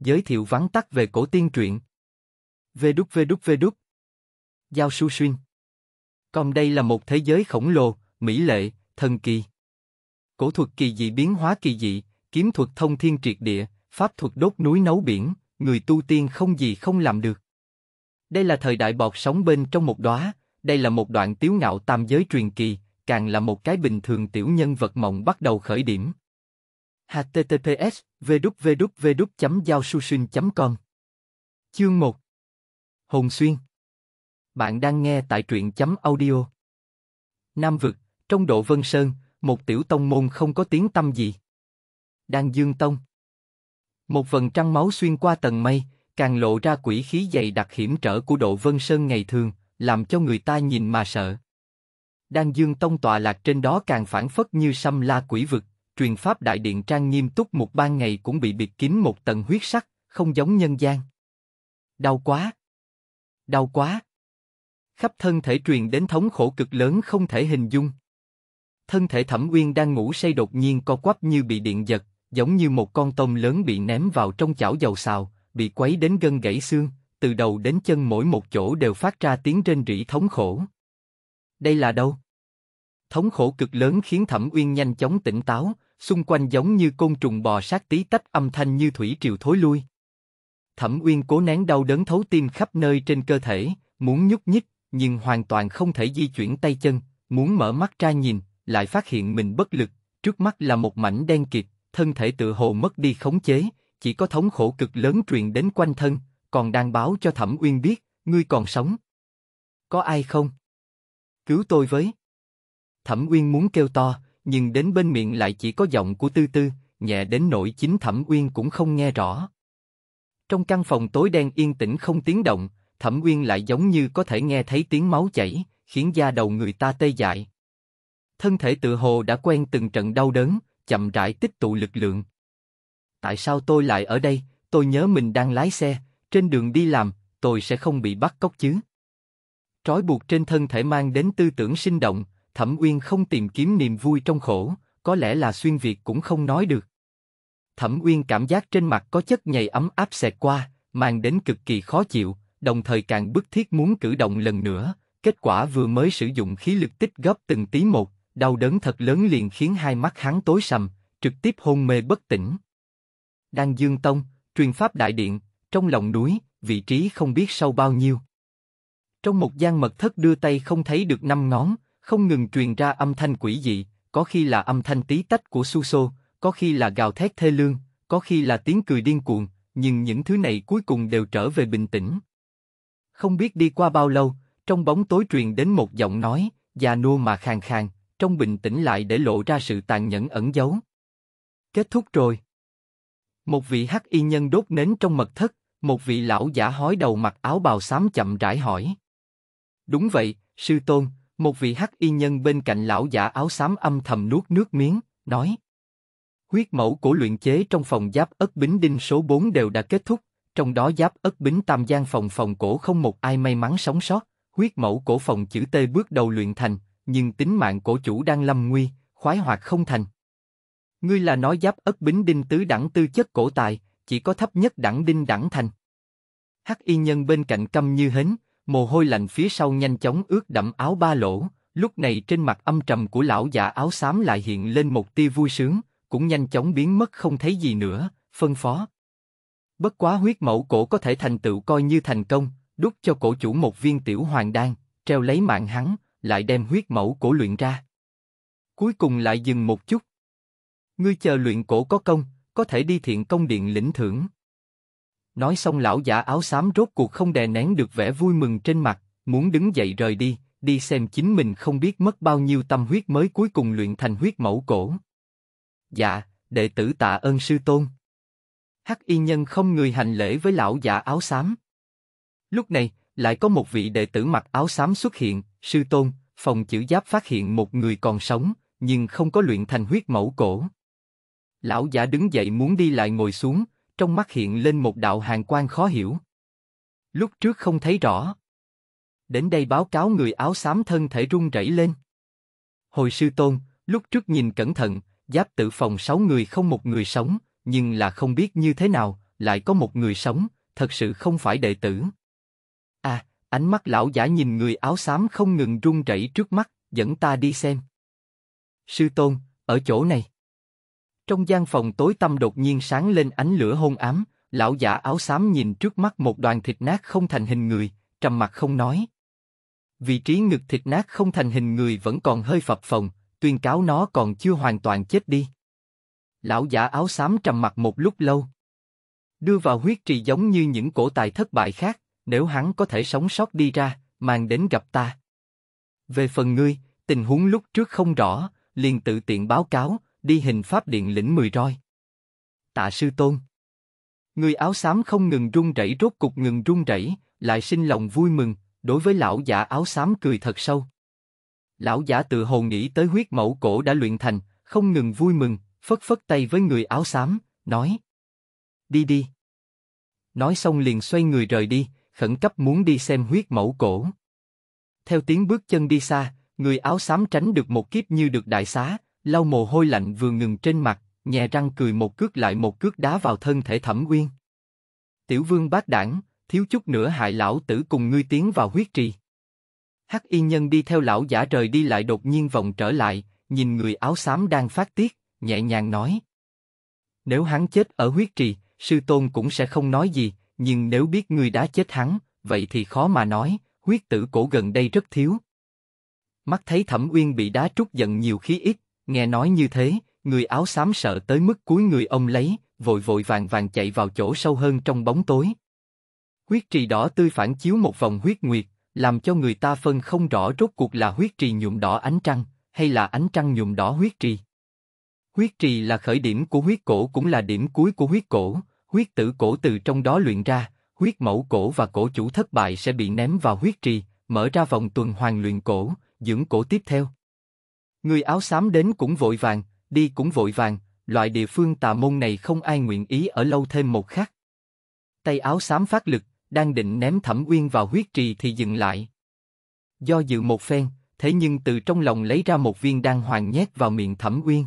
Giới thiệu vắn tắt về cổ tiên truyện. Vê đúc vê đúc vê đúc. Giao su xuyên. Còn đây là một thế giới khổng lồ, mỹ lệ, thần kỳ. Cổ thuật kỳ dị biến hóa kỳ dị, kiếm thuật thông thiên triệt địa, pháp thuật đốt núi nấu biển, người tu tiên không gì không làm được. Đây là thời đại bọt sóng bên trong một đóa, đây là một đoạn tiếu ngạo tam giới truyền kỳ, càng là một cái bình thường tiểu nhân vật mộng bắt đầu khởi điểm https www giao com Chương 1 Hồn Xuyên Bạn đang nghe tại truyện chấm audio Nam Vực, trong độ Vân Sơn, một tiểu tông môn không có tiếng tâm gì. Đan Dương Tông Một vần trăng máu xuyên qua tầng mây, càng lộ ra quỷ khí dày đặc hiểm trở của độ Vân Sơn ngày thường, làm cho người ta nhìn mà sợ. Đan Dương Tông tọa lạc trên đó càng phản phất như xâm la quỷ vực, truyền pháp đại điện trang nghiêm túc một ban ngày cũng bị biệt kín một tầng huyết sắc, không giống nhân gian. Đau quá! Đau quá! Khắp thân thể truyền đến thống khổ cực lớn không thể hình dung. Thân thể thẩm uyên đang ngủ say đột nhiên co quắp như bị điện giật, giống như một con tôm lớn bị ném vào trong chảo dầu xào, bị quấy đến gân gãy xương, từ đầu đến chân mỗi một chỗ đều phát ra tiếng rên rỉ thống khổ. Đây là đâu? Thống khổ cực lớn khiến Thẩm Uyên nhanh chóng tỉnh táo, xung quanh giống như côn trùng bò sát tí tách âm thanh như thủy triều thối lui. Thẩm Uyên cố nén đau đớn thấu tim khắp nơi trên cơ thể, muốn nhúc nhích, nhưng hoàn toàn không thể di chuyển tay chân, muốn mở mắt ra nhìn, lại phát hiện mình bất lực, trước mắt là một mảnh đen kịt, thân thể tự hồ mất đi khống chế, chỉ có thống khổ cực lớn truyền đến quanh thân, còn đang báo cho Thẩm Uyên biết, ngươi còn sống. Có ai không? Cứu tôi với. Thẩm Uyên muốn kêu to, nhưng đến bên miệng lại chỉ có giọng của Tư Tư, nhẹ đến nỗi chính Thẩm Uyên cũng không nghe rõ. Trong căn phòng tối đen yên tĩnh không tiếng động, Thẩm Uyên lại giống như có thể nghe thấy tiếng máu chảy, khiến da đầu người ta tê dại. Thân thể tự hồ đã quen từng trận đau đớn, chậm rãi tích tụ lực lượng. Tại sao tôi lại ở đây? Tôi nhớ mình đang lái xe, trên đường đi làm, tôi sẽ không bị bắt cóc chứ? Trói buộc trên thân thể mang đến tư tưởng sinh động, Thẩm Uyên không tìm kiếm niềm vui trong khổ, có lẽ là xuyên việt cũng không nói được. Thẩm Uyên cảm giác trên mặt có chất nhầy ấm áp xẹt qua, mang đến cực kỳ khó chịu, đồng thời càng bức thiết muốn cử động lần nữa. Kết quả vừa mới sử dụng khí lực tích góp từng tí một, đau đớn thật lớn liền khiến hai mắt hắn tối sầm, trực tiếp hôn mê bất tỉnh. Đan Dương Tông, truyền pháp đại điện, trong lòng núi, vị trí không biết sâu bao nhiêu. Trong một gian mật thất đưa tay không thấy được năm ngón, không ngừng truyền ra âm thanh quỷ dị, có khi là âm thanh tí tách của Suso, có khi là gào thét thê lương, có khi là tiếng cười điên cuồng, nhưng những thứ này cuối cùng đều trở về bình tĩnh. Không biết đi qua bao lâu, trong bóng tối truyền đến một giọng nói, già nua mà khàn khàn, trong bình tĩnh lại để lộ ra sự tàn nhẫn ẩn giấu. Kết thúc rồi. Một vị hắc y nhân đốt nến trong mật thất, một vị lão giả hói đầu mặc áo bào xám chậm rãi hỏi. Đúng vậy, sư tôn, một vị hắc y nhân bên cạnh lão giả áo xám âm thầm nuốt nước miếng, nói. Huyết mẫu của luyện chế trong phòng giáp ất bính đinh số 4 đều đã kết thúc, trong đó giáp ất bính tam giang phòng phòng cổ không một ai may mắn sống sót, huyết mẫu cổ phòng chữ T bước đầu luyện thành, nhưng tính mạng cổ chủ đang lâm nguy, khoái hoạt không thành. Ngươi là nói giáp ất bính đinh tứ đẳng tư chất cổ tài, chỉ có thấp nhất đẳng đinh đẳng thành. Hắc y nhân bên cạnh câm như hến, Mồ hôi lạnh phía sau nhanh chóng ướt đẫm áo ba lỗ, lúc này trên mặt âm trầm của lão già áo xám lại hiện lên một tia vui sướng, cũng nhanh chóng biến mất không thấy gì nữa, phân phó. Bất quá huyết mẫu cổ có thể thành tựu coi như thành công, đút cho cổ chủ một viên tiểu hoàng đan, treo lấy mạng hắn, lại đem huyết mẫu cổ luyện ra. Cuối cùng lại dừng một chút. Ngươi chờ luyện cổ có công, có thể đi thiện công điện lĩnh thưởng. Nói xong lão giả áo xám rốt cuộc không đè nén được vẻ vui mừng trên mặt, muốn đứng dậy rời đi, đi xem chính mình không biết mất bao nhiêu tâm huyết mới cuối cùng luyện thành huyết mẫu cổ. Dạ, đệ tử tạ ơn sư tôn. Hắc y nhân không người hành lễ với lão giả áo xám. Lúc này, lại có một vị đệ tử mặc áo xám xuất hiện, sư tôn, phòng chữ giáp phát hiện một người còn sống, nhưng không có luyện thành huyết mẫu cổ. Lão giả đứng dậy muốn đi lại ngồi xuống, trong mắt hiện lên một đạo hàng quan khó hiểu. Lúc trước không thấy rõ. Đến đây báo cáo người áo xám thân thể run rẩy lên. Hồi sư tôn, lúc trước nhìn cẩn thận, giáp tử phòng sáu người không một người sống, nhưng là không biết như thế nào, lại có một người sống, thật sự không phải đệ tử. À, ánh mắt lão giả nhìn người áo xám không ngừng run rẩy trước mắt, dẫn ta đi xem. Sư tôn, ở chỗ này. Trong gian phòng tối tăm đột nhiên sáng lên ánh lửa hôn ám, lão giả áo xám nhìn trước mắt một đoàn thịt nát không thành hình người, trầm mặt không nói. Vị trí ngực thịt nát không thành hình người vẫn còn hơi phập phồng, tuyên cáo nó còn chưa hoàn toàn chết đi. Lão giả áo xám trầm mặt một lúc lâu. Đưa vào huyết trì giống như những cổ tài thất bại khác, nếu hắn có thể sống sót đi ra, mang đến gặp ta. Về phần ngươi, tình huống lúc trước không rõ, liền tự tiện báo cáo, đi hình pháp điện lĩnh mười roi. Tạ sư tôn. Người áo xám không ngừng run rẩy rốt cục ngừng run rẩy, lại sinh lòng vui mừng, đối với lão giả áo xám cười thật sâu. Lão giả tự hồ nghĩ tới huyết mẫu cổ đã luyện thành, không ngừng vui mừng, phất phất tay với người áo xám, nói. Đi đi. Nói xong liền xoay người rời đi, khẩn cấp muốn đi xem huyết mẫu cổ. Theo tiếng bước chân đi xa, người áo xám tránh được một kiếp như được đại xá, lau mồ hôi lạnh vừa ngừng trên mặt, nhẹ răng cười một cước lại một cước đá vào thân thể thẩm uyên. Tiểu vương bác đảng, thiếu chút nữa hại lão tử cùng ngươi tiến vào huyết trì. Hắc y nhân đi theo lão giả trời đi lại đột nhiên vòng trở lại, nhìn người áo xám đang phát tiết, nhẹ nhàng nói. Nếu hắn chết ở huyết trì, sư tôn cũng sẽ không nói gì, nhưng nếu biết ngươi đã chết hắn, vậy thì khó mà nói, huyết tử cổ gần đây rất thiếu. Mắt thấy thẩm uyên bị đá trút giận nhiều khí ít, Nghe nói như thế, người áo xám sợ tới mức cuối người ông lấy, vội vội vàng vàng chạy vào chỗ sâu hơn trong bóng tối. Huyết trì đỏ tươi phản chiếu một vòng huyết nguyệt, làm cho người ta phân không rõ rốt cuộc là huyết trì nhuộm đỏ ánh trăng, hay là ánh trăng nhuộm đỏ huyết trì. Huyết trì là khởi điểm của huyết cổ cũng là điểm cuối của huyết cổ, huyết tử cổ từ trong đó luyện ra, huyết mẫu cổ và cổ chủ thất bại sẽ bị ném vào huyết trì, mở ra vòng tuần hoàn luyện cổ, dưỡng cổ tiếp theo. Người áo xám đến cũng vội vàng, đi cũng vội vàng, loại địa phương tà môn này không ai nguyện ý ở lâu thêm một khắc. Tay áo xám phát lực, đang định ném thẩm uyên vào huyết trì thì dừng lại. Do dự một phen, thế nhưng từ trong lòng lấy ra một viên đan hoàng nhét vào miệng thẩm uyên.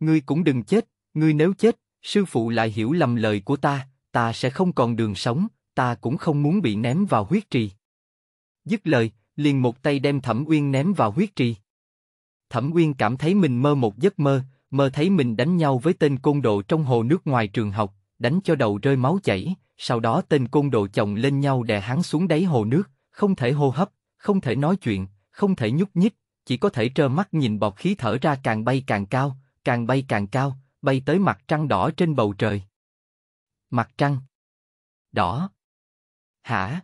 Ngươi cũng đừng chết, ngươi nếu chết, sư phụ lại hiểu lầm lời của ta, ta sẽ không còn đường sống, ta cũng không muốn bị ném vào huyết trì. Dứt lời, liền một tay đem thẩm uyên ném vào huyết trì. Thẩm Quyên cảm thấy mình mơ một giấc mơ, mơ thấy mình đánh nhau với tên côn đồ trong hồ nước ngoài trường học, đánh cho đầu rơi máu chảy, sau đó tên côn đồ chồng lên nhau đè hắn xuống đáy hồ nước, không thể hô hấp, không thể nói chuyện, không thể nhúc nhích, chỉ có thể trơ mắt nhìn bọt khí thở ra càng bay càng cao, càng bay càng cao, bay tới mặt trăng đỏ trên bầu trời. Mặt trăng đỏ. Hả?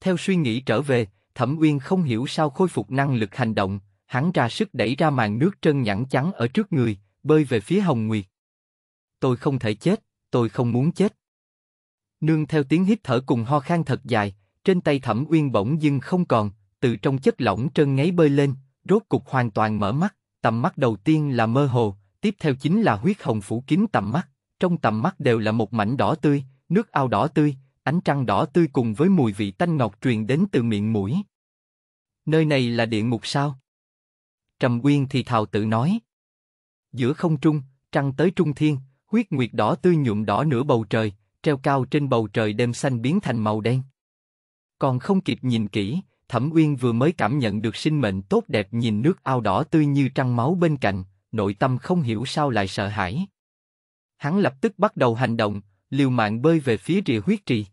Theo suy nghĩ trở về, Thẩm Uyên không hiểu sao khôi phục năng lực hành động, hắn ra sức đẩy ra màn nước trơn nhẵn trắng ở trước người, bơi về phía Hồng Nguyệt. Tôi không thể chết, tôi không muốn chết. Nương theo tiếng hít thở cùng ho khan thật dài, trên tay Thẩm Uyên bỗng dưng không còn, từ trong chất lỏng trơn ngáy bơi lên, rốt cục hoàn toàn mở mắt, tầm mắt đầu tiên là mơ hồ, tiếp theo chính là huyết hồng phủ kín tầm mắt, trong tầm mắt đều là một mảnh đỏ tươi, nước ao đỏ tươi, ánh trăng đỏ tươi cùng với mùi vị tanh ngọt truyền đến từ miệng mũi. Nơi này là địa ngục sao? Trầm Uyên thì thào tự nói. Giữa không trung, trăng tới trung thiên, huyết nguyệt đỏ tươi nhuộm đỏ nửa bầu trời, treo cao trên bầu trời đêm xanh biến thành màu đen. Còn không kịp nhìn kỹ, Thẩm Uyên vừa mới cảm nhận được sinh mệnh tốt đẹp nhìn nước ao đỏ tươi như trăng máu bên cạnh, nội tâm không hiểu sao lại sợ hãi. Hắn lập tức bắt đầu hành động, liều mạng bơi về phía rìa huyết trì.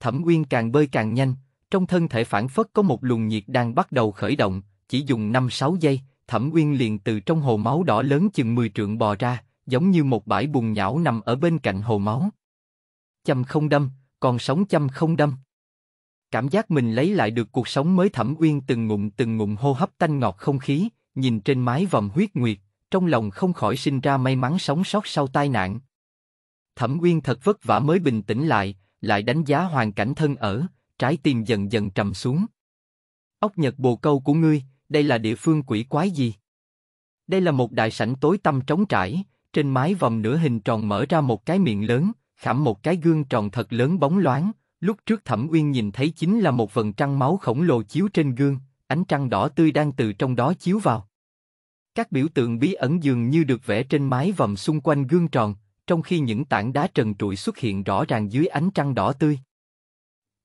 Thẩm Uyên càng bơi càng nhanh, trong thân thể phản phất có một luồng nhiệt đang bắt đầu khởi động, chỉ dùng 5-6 giây, Thẩm Uyên liền từ trong hồ máu đỏ lớn chừng 10 trượng bò ra, giống như một bãi bùn nhão nằm ở bên cạnh hồ máu. Chăm không đâm, còn sống chăm không đâm. Cảm giác mình lấy lại được cuộc sống mới Thẩm Uyên từng ngụm từng ngụm hô hấp tanh ngọt không khí, nhìn trên mái vòm huyết nguyệt, trong lòng không khỏi sinh ra may mắn sống sót sau tai nạn. Thẩm Uyên thật vất vả mới bình tĩnh lại, lại đánh giá hoàn cảnh thân ở, trái tim dần dần trầm xuống. Ốc Nhật bồ câu của ngươi, đây là địa phương quỷ quái gì? Đây là một đại sảnh tối tăm trống trải, trên mái vòng nửa hình tròn mở ra một cái miệng lớn, khảm một cái gương tròn thật lớn bóng loáng. Lúc trước Thẩm Uyên nhìn thấy chính là một vần trăng máu khổng lồ chiếu trên gương, ánh trăng đỏ tươi đang từ trong đó chiếu vào. Các biểu tượng bí ẩn dường như được vẽ trên mái vòng xung quanh gương tròn, trong khi những tảng đá trần trụi xuất hiện rõ ràng dưới ánh trăng đỏ tươi.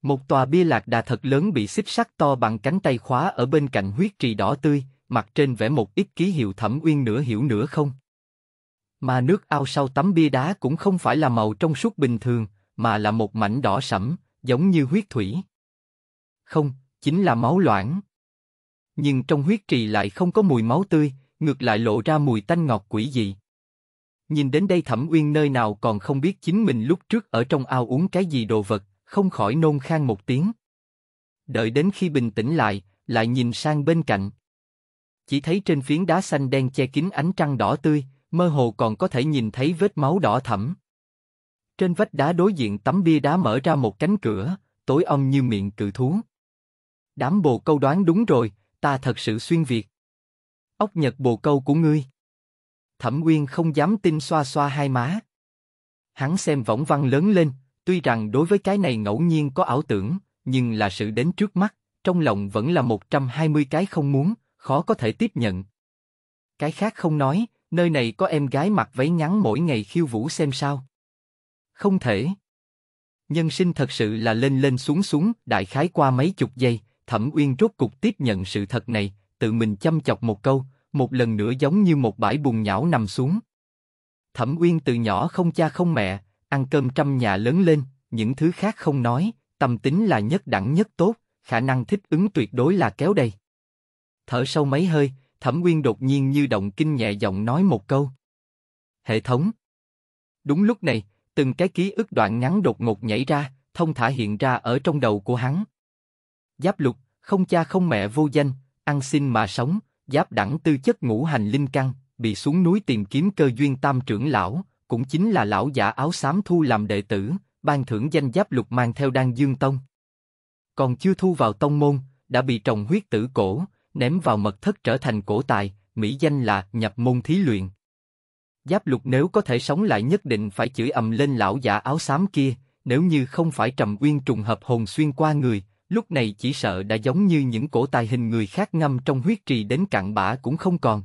Một tòa bia lạc đà thật lớn bị xích sắt to bằng cánh tay khóa ở bên cạnh huyết trì đỏ tươi, mặt trên vẽ một ít ký hiệu thẩm uyên nửa hiểu nửa không. Mà nước ao sau tấm bia đá cũng không phải là màu trong suốt bình thường, mà là một mảnh đỏ sẫm, giống như huyết thủy. Không, chính là máu loãng. Nhưng trong huyết trì lại không có mùi máu tươi, ngược lại lộ ra mùi tanh ngọt quỷ dị. Nhìn đến đây Thẩm Uyên nơi nào còn không biết chính mình lúc trước ở trong ao uống cái gì đồ vật, không khỏi nôn khan một tiếng. Đợi đến khi bình tĩnh lại, lại nhìn sang bên cạnh. Chỉ thấy trên phiến đá xanh đen che kín ánh trăng đỏ tươi, mơ hồ còn có thể nhìn thấy vết máu đỏ thẫm. Trên vách đá đối diện tấm bia đá mở ra một cánh cửa, tối om như miệng cự thú. Đám bồ câu đoán đúng rồi, ta thật sự xuyên Việt. Ốc nhật bồ câu của ngươi. Thẩm nguyên không dám tin xoa xoa hai má. Hắn xem võng văn lớn lên, Tuy rằng đối với cái này ngẫu nhiên có ảo tưởng, nhưng là sự đến trước mắt, trong lòng vẫn là 120 cái không muốn, khó có thể tiếp nhận. Cái khác không nói, nơi này có em gái mặc váy ngắn mỗi ngày khiêu vũ xem sao. Không thể. Nhân sinh thật sự là lên lên xuống xuống, đại khái qua mấy chục giây, Thẩm Uyên rốt cục tiếp nhận sự thật này, tự mình chăm chọc một câu, một lần nữa giống như một bãi bùn nhão nằm xuống. Thẩm Uyên từ nhỏ không cha không mẹ, ăn cơm trăm nhà lớn lên, những thứ khác không nói, tâm tính là nhất đẳng nhất tốt, khả năng thích ứng tuyệt đối là kéo đầy. Thở sâu mấy hơi, Thẩm Nguyên đột nhiên như động kinh nhẹ giọng nói một câu. Hệ thống. Đúng lúc này, từng cái ký ức đoạn ngắn đột ngột nhảy ra, thông thả hiện ra ở trong đầu của hắn. Giáp lục, không cha không mẹ vô danh, ăn xin mà sống, giáp đẳng tư chất ngũ hành linh căn, bị xuống núi tìm kiếm cơ duyên tam trưởng lão, cũng chính là lão giả áo xám thu làm đệ tử, ban thưởng danh giáp lục mang theo đan dương tông. Còn chưa thu vào tông môn, đã bị trồng huyết tử cổ, ném vào mật thất trở thành cổ tài, mỹ danh là nhập môn thí luyện. Giáp lục nếu có thể sống lại nhất định phải chửi ầm lên lão giả áo xám kia, nếu như không phải trầm uyên trùng hợp hồn xuyên qua người, lúc này chỉ sợ đã giống như những cổ tài hình người khác ngâm trong huyết trì đến cạn bã cũng không còn.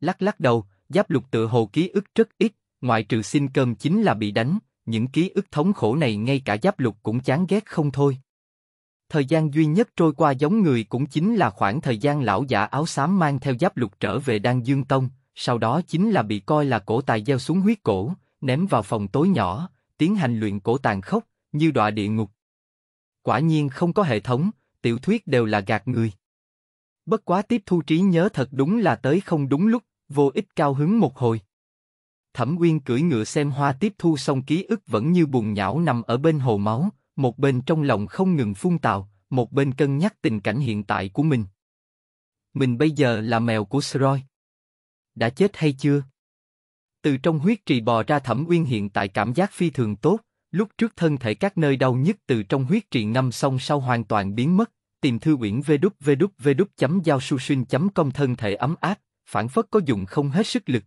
Lắc lắc đầu, giáp lục tự hồ ký ức rất ít, ngoại trừ xin cơm chính là bị đánh, những ký ức thống khổ này ngay cả giáp lục cũng chán ghét không thôi. Thời gian duy nhất trôi qua giống người cũng chính là khoảng thời gian lão giả áo xám mang theo giáp lục trở về Đan Dương Tông, sau đó chính là bị coi là cổ tài gieo xuống huyết cổ, ném vào phòng tối nhỏ, tiến hành luyện cổ tàn khốc, như đọa địa ngục. Quả nhiên không có hệ thống, tiểu thuyết đều là gạt người. Bất quá tiếp thu trí nhớ thật đúng là tới không đúng lúc, vô ích cao hứng một hồi. Thẩm Quyên cưỡi ngựa xem hoa tiếp thu xong ký ức vẫn như bùn nhão nằm ở bên hồ máu, một bên trong lòng không ngừng phun tào, một bên cân nhắc tình cảnh hiện tại của mình. Mình bây giờ là mèo của Sroy. Đã chết hay chưa? Từ trong huyết trì bò ra Thẩm Uyên hiện tại cảm giác phi thường tốt, lúc trước thân thể các nơi đau nhất từ trong huyết trì ngâm xong sau hoàn toàn biến mất, tìm thư quyển vđvđvđ.giao su xuyên.com thân thể ấm áp, phản phất có dùng không hết sức lực,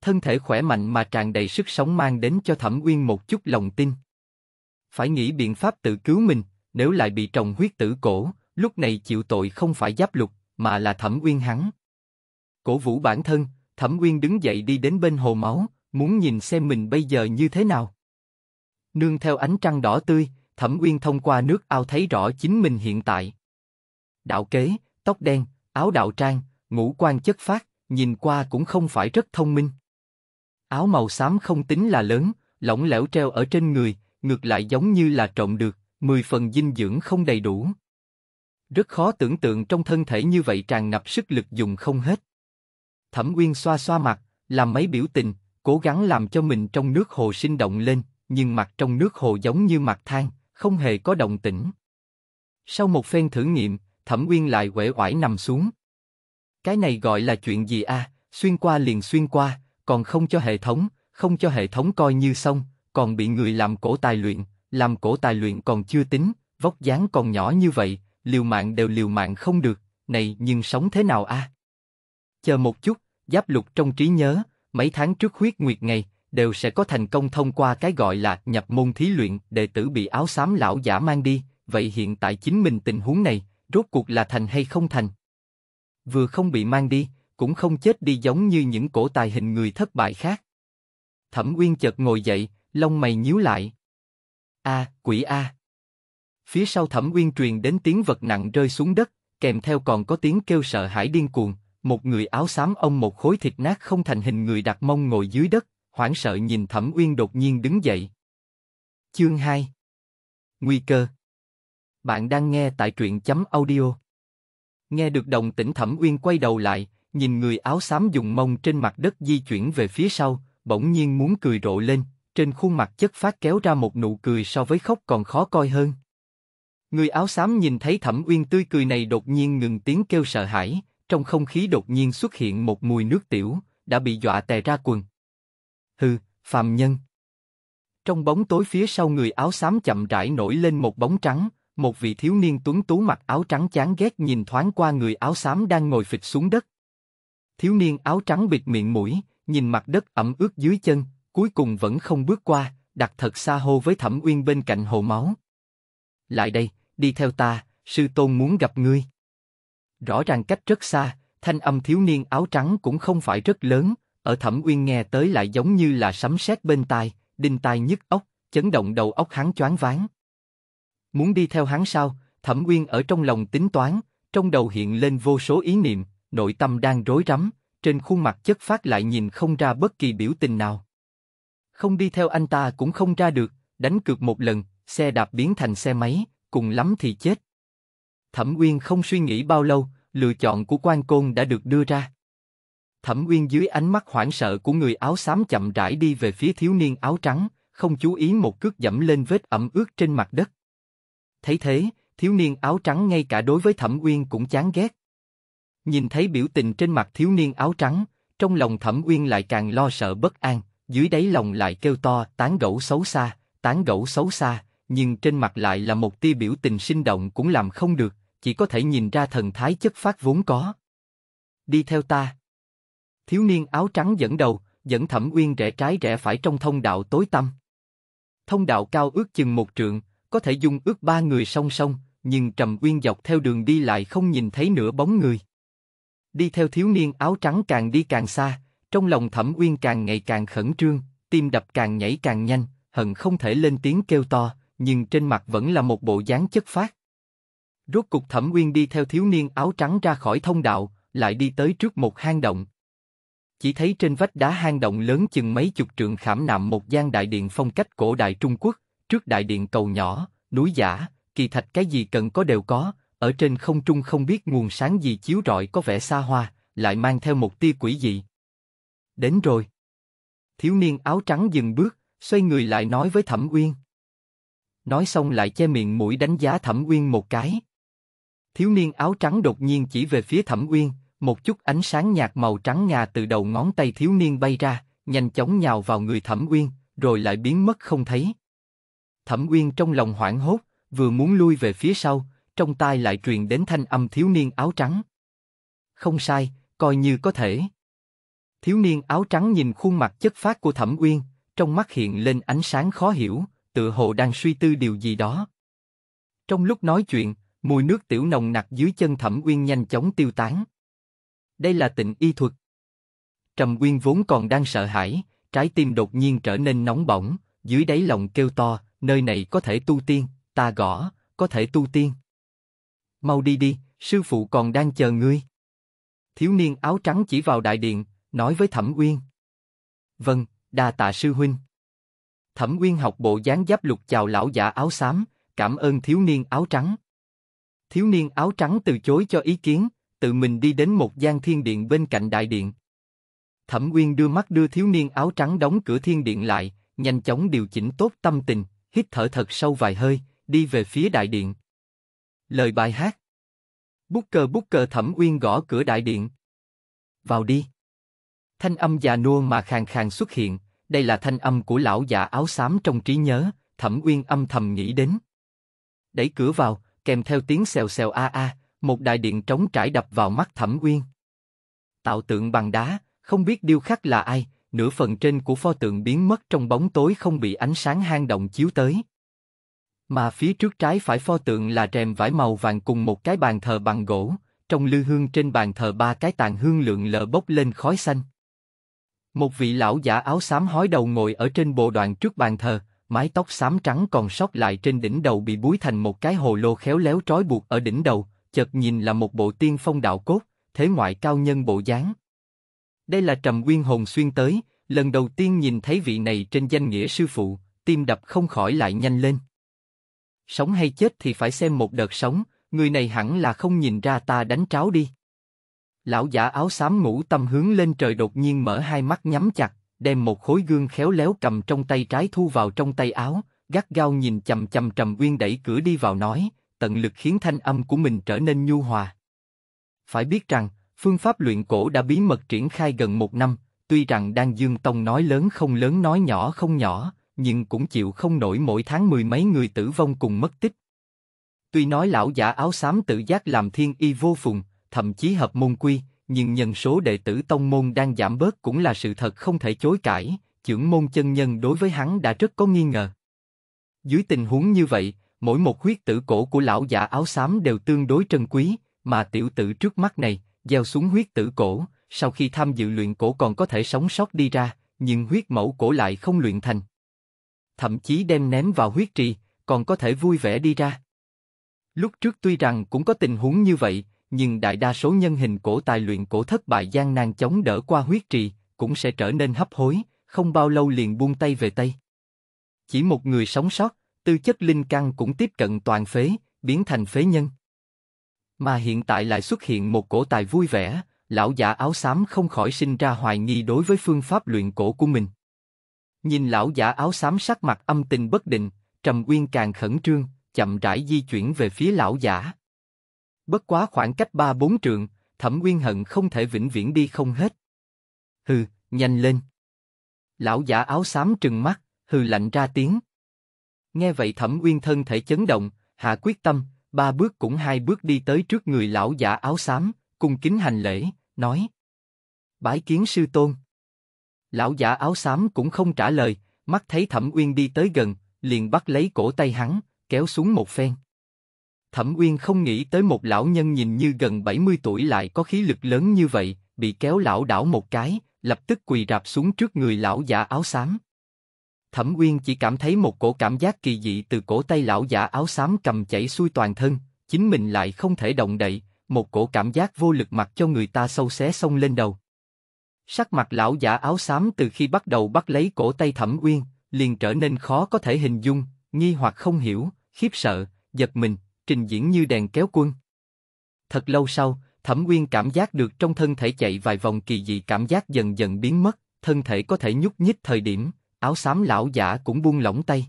thân thể khỏe mạnh mà tràn đầy sức sống mang đến cho Thẩm Uyên một chút lòng tin. Phải nghĩ biện pháp tự cứu mình, nếu lại bị trồng huyết tử cổ, lúc này chịu tội không phải giáp lục, mà là Thẩm Uyên hắn. Cổ vũ bản thân, Thẩm Uyên đứng dậy đi đến bên hồ máu, muốn nhìn xem mình bây giờ như thế nào. Nương theo ánh trăng đỏ tươi, Thẩm Uyên thông qua nước ao thấy rõ chính mình hiện tại. Đạo kế, tóc đen, áo đạo trang, ngũ quan chất phát, nhìn qua cũng không phải rất thông minh. Áo màu xám không tính là lớn, lỏng lẻo treo ở trên người, ngược lại giống như là trộm được, mười phần dinh dưỡng không đầy đủ. Rất khó tưởng tượng trong thân thể như vậy tràn ngập sức lực dùng không hết. Thẩm Uyên xoa xoa mặt, làm mấy biểu tình, cố gắng làm cho mình trong nước hồ sinh động lên, nhưng mặt trong nước hồ giống như mặt than, không hề có động tĩnh. Sau một phen thử nghiệm, Thẩm Uyên lại quể oải nằm xuống. Cái này gọi là chuyện gì a? À? Xuyên qua liền xuyên qua, còn không cho hệ thống, không cho hệ thống coi như xong, còn bị người làm cổ tài luyện, làm cổ tài luyện còn chưa tính, vóc dáng còn nhỏ như vậy, liều mạng đều liều mạng không được, này nhưng sống thế nào a? Chờ một chút, giáp lục trong trí nhớ, mấy tháng trước huyết nguyệt ngày, đều sẽ có thành công thông qua cái gọi là nhập môn thí luyện, đệ tử bị áo xám lão giả mang đi, vậy hiện tại chính mình tình huống này, rốt cuộc là thành hay không thành? Vừa không bị mang đi, cũng không chết đi giống như những cổ tài hình người thất bại khác. Thẩm Uyên chợt ngồi dậy, lông mày nhíu lại. A, quỷ a. Phía sau Thẩm Uyên truyền đến tiếng vật nặng rơi xuống đất, kèm theo còn có tiếng kêu sợ hãi điên cuồng. Một người áo xám ông một khối thịt nát không thành hình người đặt mông ngồi dưới đất, hoảng sợ nhìn Thẩm Uyên đột nhiên đứng dậy. Chương 2 Nguy cơ Bạn đang nghe tại truyện chấm audio. Nghe được đồng tỉnh Thẩm Uyên quay đầu lại, nhìn người áo xám dùng mông trên mặt đất di chuyển về phía sau, bỗng nhiên muốn cười rộ lên, trên khuôn mặt chất phát kéo ra một nụ cười so với khóc còn khó coi hơn. Người áo xám nhìn thấy Thẩm Uyên tươi cười này đột nhiên ngừng tiếng kêu sợ hãi, trong không khí đột nhiên xuất hiện một mùi nước tiểu, đã bị dọa tè ra quần. Hừ, phàm nhân. Trong bóng tối phía sau người áo xám chậm rãi nổi lên một bóng trắng, một vị thiếu niên tuấn tú mặc áo trắng chán ghét nhìn thoáng qua người áo xám đang ngồi phịch xuống đất, Thiếu niên áo trắng bịt miệng mũi, nhìn mặt đất ẩm ướt dưới chân, cuối cùng vẫn không bước qua, đặt thật xa hô với Thẩm Uyên bên cạnh hồ máu. Lại đây, đi theo ta, sư tôn muốn gặp ngươi. Rõ ràng cách rất xa, thanh âm thiếu niên áo trắng cũng không phải rất lớn, ở Thẩm Uyên nghe tới lại giống như là sấm sét bên tai, đinh tai nhức óc, chấn động đầu óc hắn choáng váng. Muốn đi theo hắn sao? Thẩm Uyên ở trong lòng tính toán, trong đầu hiện lên vô số ý niệm, nội tâm đang rối rắm, trên khuôn mặt chất phát lại nhìn không ra bất kỳ biểu tình nào. Không đi theo anh ta cũng không ra được, đánh cược một lần, xe đạp biến thành xe máy, cùng lắm thì chết. Thẩm Uyên không suy nghĩ bao lâu, lựa chọn của quan côn đã được đưa ra. Thẩm Uyên dưới ánh mắt hoảng sợ của người áo xám chậm rãi đi về phía thiếu niên áo trắng, không chú ý một cước dẫm lên vết ẩm ướt trên mặt đất. Thấy thế, thiếu niên áo trắng ngay cả đối với Thẩm Uyên cũng chán ghét, Nhìn thấy biểu tình trên mặt thiếu niên áo trắng, trong lòng Thẩm Uyên lại càng lo sợ bất an, dưới đáy lòng lại kêu to tán gẫu xấu xa, tán gẫu xấu xa, nhưng trên mặt lại là một tia biểu tình sinh động cũng làm không được, chỉ có thể nhìn ra thần thái chất phát vốn có. Đi theo ta. Thiếu niên áo trắng dẫn đầu, dẫn Thẩm Uyên rẽ trái rẽ phải trong thông đạo tối tăm. Thông đạo cao ước chừng một trượng, có thể dung ước ba người song song, nhưng Trầm Uyên dọc theo đường đi lại không nhìn thấy nửa bóng người. Đi theo thiếu niên áo trắng càng đi càng xa, trong lòng Thẩm Uyên càng ngày càng khẩn trương, tim đập càng nhảy càng nhanh, hận không thể lên tiếng kêu to, nhưng trên mặt vẫn là một bộ dáng chất phát. Rốt cục Thẩm Uyên đi theo thiếu niên áo trắng ra khỏi thông đạo, lại đi tới trước một hang động. Chỉ thấy trên vách đá hang động lớn chừng mấy chục trượng khảm nạm một gian đại điện phong cách cổ đại Trung Quốc, trước đại điện cầu nhỏ, núi giả, kỳ thạch cái gì cần có đều có, ở trên không trung không biết nguồn sáng gì chiếu rọi có vẻ xa hoa, lại mang theo một tia quỷ dị. Đến rồi. Thiếu niên áo trắng dừng bước, xoay người lại nói với Thẩm Uyên. Nói xong lại che miệng mũi đánh giá Thẩm Uyên một cái. Thiếu niên áo trắng đột nhiên chỉ về phía Thẩm Uyên, một chút ánh sáng nhạt màu trắng ngà từ đầu ngón tay thiếu niên bay ra, nhanh chóng nhào vào người Thẩm Uyên, rồi lại biến mất không thấy. Thẩm Uyên trong lòng hoảng hốt, vừa muốn lui về phía sau, trong tai lại truyền đến thanh âm thiếu niên áo trắng. Không sai, coi như có thể. Thiếu niên áo trắng nhìn khuôn mặt chất phát của Thẩm Uyên, trong mắt hiện lên ánh sáng khó hiểu, tựa hồ đang suy tư điều gì đó. Trong lúc nói chuyện, mùi nước tiểu nồng nặc dưới chân Thẩm Uyên nhanh chóng tiêu tán. Đây là tịnh y thuật. Trầm Uyên vốn còn đang sợ hãi, trái tim đột nhiên trở nên nóng bỏng, dưới đáy lòng kêu to, nơi này có thể tu tiên, ta gõ, có thể tu tiên mau đi đi, sư phụ còn đang chờ ngươi. Thiếu niên áo trắng chỉ vào đại điện, nói với Thẩm Uyên. Vâng, đa tạ sư huynh. Thẩm Uyên học bộ dáng giáp lục chào lão giả áo xám, cảm ơn thiếu niên áo trắng. Thiếu niên áo trắng từ chối cho ý kiến, tự mình đi đến một gian thiên điện bên cạnh đại điện. Thẩm Uyên đưa mắt đưa thiếu niên áo trắng đóng cửa thiên điện lại, nhanh chóng điều chỉnh tốt tâm tình, hít thở thật sâu vài hơi, đi về phía đại điện. Lời bài hát. Booker Booker Thẩm Uyên gõ cửa đại điện. Vào đi. Thanh âm già nua mà khàn khàn xuất hiện, đây là thanh âm của lão già áo xám trong trí nhớ, Thẩm Uyên âm thầm nghĩ đến. Đẩy cửa vào, kèm theo tiếng xèo xèo a a, một đại điện trống trải đập vào mắt Thẩm Uyên. Tạo tượng bằng đá, không biết điêu khắc là ai, nửa phần trên của pho tượng biến mất trong bóng tối không bị ánh sáng hang động chiếu tới, mà phía trước trái phải pho tượng là rèm vải màu vàng cùng một cái bàn thờ bằng gỗ, trong lư hương trên bàn thờ ba cái tàn hương lượng lờ bốc lên khói xanh. Một vị lão giả áo xám hói đầu ngồi ở trên bộ đoàn trước bàn thờ, mái tóc xám trắng còn sót lại trên đỉnh đầu bị búi thành một cái hồ lô khéo léo trói buộc ở đỉnh đầu, chợt nhìn là một bộ tiên phong đạo cốt, thế ngoại cao nhân bộ dáng. Đây là Trầm Nguyên Hồn xuyên tới, lần đầu tiên nhìn thấy vị này trên danh nghĩa sư phụ, tim đập không khỏi lại nhanh lên sống hay chết thì phải xem một đợt sống, người này hẳn là không nhìn ra ta đánh tráo đi. Lão giả áo xám ngủ tâm hướng lên trời đột nhiên mở hai mắt nhắm chặt, đem một khối gương khéo léo cầm trong tay trái thu vào trong tay áo, gắt gao nhìn chầm chầm trầm uyên đẩy cửa đi vào nói, tận lực khiến thanh âm của mình trở nên nhu hòa. Phải biết rằng, phương pháp luyện cổ đã bí mật triển khai gần một năm, tuy rằng đang dương tông nói lớn không lớn nói nhỏ không nhỏ, nhưng cũng chịu không nổi mỗi tháng mười mấy người tử vong cùng mất tích. Tuy nói lão giả áo xám tự giác làm thiên y vô phùng, thậm chí hợp môn quy, nhưng nhân số đệ tử tông môn đang giảm bớt cũng là sự thật không thể chối cãi, trưởng môn chân nhân đối với hắn đã rất có nghi ngờ. Dưới tình huống như vậy, mỗi một huyết tử cổ của lão giả áo xám đều tương đối trân quý, mà tiểu tử trước mắt này, gieo xuống huyết tử cổ, sau khi tham dự luyện cổ còn có thể sống sót đi ra, nhưng huyết mẫu cổ lại không luyện thành thậm chí đem ném vào huyết trì, còn có thể vui vẻ đi ra. Lúc trước tuy rằng cũng có tình huống như vậy, nhưng đại đa số nhân hình cổ tài luyện cổ thất bại gian nan chống đỡ qua huyết trì, cũng sẽ trở nên hấp hối, không bao lâu liền buông tay về tay. Chỉ một người sống sót, tư chất linh căn cũng tiếp cận toàn phế, biến thành phế nhân. Mà hiện tại lại xuất hiện một cổ tài vui vẻ, lão giả áo xám không khỏi sinh ra hoài nghi đối với phương pháp luyện cổ của mình. Nhìn lão giả áo xám sắc mặt âm tình bất định, Trầm Uyên càng khẩn trương, chậm rãi di chuyển về phía lão giả. Bất quá khoảng cách ba bốn trượng, Thẩm Uyên hận không thể vĩnh viễn đi không hết. Hừ, nhanh lên. Lão giả áo xám trừng mắt, hừ lạnh ra tiếng. Nghe vậy Thẩm Uyên thân thể chấn động, hạ quyết tâm, ba bước cũng hai bước đi tới trước người lão giả áo xám, cung kính hành lễ, nói: "Bái kiến sư tôn." Lão giả áo xám cũng không trả lời, mắt thấy Thẩm Uyên đi tới gần, liền bắt lấy cổ tay hắn, kéo xuống một phen. Thẩm Uyên không nghĩ tới một lão nhân nhìn như gần 70 tuổi lại có khí lực lớn như vậy, bị kéo lão đảo một cái, lập tức quỳ rạp xuống trước người lão giả áo xám. Thẩm Uyên chỉ cảm thấy một cổ cảm giác kỳ dị từ cổ tay lão giả áo xám cầm chảy xuôi toàn thân, chính mình lại không thể động đậy, một cổ cảm giác vô lực mặc cho người ta sâu xé xông lên đầu. Sắc mặt lão giả áo xám từ khi bắt đầu bắt lấy cổ tay Thẩm Uyên, liền trở nên khó có thể hình dung, nghi hoặc không hiểu, khiếp sợ, giật mình, trình diễn như đèn kéo quân. Thật lâu sau, Thẩm Uyên cảm giác được trong thân thể chạy vài vòng kỳ dị cảm giác dần dần biến mất, thân thể có thể nhúc nhích thời điểm, áo xám lão giả cũng buông lỏng tay.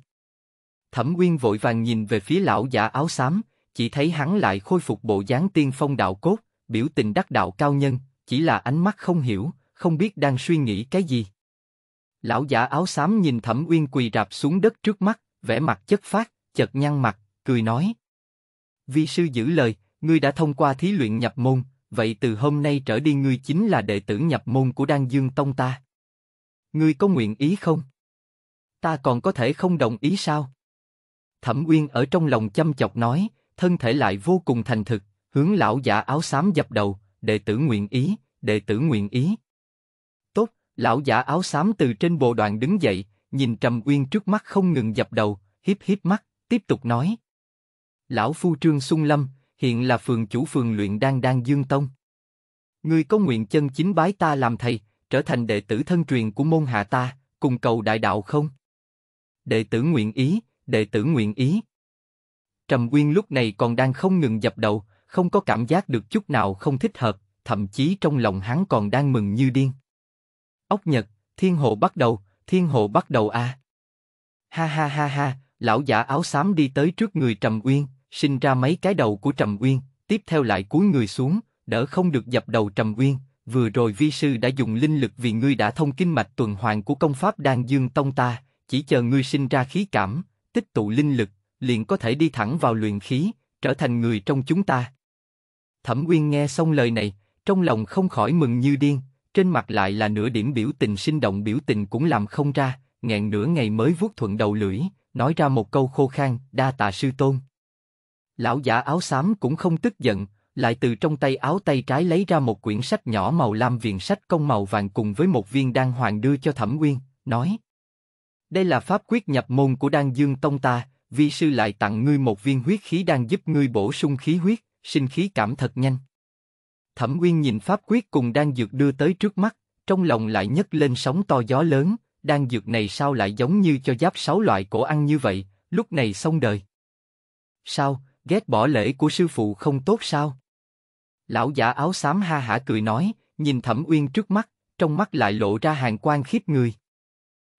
Thẩm Uyên vội vàng nhìn về phía lão giả áo xám, chỉ thấy hắn lại khôi phục bộ dáng tiên phong đạo cốt, biểu tình đắc đạo cao nhân, chỉ là ánh mắt không hiểu, không biết đang suy nghĩ cái gì. Lão giả áo xám nhìn Thẩm Uyên quỳ rạp xuống đất trước mắt, vẻ mặt chất phát, chợt nhăn mặt, cười nói. Vi sư giữ lời, ngươi đã thông qua thí luyện nhập môn, vậy từ hôm nay trở đi ngươi chính là đệ tử nhập môn của Đan Dương Tông ta. Ngươi có nguyện ý không? Ta còn có thể không đồng ý sao? Thẩm Uyên ở trong lòng chăm chọc nói, thân thể lại vô cùng thành thực, hướng lão giả áo xám dập đầu, đệ tử nguyện ý, đệ tử nguyện ý. Lão giả áo xám từ trên bộ đoàn đứng dậy, nhìn Trầm Uyên trước mắt không ngừng dập đầu, hiếp hiếp mắt, tiếp tục nói. Lão Phu Trương Sung Lâm, hiện là phường chủ phường luyện đan đan Dương Tông. Ngươi có nguyện chân chính bái ta làm thầy, trở thành đệ tử thân truyền của môn hạ ta, cùng cầu đại đạo không? Đệ tử nguyện ý, đệ tử nguyện ý. Trầm Uyên lúc này còn đang không ngừng dập đầu, không có cảm giác được chút nào không thích hợp, thậm chí trong lòng hắn còn đang mừng như điên. Ốc Nhật, Thiên Hồ bắt đầu, Thiên Hồ bắt đầu a. À. Ha ha ha ha, lão giả áo xám đi tới trước người Trầm Uyên, sinh ra mấy cái đầu của Trầm Uyên, tiếp theo lại cúi người xuống, đỡ không được dập đầu Trầm Uyên. Vừa rồi vi sư đã dùng linh lực vì ngươi đã thông kinh mạch tuần hoàn của công pháp Đan Dương Tông ta, chỉ chờ ngươi sinh ra khí cảm, tích tụ linh lực, liền có thể đi thẳng vào luyện khí, trở thành người trong chúng ta. Thẩm Uyên nghe xong lời này, trong lòng không khỏi mừng như điên, trên mặt lại là nửa điểm biểu tình sinh động biểu tình cũng làm không ra, nghẹn nửa ngày mới vuốt thuận đầu lưỡi, nói ra một câu khô khan, đa tạ sư tôn. Lão giả áo xám cũng không tức giận, lại từ trong tay áo tay trái lấy ra một quyển sách nhỏ màu lam viền sách công màu vàng cùng với một viên đan hoàng đưa cho Thẩm Nguyên, nói Đây là pháp quyết nhập môn của đan dương tông ta, vi sư lại tặng ngươi một viên huyết khí đan giúp ngươi bổ sung khí huyết, sinh khí cảm thật nhanh. Thẩm Uyên nhìn pháp quyết cùng đan dược đưa tới trước mắt, trong lòng lại nhấc lên sóng to gió lớn, đan dược này sao lại giống như cho giáp sáu loại cổ ăn như vậy, lúc này xong đời. Sao, ghét bỏ lễ của sư phụ không tốt sao? Lão giả áo xám ha hả cười nói, nhìn Thẩm Uyên trước mắt, trong mắt lại lộ ra hàng quan khiếp người.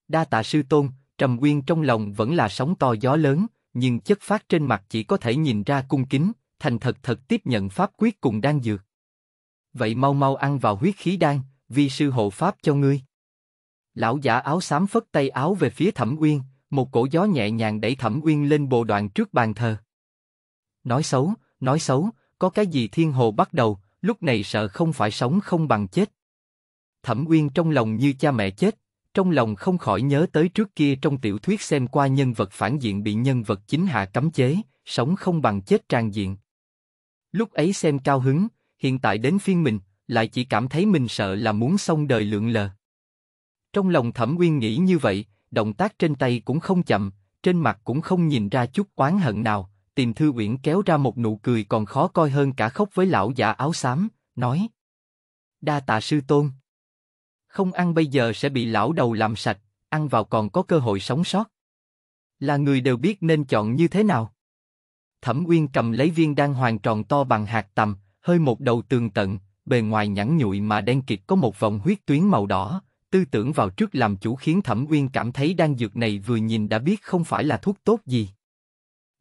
Đa tạ sư tôn, Trầm Uyên trong lòng vẫn là sóng to gió lớn, nhưng chất phát trên mặt chỉ có thể nhìn ra cung kính, thành thật thật tiếp nhận pháp quyết cùng đan dược vậy mau mau ăn vào huyết khí đan, vi sư hộ pháp cho ngươi. Lão giả áo xám phất tay áo về phía Thẩm Uyên, một cổ gió nhẹ nhàng đẩy Thẩm Uyên lên bồ đoàn trước bàn thờ. Nói xấu, nói xấu, có cái gì thiên hồ bắt đầu, lúc này sợ không phải sống không bằng chết. Thẩm Uyên trong lòng như cha mẹ chết, trong lòng không khỏi nhớ tới trước kia trong tiểu thuyết xem qua nhân vật phản diện bị nhân vật chính hạ cấm chế, sống không bằng chết tràn diện. Lúc ấy xem cao hứng, hiện tại đến phiên mình, lại chỉ cảm thấy mình sợ là muốn xong đời lượng lờ. Trong lòng Thẩm Uyên nghĩ như vậy, động tác trên tay cũng không chậm, trên mặt cũng không nhìn ra chút quán hận nào. Tìm Thư Uyển kéo ra một nụ cười còn khó coi hơn cả khóc với lão giả áo xám, nói: đa tạ sư tôn. Không ăn bây giờ sẽ bị lão đầu làm sạch, ăn vào còn có cơ hội sống sót. Là người đều biết nên chọn như thế nào. Thẩm Uyên cầm lấy viên đan hoàng tròn to bằng hạt tầm, hơi một đầu tường tận, bề ngoài nhẵn nhụi mà đen kịt có một vòng huyết tuyến màu đỏ. Tư tưởng vào trước làm chủ khiến Thẩm Uyên cảm thấy đang dược này vừa nhìn đã biết không phải là thuốc tốt gì.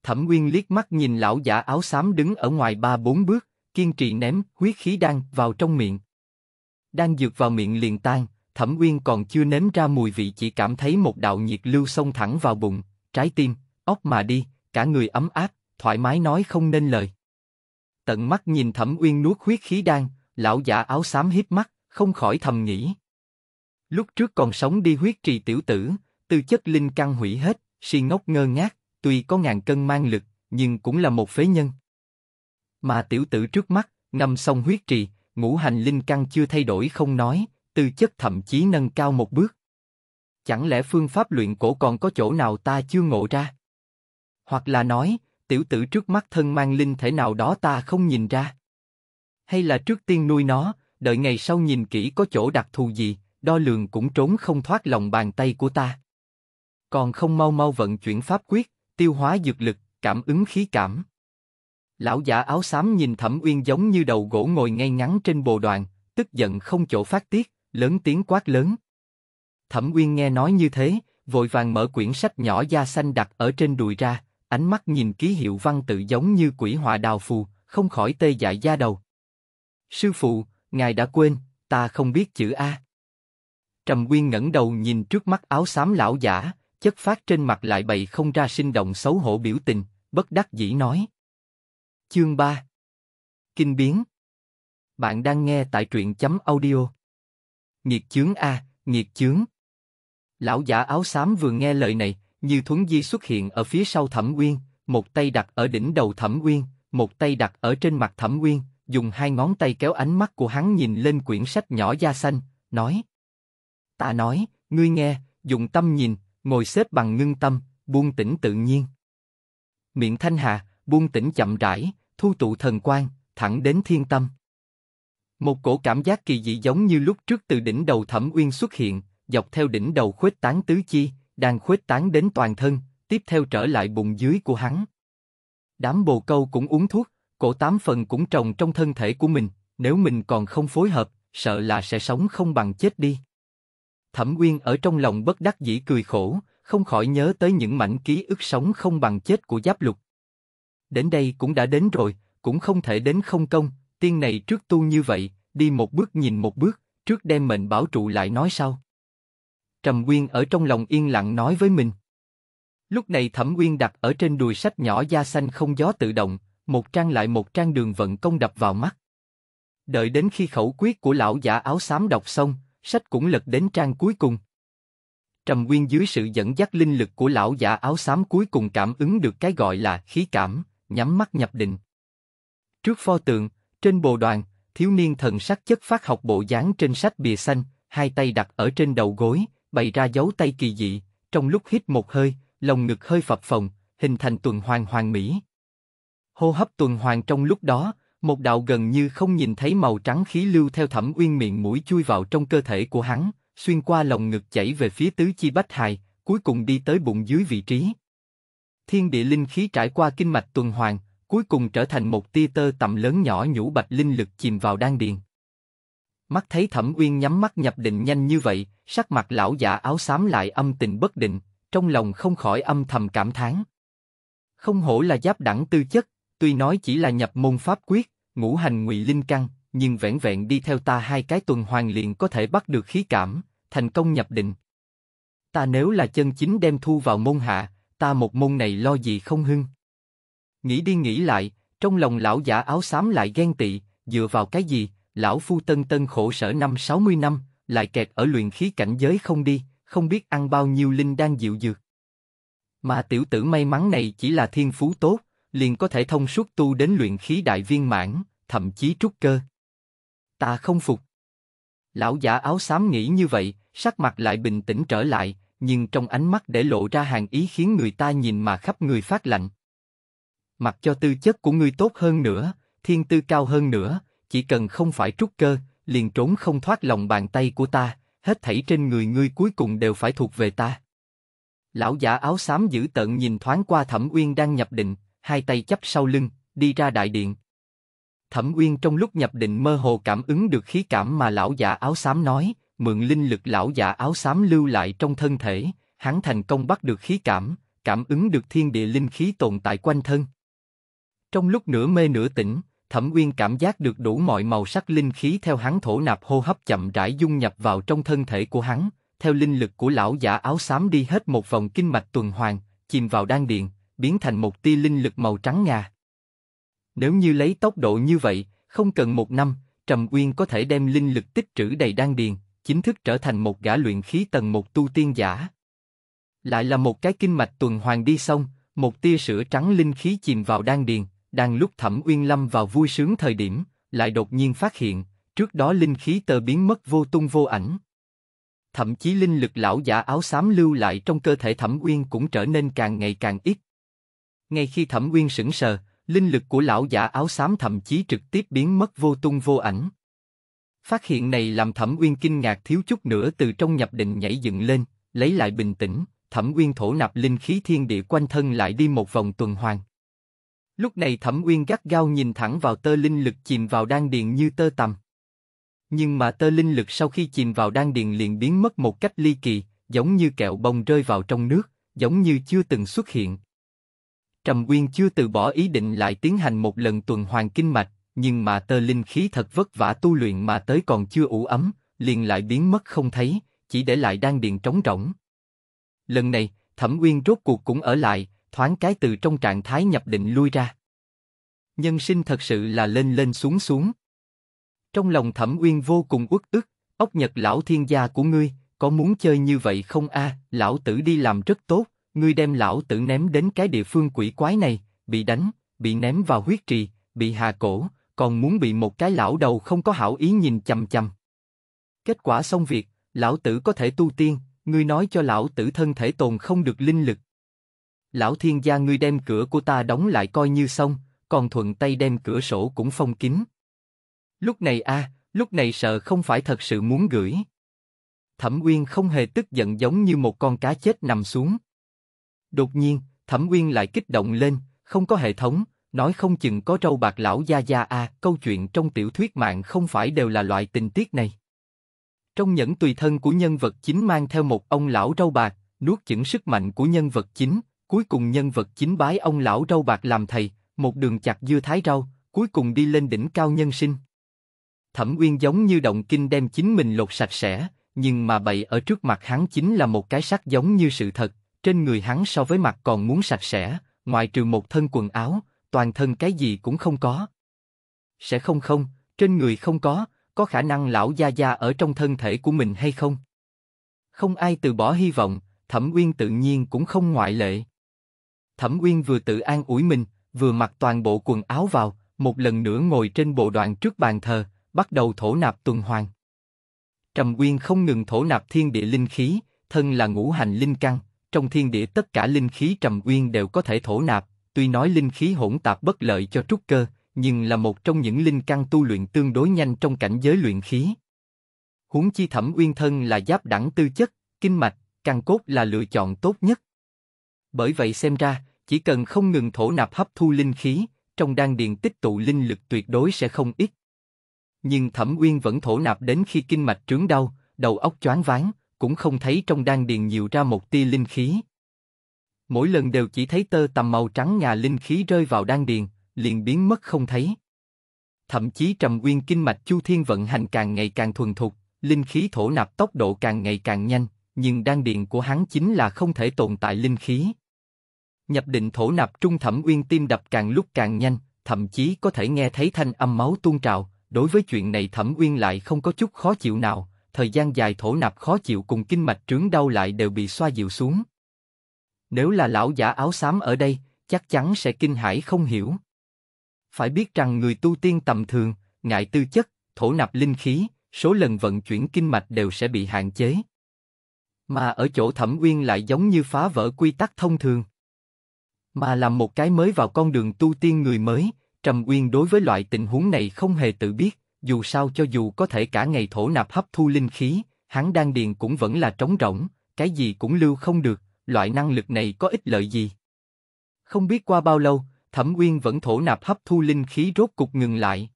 Thẩm Uyên liếc mắt nhìn lão giả áo xám đứng ở ngoài ba bốn bước, kiên trì ném huyết khí đan vào trong miệng. Đan dược vào miệng liền tan, Thẩm Uyên còn chưa nếm ra mùi vị chỉ cảm thấy một đạo nhiệt lưu xông thẳng vào bụng, trái tim, óc mà đi, cả người ấm áp, thoải mái nói không nên lời tận mắt nhìn Thẩm Uyên nuốt huyết khí đan, lão giả áo xám híp mắt, không khỏi thầm nghĩ. Lúc trước còn sống đi huyết trì tiểu tử, tư chất linh căn hủy hết, si ngốc ngơ ngác, tuy có ngàn cân mang lực, nhưng cũng là một phế nhân. Mà tiểu tử trước mắt, ngâm xong huyết trì, ngũ hành linh căn chưa thay đổi không nói, tư chất thậm chí nâng cao một bước. Chẳng lẽ phương pháp luyện cổ còn có chỗ nào ta chưa ngộ ra? Hoặc là nói, tiểu tử trước mắt thân mang linh thể nào đó ta không nhìn ra. Hay là trước tiên nuôi nó, đợi ngày sau nhìn kỹ có chỗ đặc thù gì, đo lường cũng trốn không thoát lòng bàn tay của ta. Còn không mau mau vận chuyển pháp quyết, tiêu hóa dược lực, cảm ứng khí cảm. Lão giả áo xám nhìn Thẩm Uyên giống như đầu gỗ ngồi ngay ngắn trên bồ đoàn, tức giận không chỗ phát tiết, lớn tiếng quát lớn. Thẩm Uyên nghe nói như thế, vội vàng mở quyển sách nhỏ da xanh đặt ở trên đùi ra, ánh mắt nhìn ký hiệu văn tự giống như quỷ họa đào phù, không khỏi tê dại da đầu. Sư phụ, ngài đã quên, ta không biết chữ A. Trầm Nguyên ngẩng đầu nhìn trước mắt áo xám lão giả, chất phát trên mặt lại bày không ra sinh động xấu hổ biểu tình, bất đắc dĩ nói. Chương 3 Kinh biến Bạn đang nghe tại truyện chấm audio. Nghiệt chướng A, nghiệt chướng. Lão giả áo xám vừa nghe lời này, như Thuấn Di xuất hiện ở phía sau Thẩm Uyên, một tay đặt ở đỉnh đầu Thẩm Uyên, một tay đặt ở trên mặt Thẩm Uyên, dùng hai ngón tay kéo ánh mắt của hắn nhìn lên quyển sách nhỏ da xanh, nói. Ta nói, ngươi nghe, dùng tâm nhìn, ngồi xếp bằng ngưng tâm, buông tĩnh tự nhiên. Miệng thanh hà, buông tĩnh chậm rãi, thu tụ thần quan, thẳng đến thiên tâm. Một cổ cảm giác kỳ dị giống như lúc trước từ đỉnh đầu Thẩm Uyên xuất hiện, dọc theo đỉnh đầu khuếch tán tứ chi, đang khuếch tán đến toàn thân, tiếp theo trở lại bụng dưới của hắn. Đám bồ câu cũng uống thuốc, cổ tám phần cũng trồng trong thân thể của mình, nếu mình còn không phối hợp, sợ là sẽ sống không bằng chết đi. Thẩm Uyên ở trong lòng bất đắc dĩ cười khổ, không khỏi nhớ tới những mảnh ký ức sống không bằng chết của Giáp Lục. Đến đây cũng đã đến rồi, cũng không thể đến không công, tiên này trước tu như vậy, đi một bước nhìn một bước, trước đem mệnh bảo trụ lại nói sau. Trầm Nguyên ở trong lòng yên lặng nói với mình. Lúc này Thẩm Nguyên đặt ở trên đùi sách nhỏ da xanh không gió tự động, một trang lại một trang đường vận công đập vào mắt. Đợi đến khi khẩu quyết của lão giả áo xám đọc xong, sách cũng lật đến trang cuối cùng. Trầm Nguyên dưới sự dẫn dắt linh lực của lão giả áo xám cuối cùng cảm ứng được cái gọi là khí cảm, nhắm mắt nhập định. Trước pho tượng, trên bồ đoàn, thiếu niên thần sắc chất phát học bộ dáng trên sách bìa xanh, hai tay đặt ở trên đầu gối, bày ra dấu tay kỳ dị, trong lúc hít một hơi, lồng ngực hơi phập phồng, hình thành tuần hoàn hoàn mỹ. Hô hấp tuần hoàn trong lúc đó, một đạo gần như không nhìn thấy màu trắng khí lưu theo thẩm uyên miệng mũi chui vào trong cơ thể của hắn, xuyên qua lồng ngực chảy về phía tứ chi bách hài, cuối cùng đi tới bụng dưới vị trí. Thiên địa linh khí trải qua kinh mạch tuần hoàn, cuối cùng trở thành một tia tơ tầm lớn nhỏ nhũ bạch linh lực chìm vào đan điền mắt thấy Thẩm Uyên nhắm mắt nhập định nhanh như vậy, sắc mặt lão giả áo xám lại âm tình bất định, trong lòng không khỏi âm thầm cảm thán. Không hổ là giáp đẳng tư chất, tuy nói chỉ là nhập môn pháp quyết, ngũ hành ngụy linh căn, nhưng vẹn vẹn đi theo ta hai cái tuần hoàn liền có thể bắt được khí cảm, thành công nhập định. Ta nếu là chân chính đem thu vào môn hạ, ta một môn này lo gì không hưng. Nghĩ đi nghĩ lại, trong lòng lão giả áo xám lại ghen tị, dựa vào cái gì, lão phu tân tân khổ sở năm 60 năm, lại kẹt ở luyện khí cảnh giới không đi, không biết ăn bao nhiêu linh đang dịu dược. Mà tiểu tử may mắn này chỉ là thiên phú tốt, liền có thể thông suốt tu đến luyện khí đại viên mãn, thậm chí trúc cơ. Ta không phục. Lão giả áo xám nghĩ như vậy, sắc mặt lại bình tĩnh trở lại, nhưng trong ánh mắt để lộ ra hàng ý khiến người ta nhìn mà khắp người phát lạnh. Mặc cho tư chất của ngươi tốt hơn nữa, thiên tư cao hơn nữa, chỉ cần không phải trúc cơ, liền trốn không thoát lòng bàn tay của ta, hết thảy trên người ngươi cuối cùng đều phải thuộc về ta. Lão giả áo xám giữ tận nhìn thoáng qua Thẩm Uyên đang nhập định, hai tay chấp sau lưng, đi ra đại điện. Thẩm Uyên trong lúc nhập định mơ hồ cảm ứng được khí cảm mà lão giả áo xám nói, mượn linh lực lão giả áo xám lưu lại trong thân thể, hắn thành công bắt được khí cảm, cảm ứng được thiên địa linh khí tồn tại quanh thân. Trong lúc nửa mê nửa tỉnh, Thẩm Uyên cảm giác được đủ mọi màu sắc linh khí theo hắn thổ nạp hô hấp chậm rãi dung nhập vào trong thân thể của hắn, theo linh lực của lão giả áo xám đi hết một vòng kinh mạch tuần hoàn, chìm vào đan điền, biến thành một tia linh lực màu trắng ngà. Nếu như lấy tốc độ như vậy, không cần một năm, Trầm Uyên có thể đem linh lực tích trữ đầy đan điền, chính thức trở thành một gã luyện khí tầng một tu tiên giả. Lại là một cái kinh mạch tuần hoàn đi xong, một tia sữa trắng linh khí chìm vào đan điền, đang lúc Thẩm Uyên Lâm vào vui sướng thời điểm, lại đột nhiên phát hiện, trước đó linh khí tờ biến mất vô tung vô ảnh. Thậm chí linh lực lão giả áo xám lưu lại trong cơ thể Thẩm Uyên cũng trở nên càng ngày càng ít. Ngay khi Thẩm Uyên sững sờ, linh lực của lão giả áo xám thậm chí trực tiếp biến mất vô tung vô ảnh. Phát hiện này làm Thẩm Uyên kinh ngạc thiếu chút nữa từ trong nhập định nhảy dựng lên, lấy lại bình tĩnh, Thẩm Uyên thổ nạp linh khí thiên địa quanh thân lại đi một vòng tuần hoàn. Lúc này Thẩm Uyên gắt gao nhìn thẳng vào tơ linh lực chìm vào đan điện như tơ tầm Nhưng mà tơ linh lực sau khi chìm vào đan điện liền biến mất một cách ly kỳ, giống như kẹo bông rơi vào trong nước, giống như chưa từng xuất hiện. Trầm Uyên chưa từ bỏ ý định lại tiến hành một lần tuần hoàn kinh mạch, nhưng mà tơ linh khí thật vất vả tu luyện mà tới còn chưa ủ ấm, liền lại biến mất không thấy, chỉ để lại đan điện trống rỗng. Lần này, Thẩm Uyên rốt cuộc cũng ở lại, thoáng cái từ trong trạng thái nhập định lui ra. Nhân sinh thật sự là lên lên xuống xuống. Trong lòng Thẩm Uyên vô cùng uất ức, ốc Nhật lão thiên gia của ngươi, có muốn chơi như vậy không a? À, lão tử đi làm rất tốt, ngươi đem lão tử ném đến cái địa phương quỷ quái này, bị đánh, bị ném vào huyết trì, bị hà cổ, còn muốn bị một cái lão đầu không có hảo ý nhìn chằm chằm. Kết quả xong việc, lão tử có thể tu tiên, ngươi nói cho lão tử thân thể tồn không được linh lực, lão thiên gia ngươi đem cửa của ta đóng lại coi như xong, còn thuận tay đem cửa sổ cũng phong kín. Lúc này a, lúc này sợ không phải thật sự muốn gửi. Thẩm Uyên không hề tức giận giống như một con cá chết nằm xuống. Đột nhiên, Thẩm Uyên lại kích động lên, không có hệ thống, nói không chừng có trâu bạc lão gia gia a, câu chuyện trong tiểu thuyết mạng không phải đều là loại tình tiết này. Trong những tùy thân của nhân vật chính mang theo một ông lão râu bạc, nuốt chửng sức mạnh của nhân vật chính, Cuối cùng nhân vật chính bái ông lão râu bạc làm thầy, một đường chặt dưa thái rau, cuối cùng đi lên đỉnh cao nhân sinh. Thẩm Uyên giống như động kinh đem chính mình lột sạch sẽ, nhưng mà bậy ở trước mặt hắn chính là một cái sắc giống như sự thật, trên người hắn so với mặt còn muốn sạch sẽ, ngoài trừ một thân quần áo, toàn thân cái gì cũng không có. Sẽ không không, trên người không có, có khả năng lão gia gia ở trong thân thể của mình hay không? Không ai từ bỏ hy vọng, Thẩm Uyên tự nhiên cũng không ngoại lệ. Thẩm Uyên vừa tự an ủi mình, vừa mặc toàn bộ quần áo vào, một lần nữa ngồi trên bộ đoạn trước bàn thờ, bắt đầu thổ nạp tuần hoàn. Trầm Uyên không ngừng thổ nạp thiên địa linh khí, thân là ngũ hành linh căn, trong thiên địa tất cả linh khí Trầm Uyên đều có thể thổ nạp, tuy nói linh khí hỗn tạp bất lợi cho trúc cơ, nhưng là một trong những linh căn tu luyện tương đối nhanh trong cảnh giới luyện khí. Huống chi Thẩm Uyên thân là giáp đẳng tư chất, kinh mạch, căn cốt là lựa chọn tốt nhất. Bởi vậy xem ra, chỉ cần không ngừng thổ nạp hấp thu linh khí, trong đan điền tích tụ linh lực tuyệt đối sẽ không ít. Nhưng Thẩm Uyên vẫn thổ nạp đến khi kinh mạch trướng đau, đầu óc choáng váng, cũng không thấy trong đan điền nhiều ra một tia linh khí. Mỗi lần đều chỉ thấy tơ tầm màu trắng ngà linh khí rơi vào đan điền, liền biến mất không thấy. Thậm chí Trầm Uyên kinh mạch Chu Thiên vận hành càng ngày càng thuần thục, linh khí thổ nạp tốc độ càng ngày càng nhanh, nhưng đan điền của hắn chính là không thể tồn tại linh khí. Nhập định thổ nạp trung thẩm uyên tim đập càng lúc càng nhanh, thậm chí có thể nghe thấy thanh âm máu tuôn trào, đối với chuyện này thẩm uyên lại không có chút khó chịu nào, thời gian dài thổ nạp khó chịu cùng kinh mạch trướng đau lại đều bị xoa dịu xuống. Nếu là lão giả áo xám ở đây, chắc chắn sẽ kinh hãi không hiểu. Phải biết rằng người tu tiên tầm thường, ngại tư chất, thổ nạp linh khí, số lần vận chuyển kinh mạch đều sẽ bị hạn chế. Mà ở chỗ thẩm uyên lại giống như phá vỡ quy tắc thông thường mà làm một cái mới vào con đường tu tiên người mới. Trầm Uyên đối với loại tình huống này không hề tự biết, dù sao cho dù có thể cả ngày thổ nạp hấp thu linh khí, hắn đang điền cũng vẫn là trống rỗng, cái gì cũng lưu không được, loại năng lực này có ích lợi gì? Không biết qua bao lâu, Thẩm Uyên vẫn thổ nạp hấp thu linh khí rốt cục ngừng lại.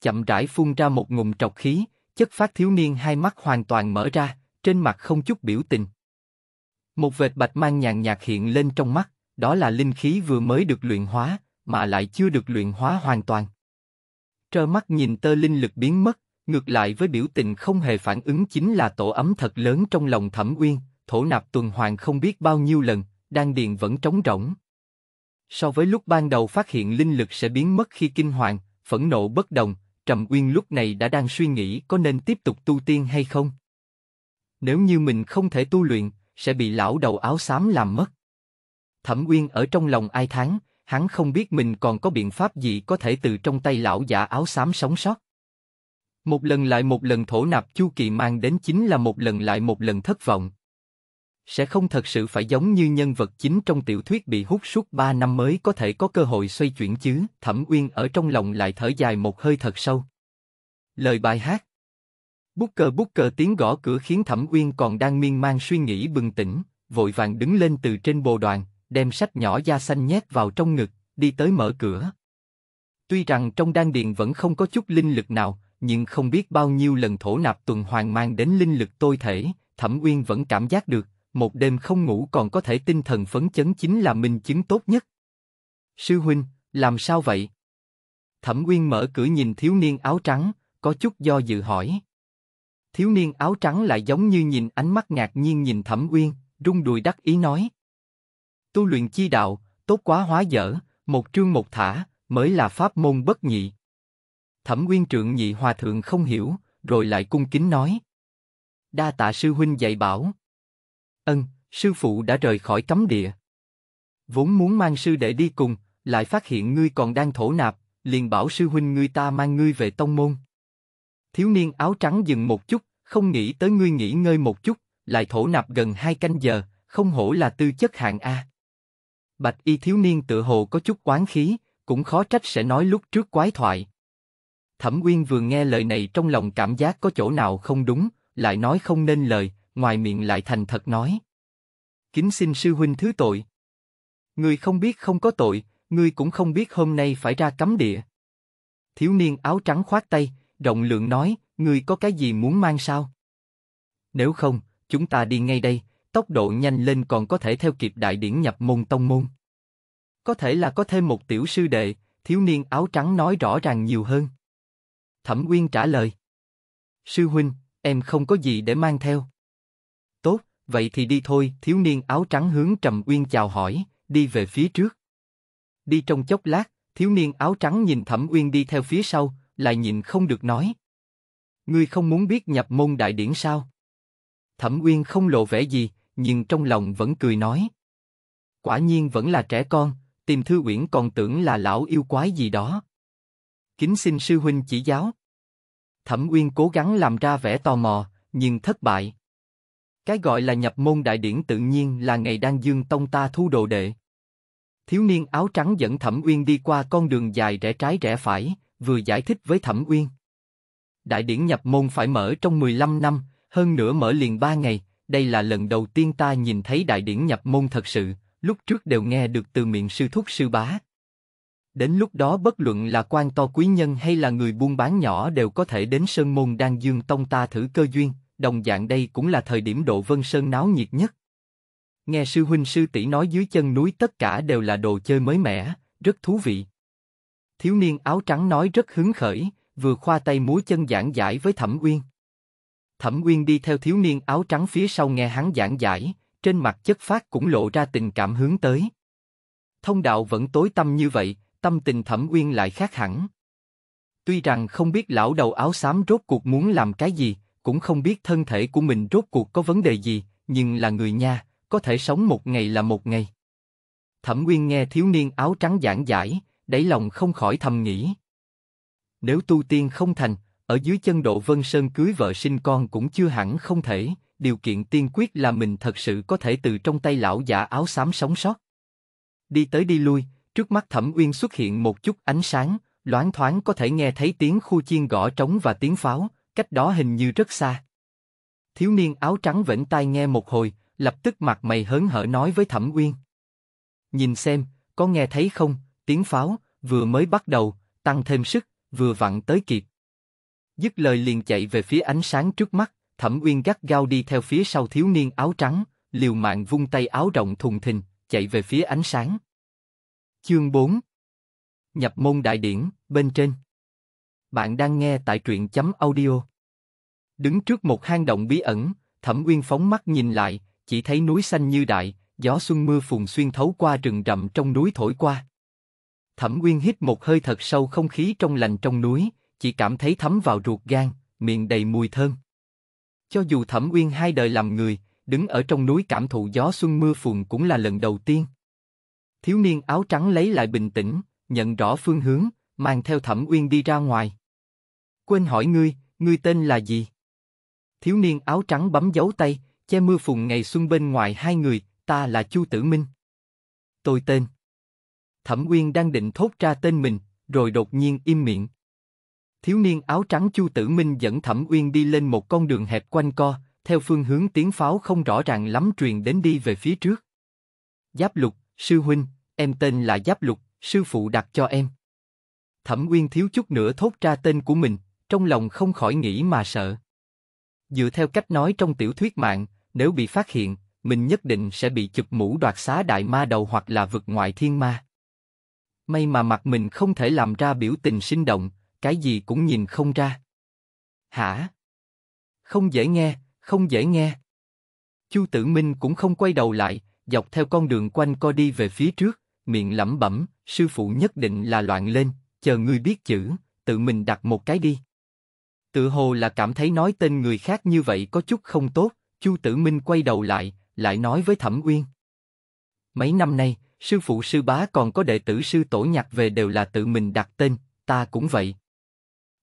Chậm rãi phun ra một ngụm trọc khí, chất phát thiếu niên hai mắt hoàn toàn mở ra, trên mặt không chút biểu tình. Một vệt bạch mang nhàn nhạt hiện lên trong mắt, đó là linh khí vừa mới được luyện hóa, mà lại chưa được luyện hóa hoàn toàn. Trơ mắt nhìn tơ linh lực biến mất, ngược lại với biểu tình không hề phản ứng chính là tổ ấm thật lớn trong lòng thẩm uyên, thổ nạp tuần hoàn không biết bao nhiêu lần, đan điền vẫn trống rỗng. So với lúc ban đầu phát hiện linh lực sẽ biến mất khi kinh hoàng, phẫn nộ bất đồng, Trầm Uyên lúc này đã đang suy nghĩ có nên tiếp tục tu tiên hay không. Nếu như mình không thể tu luyện, sẽ bị lão đầu áo xám làm mất. Thẩm Uyên ở trong lòng ai tháng, hắn không biết mình còn có biện pháp gì có thể từ trong tay lão giả áo xám sống sót. Một lần lại một lần thổ nạp Chu Kỳ mang đến chính là một lần lại một lần thất vọng. Sẽ không thật sự phải giống như nhân vật chính trong tiểu thuyết bị hút suốt ba năm mới có thể có cơ hội xoay chuyển chứ, Thẩm Uyên ở trong lòng lại thở dài một hơi thật sâu. Lời bài hát Bút cờ bút cờ tiếng gõ cửa khiến Thẩm Uyên còn đang miên man suy nghĩ bừng tỉnh, vội vàng đứng lên từ trên bồ đoàn, đem sách nhỏ da xanh nhét vào trong ngực, đi tới mở cửa. Tuy rằng trong đan điền vẫn không có chút linh lực nào, nhưng không biết bao nhiêu lần thổ nạp tuần hoàn mang đến linh lực tôi thể, Thẩm Uyên vẫn cảm giác được, một đêm không ngủ còn có thể tinh thần phấn chấn chính là minh chứng tốt nhất. Sư huynh, làm sao vậy? Thẩm Uyên mở cửa nhìn thiếu niên áo trắng, có chút do dự hỏi. Thiếu niên áo trắng lại giống như nhìn ánh mắt ngạc nhiên nhìn Thẩm Uyên, rung đùi đắc ý nói, Tu luyện chi đạo, tốt quá hóa dở, một trương một thả, mới là pháp môn bất nhị. Thẩm Nguyên Trượng Nhị Hòa Thượng không hiểu, rồi lại cung kính nói. Đa tạ sư huynh dạy bảo. Ân, sư phụ đã rời khỏi cấm địa. Vốn muốn mang sư đệ đi cùng, lại phát hiện ngươi còn đang thổ nạp, liền bảo sư huynh ngươi ta mang ngươi về tông môn. Thiếu niên áo trắng dừng một chút, không nghĩ tới ngươi nghỉ ngơi một chút, lại thổ nạp gần hai canh giờ, không hổ là tư chất hạng A. Bạch y thiếu niên tự hồ có chút quán khí, cũng khó trách sẽ nói lúc trước quái thoại. Thẩm Uyên vừa nghe lời này trong lòng cảm giác có chỗ nào không đúng, lại nói không nên lời, ngoài miệng lại thành thật nói. Kính xin sư huynh thứ tội. Ngươi không biết không có tội, ngươi cũng không biết hôm nay phải ra cấm địa. Thiếu niên áo trắng khoát tay, rộng lượng nói, ngươi có cái gì muốn mang sao? Nếu không, chúng ta đi ngay đây, tốc độ nhanh lên còn có thể theo kịp đại điển nhập môn tông môn. Có thể là có thêm một tiểu sư đệ, thiếu niên áo trắng nói rõ ràng nhiều hơn. Thẩm Quyên trả lời. Sư huynh, em không có gì để mang theo. Tốt, vậy thì đi thôi, thiếu niên áo trắng hướng Trầm Uyên chào hỏi, đi về phía trước. Đi trong chốc lát, thiếu niên áo trắng nhìn Thẩm Uyên đi theo phía sau, lại nhìn không được nói. Ngươi không muốn biết nhập môn đại điển sao? Thẩm Uyên không lộ vẻ gì, nhưng trong lòng vẫn cười nói. Quả nhiên vẫn là trẻ con, tìm thư uyển còn tưởng là lão yêu quái gì đó. Kính xin sư huynh chỉ giáo. Thẩm Uyên cố gắng làm ra vẻ tò mò, nhưng thất bại. Cái gọi là nhập môn đại điển tự nhiên là ngày đang dương tông ta thu đồ đệ. Thiếu niên áo trắng dẫn Thẩm Uyên đi qua con đường dài rẽ trái rẽ phải, vừa giải thích với Thẩm Uyên. Đại điển nhập môn phải mở trong 15 năm, hơn nữa mở liền 3 ngày, đây là lần đầu tiên ta nhìn thấy đại điển nhập môn thật sự, lúc trước đều nghe được từ miệng sư thúc sư bá. Đến lúc đó bất luận là quan to quý nhân hay là người buôn bán nhỏ đều có thể đến Sơn Môn Đan Dương Tông ta thử cơ duyên, đồng dạng đây cũng là thời điểm độ vân sơn náo nhiệt nhất. Nghe sư huynh sư tỷ nói dưới chân núi tất cả đều là đồ chơi mới mẻ, rất thú vị. Thiếu niên áo trắng nói rất hứng khởi, vừa khoa tay múa chân giảng giải với Thẩm Uyên. Thẩm Uyên đi theo thiếu niên áo trắng phía sau nghe hắn giảng giải, trên mặt chất phát cũng lộ ra tình cảm hướng tới. Thông đạo vẫn tối tâm như vậy, tâm tình Thẩm Uyên lại khác hẳn. Tuy rằng không biết lão đầu áo xám rốt cuộc muốn làm cái gì, cũng không biết thân thể của mình rốt cuộc có vấn đề gì, nhưng là người nha, có thể sống một ngày là một ngày. Thẩm Uyên nghe thiếu niên áo trắng giảng giải, đáy lòng không khỏi thầm nghĩ. Nếu tu tiên không thành, ở dưới chân Độ Vân Sơn cưới vợ sinh con cũng chưa hẳn không thể, điều kiện tiên quyết là mình thật sự có thể từ trong tay lão giả áo xám sống sót. Đi tới đi lui, trước mắt Thẩm Uyên xuất hiện một chút ánh sáng, loáng thoáng có thể nghe thấy tiếng khu chiên gõ trống và tiếng pháo, cách đó hình như rất xa. Thiếu niên áo trắng vẫn tai nghe một hồi, lập tức mặt mày hớn hở nói với Thẩm Uyên. Nhìn xem, có nghe thấy không, tiếng pháo, vừa mới bắt đầu, tăng thêm sức, vừa vặn tới kịp. Dứt lời liền chạy về phía ánh sáng trước mắt, Thẩm Uyên gắt gao đi theo phía sau thiếu niên áo trắng, liều mạng vung tay áo rộng thùng thình, chạy về phía ánh sáng. Chương 4 Nhập môn đại điển, bên trên Bạn đang nghe tại truyện chấm audio Đứng trước một hang động bí ẩn, Thẩm Uyên phóng mắt nhìn lại, chỉ thấy núi xanh như đại, gió xuân mưa phùn xuyên thấu qua rừng rậm trong núi thổi qua. Thẩm Uyên hít một hơi thật sâu không khí trong lành trong núi, chỉ cảm thấy thấm vào ruột gan, miệng đầy mùi thơm. Cho dù Thẩm Uyên hai đời làm người, đứng ở trong núi cảm thụ gió xuân mưa phùn cũng là lần đầu tiên. Thiếu niên áo trắng lấy lại bình tĩnh, nhận rõ phương hướng, mang theo Thẩm Uyên đi ra ngoài. Quên hỏi ngươi, ngươi tên là gì? Thiếu niên áo trắng bấm dấu tay, che mưa phùn ngày xuân bên ngoài hai người, ta là Chu Tử Minh. Tôi tên. Thẩm Uyên đang định thốt ra tên mình, rồi đột nhiên im miệng. Thiếu niên áo trắng Chu Tử Minh dẫn Thẩm Uyên đi lên một con đường hẹp quanh co, theo phương hướng tiếng pháo không rõ ràng lắm truyền đến đi về phía trước. Giáp Lục, sư huynh, em tên là Giáp Lục, sư phụ đặt cho em. Thẩm Uyên thiếu chút nữa thốt ra tên của mình, trong lòng không khỏi nghĩ mà sợ. Dựa theo cách nói trong tiểu thuyết mạng, nếu bị phát hiện, mình nhất định sẽ bị chụp mũ đoạt xá đại ma đầu hoặc là vực ngoại thiên ma. May mà mặt mình không thể làm ra biểu tình sinh động, cái gì cũng nhìn không ra. Hả? Không dễ nghe, không dễ nghe. Chu Tử Minh cũng không quay đầu lại, dọc theo con đường quanh co đi về phía trước, miệng lẩm bẩm, sư phụ nhất định là loạn lên, chờ ngươi biết chữ, tự mình đặt một cái đi. Tự hồ là cảm thấy nói tên người khác như vậy có chút không tốt, Chu Tử Minh quay đầu lại, lại nói với Thẩm Uyên. Mấy năm nay, sư phụ sư bá còn có đệ tử sư tổ nhạc về đều là tự mình đặt tên, ta cũng vậy,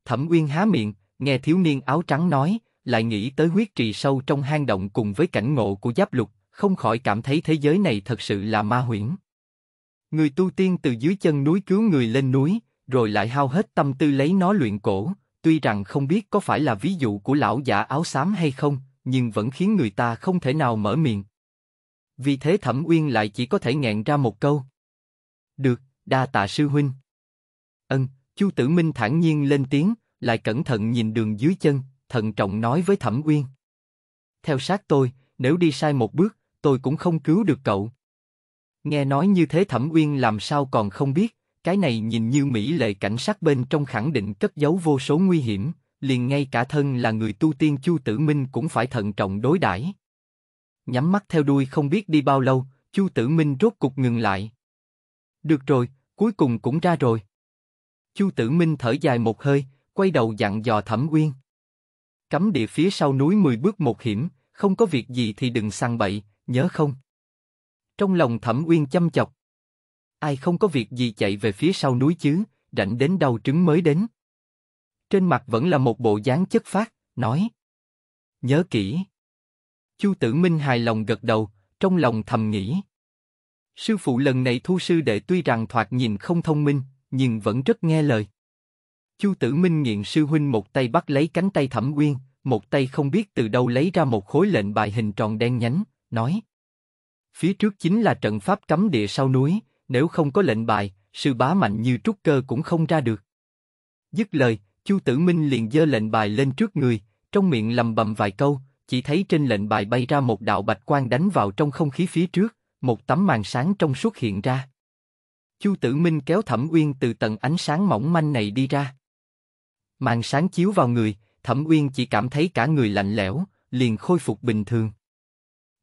Thẩm Uyên há miệng, nghe thiếu niên áo trắng nói, lại nghĩ tới huyết trì sâu trong hang động cùng với cảnh ngộ của giáp lục, không khỏi cảm thấy thế giới này thật sự là ma huyễn. Người tu tiên từ dưới chân núi cứu người lên núi, rồi lại hao hết tâm tư lấy nó luyện cổ, tuy rằng không biết có phải là ví dụ của lão giả áo xám hay không, nhưng vẫn khiến người ta không thể nào mở miệng. Vì thế Thẩm Uyên lại chỉ có thể nghẹn ra một câu. Được, đa tạ sư huynh. Ân, Chu Tử Minh thản nhiên lên tiếng, lại cẩn thận nhìn đường dưới chân, thận trọng nói với Thẩm Uyên. Theo sát tôi, nếu đi sai một bước, tôi cũng không cứu được cậu. Nghe nói như thế Thẩm Uyên làm sao còn không biết, cái này nhìn như Mỹ lệ cảnh sát bên trong khẳng định cất giấu vô số nguy hiểm, liền ngay cả thân là người tu tiên Chu Tử Minh cũng phải thận trọng đối đãi. Nhắm mắt theo đuôi không biết đi bao lâu, Chu Tử Minh rốt cục ngừng lại. Được rồi, cuối cùng cũng ra rồi. Chu Tử Minh thở dài một hơi, quay đầu dặn dò Thẩm Uyên. Cấm địa phía sau núi 10 bước một hiểm, không có việc gì thì đừng sang bậy, nhớ không? Trong lòng Thẩm Uyên chăm chọc. Ai không có việc gì chạy về phía sau núi chứ, rảnh đến đau trứng mới đến. Trên mặt vẫn là một bộ dáng chất phát, nói. Nhớ kỹ. Chu Tử Minh hài lòng gật đầu, trong lòng thầm nghĩ. Sư phụ lần này thu sư đệ tuy rằng thoạt nhìn không thông minh, nhưng vẫn rất nghe lời. Chu Tử Minh nghiện sư huynh một tay bắt lấy cánh tay Thẩm Quyên, một tay không biết từ đâu lấy ra một khối lệnh bài hình tròn đen nhánh, nói: phía trước chính là trận pháp cấm địa sau núi, nếu không có lệnh bài, sư bá mạnh như trúc cơ cũng không ra được. Dứt lời, Chu Tử Minh liền dơ lệnh bài lên trước người, trong miệng lầm bầm vài câu, chỉ thấy trên lệnh bài bay ra một đạo bạch quang đánh vào trong không khí phía trước, một tấm màn sáng trong suốt hiện ra. Chu Tử Minh kéo Thẩm Uyên từ tầng ánh sáng mỏng manh này đi ra. Màn sáng chiếu vào người, Thẩm Uyên chỉ cảm thấy cả người lạnh lẽo, liền khôi phục bình thường.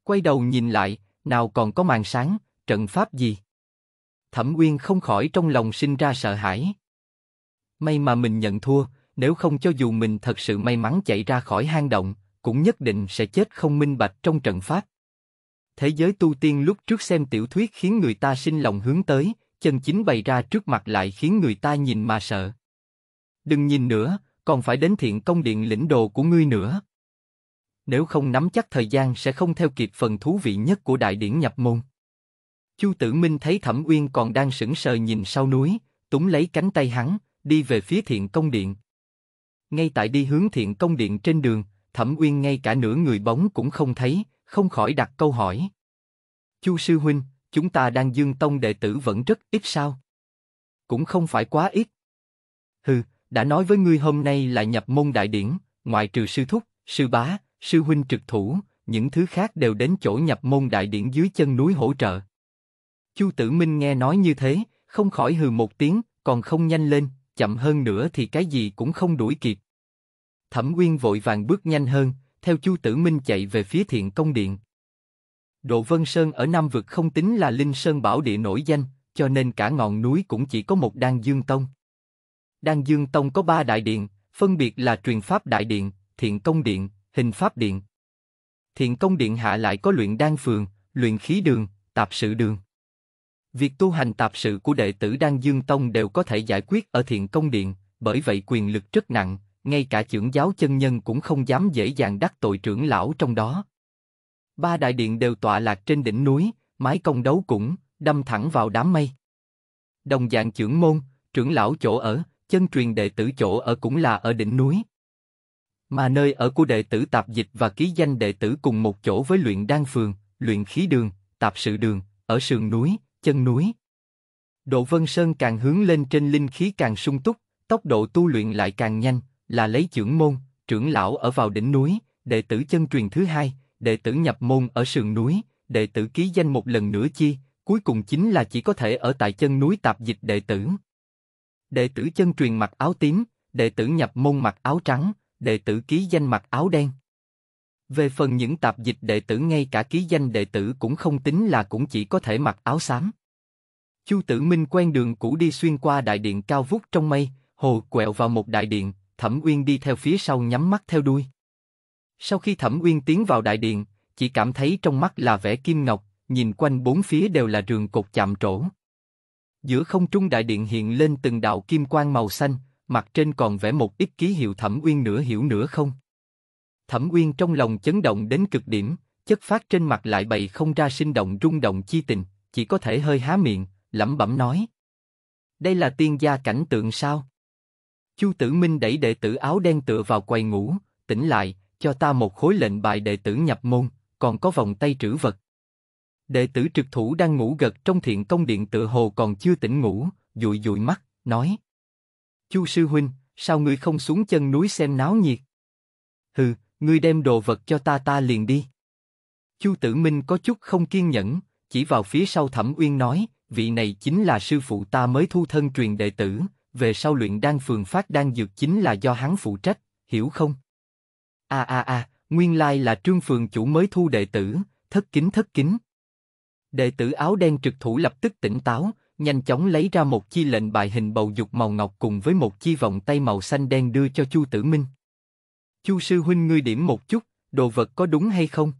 Quay đầu nhìn lại, nào còn có màn sáng, trận pháp gì? Thẩm Uyên không khỏi trong lòng sinh ra sợ hãi. May mà mình nhận thua, nếu không cho dù mình thật sự may mắn chạy ra khỏi hang động, cũng nhất định sẽ chết không minh bạch trong trận pháp. Thế giới tu tiên lúc trước xem tiểu thuyết khiến người ta sinh lòng hướng tới, chân chính bày ra trước mặt lại khiến người ta nhìn mà sợ. Đừng nhìn nữa, còn phải đến thiện công điện lĩnh đồ của ngươi nữa. Nếu không nắm chắc thời gian sẽ không theo kịp phần thú vị nhất của đại điển nhập môn. Chu Tử Minh thấy Thẩm Uyên còn đang sững sờ nhìn sau núi, túng lấy cánh tay hắn, đi về phía thiện công điện. Ngay tại đi hướng thiện công điện trên đường, Thẩm Uyên ngay cả nửa người bóng cũng không thấy, không khỏi đặt câu hỏi. Chu sư huynh, chúng ta đang dương tông đệ tử vẫn rất ít sao? Cũng không phải quá ít. Hừ, đã nói với ngươi hôm nay là nhập môn đại điển, ngoại trừ sư thúc, sư bá, sư huynh trực thủ, những thứ khác đều đến chỗ nhập môn đại điển dưới chân núi hỗ trợ. Chu Tử Minh nghe nói như thế, không khỏi hừ một tiếng, còn không nhanh lên, chậm hơn nữa thì cái gì cũng không đuổi kịp. Thẩm Uyên vội vàng bước nhanh hơn, theo Chu Tử Minh chạy về phía Thiện Công Điện. Độ Vân Sơn ở Nam Vực không tính là Linh Sơn Bảo Địa nổi danh, cho nên cả ngọn núi cũng chỉ có một Đan Dương Tông. Đan Dương Tông có ba đại điện, phân biệt là Truyền Pháp Đại Điện, Thiện Công Điện, Hình Pháp Điện. Thiện Công Điện hạ lại có luyện đan phường, luyện khí đường, tạp sự đường. Việc tu hành tạp sự của đệ tử Đan Dương Tông đều có thể giải quyết ở Thiện Công Điện, bởi vậy quyền lực rất nặng, ngay cả trưởng giáo chân nhân cũng không dám dễ dàng đắc tội trưởng lão trong đó. Ba đại điện đều tọa lạc trên đỉnh núi, mái công đấu cũng, đâm thẳng vào đám mây. Đồng dạng trưởng môn, trưởng lão chỗ ở, chân truyền đệ tử chỗ ở cũng là ở đỉnh núi. Mà nơi ở của đệ tử tạp dịch và ký danh đệ tử cùng một chỗ với luyện đan phường, luyện khí đường, tạp sự đường, ở sườn núi, chân núi. Độ Vân Sơn càng hướng lên trên linh khí càng sung túc, tốc độ tu luyện lại càng nhanh, là lấy trưởng môn, trưởng lão ở vào đỉnh núi, đệ tử chân truyền thứ hai, đệ tử nhập môn ở sườn núi, đệ tử ký danh một lần nữa chi, cuối cùng chính là chỉ có thể ở tại chân núi tạp dịch đệ tử. Đệ tử chân truyền mặc áo tím, đệ tử nhập môn mặc áo trắng, đệ tử ký danh mặc áo đen. Về phần những tạp dịch đệ tử ngay cả ký danh đệ tử cũng không tính là cũng chỉ có thể mặc áo xám. Chu Tử Minh quen đường cũ đi xuyên qua đại điện cao vút trong mây, hồ quẹo vào một đại điện, Thẩm Uyên đi theo phía sau nhắm mắt theo đuôi. Sau khi Thẩm Uyên tiến vào đại điện, chỉ cảm thấy trong mắt là vẻ kim ngọc, nhìn quanh bốn phía đều là rường cột chạm trổ. Giữa không trung đại điện hiện lên từng đạo kim quang màu xanh, mặt trên còn vẽ một ít ký hiệu Thẩm Uyên nửa hiểu nửa không. Thẩm Uyên trong lòng chấn động đến cực điểm, chất phát trên mặt lại bày không ra sinh động rung động chi tình, chỉ có thể hơi há miệng, lẩm bẩm nói. Đây là tiên gia cảnh tượng sao? Chu Tử Minh đẩy đệ tử áo đen tựa vào quầy ngủ, tỉnh lại, cho ta một khối lệnh bài đệ tử nhập môn, còn có vòng tay trữ vật. Đệ tử trực thủ đang ngủ gật trong thiện công điện tự hồ còn chưa tỉnh ngủ, dụi dụi mắt, nói. Chu sư huynh, sao ngươi không xuống chân núi xem náo nhiệt? Hừ, ngươi đem đồ vật cho ta ta liền đi. Chu Tử Minh có chút không kiên nhẫn, chỉ vào phía sau Thẩm Uyên nói, vị này chính là sư phụ ta mới thu thân truyền đệ tử, về sau luyện đan phường phát đan dược chính là do hắn phụ trách, hiểu không? À a, à, à, nguyên lai là trương phường chủ mới thu đệ tử, thất kính thất kính. Đệ tử áo đen trực thủ lập tức tỉnh táo, nhanh chóng lấy ra một chi lệnh bài hình bầu dục màu ngọc cùng với một chi vòng tay màu xanh đen đưa cho Chu Tử Minh. Chu sư huynh ngươi điểm một chút, đồ vật có đúng hay không?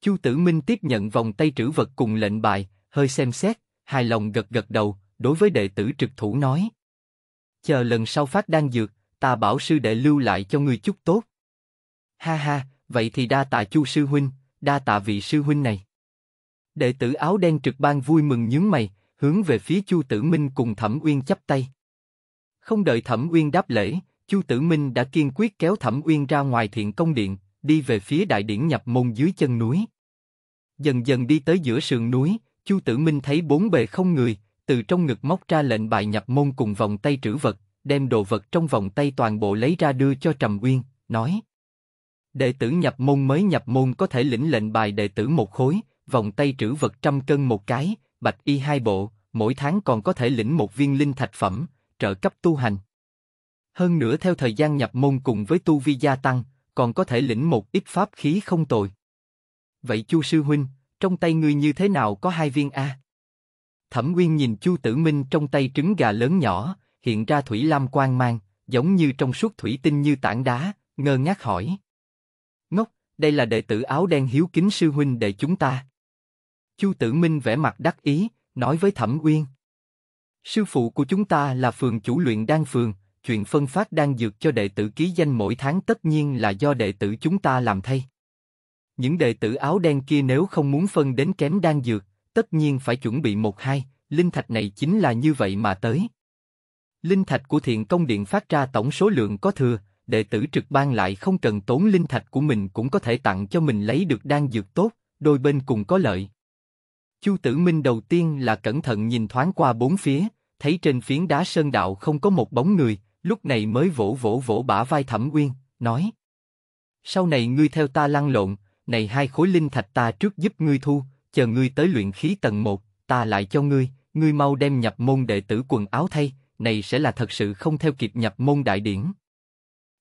Chu Tử Minh tiếp nhận vòng tay trữ vật cùng lệnh bài, hơi xem xét, hài lòng gật gật đầu, đối với đệ tử trực thủ nói. Chờ lần sau phát đan dược, ta bảo sư đệ lưu lại cho ngươi chút tốt. Ha ha, vậy thì đa tạ chu sư huynh, đa tạ vị sư huynh này. Đệ tử áo đen trực ban vui mừng nhướng mày, hướng về phía chu tử minh cùng thẩm uyên chắp tay. Không đợi thẩm uyên đáp lễ, chu tử minh đã kiên quyết kéo thẩm uyên ra ngoài thiện công điện, đi về phía đại điển nhập môn dưới chân núi. Dần dần đi tới giữa sườn núi, Chu Tử Minh thấy bốn bề không người, từ trong ngực móc ra lệnh bài nhập môn cùng vòng tay trữ vật, đem đồ vật trong vòng tay toàn bộ lấy ra đưa cho Trầm Uyên, nói: Đệ tử nhập môn mới nhập môn có thể lĩnh lệnh bài đệ tử một khối, vòng tay trữ vật trăm cân một cái, bạch y hai bộ, mỗi tháng còn có thể lĩnh một viên linh thạch phẩm, trợ cấp tu hành. Hơn nữa theo thời gian nhập môn cùng với tu vi gia tăng, còn có thể lĩnh một ít pháp khí không tồi. Vậy Chu sư huynh, trong tay ngươi như thế nào có hai viên a? Thẩm Nguyên nhìn Chu Tử Minh trong tay trứng gà lớn nhỏ, hiện ra thủy lam quang mang, giống như trong suốt thủy tinh như tảng đá, ngơ ngác hỏi đây là đệ tử áo đen hiếu kính sư huynh đệ chúng ta. Chu Tử Minh vẻ mặt đắc ý, nói với Thẩm Uyên. Sư phụ của chúng ta là phường chủ luyện đan phường, chuyện phân phát đan dược cho đệ tử ký danh mỗi tháng tất nhiên là do đệ tử chúng ta làm thay. Những đệ tử áo đen kia nếu không muốn phân đến kém đan dược, tất nhiên phải chuẩn bị một hai, linh thạch này chính là như vậy mà tới. Linh thạch của thiện công điện phát ra tổng số lượng có thừa, đệ tử trực ban lại không cần tốn linh thạch của mình cũng có thể tặng cho mình lấy được đan dược tốt, đôi bên cùng có lợi. Chu Tử Minh đầu tiên là cẩn thận nhìn thoáng qua bốn phía, thấy trên phiến đá sơn đạo không có một bóng người, lúc này mới vỗ vỗ vỗ bả vai Thẩm Uyên, nói: "Sau này ngươi theo ta lăn lộn, này hai khối linh thạch ta trước giúp ngươi thu, chờ ngươi tới luyện khí tầng 1, ta lại cho ngươi, ngươi mau đem nhập môn đệ tử quần áo thay, này sẽ là thật sự không theo kịp nhập môn đại điển."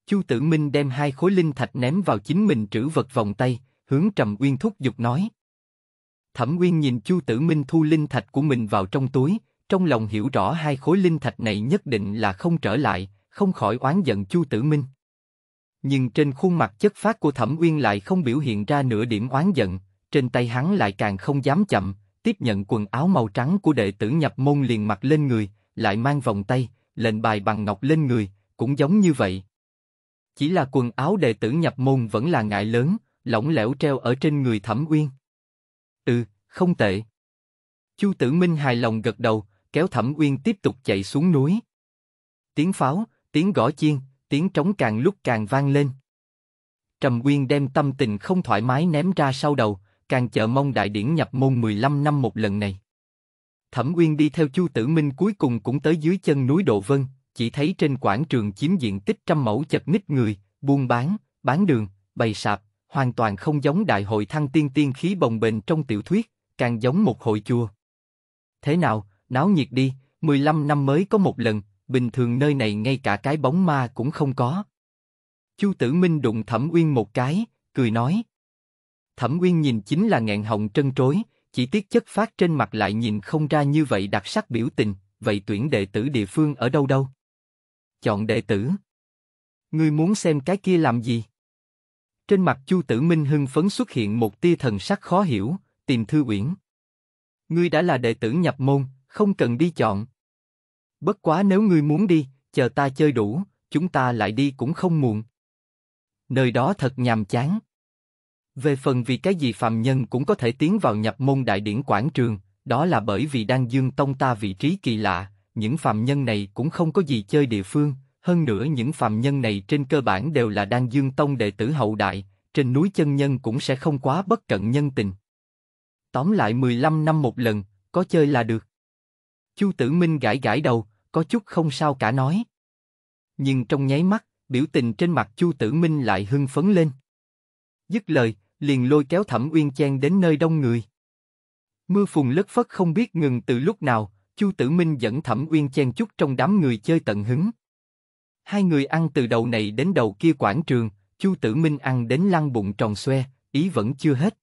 Chu Tử Minh đem hai khối linh thạch ném vào chính mình trữ vật vòng tay, hướng Trầm Uyên thúc giục nói. Thẩm Uyên nhìn Chu Tử Minh thu linh thạch của mình vào trong túi, trong lòng hiểu rõ hai khối linh thạch này nhất định là không trở lại, không khỏi oán giận Chu Tử Minh. Nhưng trên khuôn mặt chất phát của Thẩm Uyên lại không biểu hiện ra nửa điểm oán giận, trên tay hắn lại càng không dám chậm, tiếp nhận quần áo màu trắng của đệ tử nhập môn liền mặc lên người, lại mang vòng tay, lệnh bài bằng ngọc lên người, cũng giống như vậy, chỉ là quần áo đệ tử nhập môn vẫn là ngại lớn, lỏng lẻo treo ở trên người Thẩm Uyên. Ừ, không tệ. Chu Tử Minh hài lòng gật đầu, kéo Thẩm Uyên tiếp tục chạy xuống núi. Tiếng pháo, tiếng gõ chiên, tiếng trống càng lúc càng vang lên. Trầm Uyên đem tâm tình không thoải mái ném ra sau đầu, càng chờ mong đại điển nhập môn 15 năm một lần này. Thẩm Uyên đi theo Chu Tử Minh cuối cùng cũng tới dưới chân núi Độ Vân, chỉ thấy trên quảng trường chiếm diện tích trăm mẫu chật ních người, buôn bán, bán đường, bày sạp, hoàn toàn không giống đại hội thăng tiên tiên khí bồng bềnh trong tiểu thuyết, càng giống một hội chùa. Thế nào, náo nhiệt đi, 15 năm mới có một lần, bình thường nơi này ngay cả cái bóng ma cũng không có. Chu Tử Minh đụng Thẩm Uyên một cái, cười nói. Thẩm Uyên nhìn chính là ngạn hồng trân trối, chỉ tiếc chất phát trên mặt lại nhìn không ra như vậy đặc sắc biểu tình, vậy tuyển đệ tử địa phương ở đâu đâu? chọn đệ tử. Ngươi muốn xem cái kia làm gì? Trên mặt Chu Tử Minh hưng phấn xuất hiện một tia thần sắc khó hiểu, tìm Thư Uyển. Ngươi đã là đệ tử nhập môn, không cần đi chọn. Bất quá nếu ngươi muốn đi, chờ ta chơi đủ, chúng ta lại đi cũng không muộn. Nơi đó thật nhàm chán. Về phần vì cái gì phàm nhân cũng có thể tiến vào nhập môn đại điển quảng trường, đó là bởi vì đang dương tông ta vị trí kỳ lạ, những phàm nhân này cũng không có gì chơi địa phương, hơn nữa những phàm nhân này trên cơ bản đều là đan dương tông đệ tử hậu đại, trên núi chân nhân cũng sẽ không quá bất cận nhân tình. Tóm lại 15 năm một lần, có chơi là được. Chu Tử Minh gãi gãi đầu, có chút không sao cả nói. Nhưng trong nháy mắt, biểu tình trên mặt Chu Tử Minh lại hưng phấn lên. Dứt lời, liền lôi kéo Thẩm Uyên trang đến nơi đông người. Mưa phùn lất phất không biết ngừng từ lúc nào, Chu Tử Minh dẫn Thẩm Uyên chen chút trong đám người chơi tận hứng. Hai người ăn từ đầu này đến đầu kia quảng trường, Chu Tử Minh ăn đến lăn bụng tròn xoe, ý vẫn chưa hết.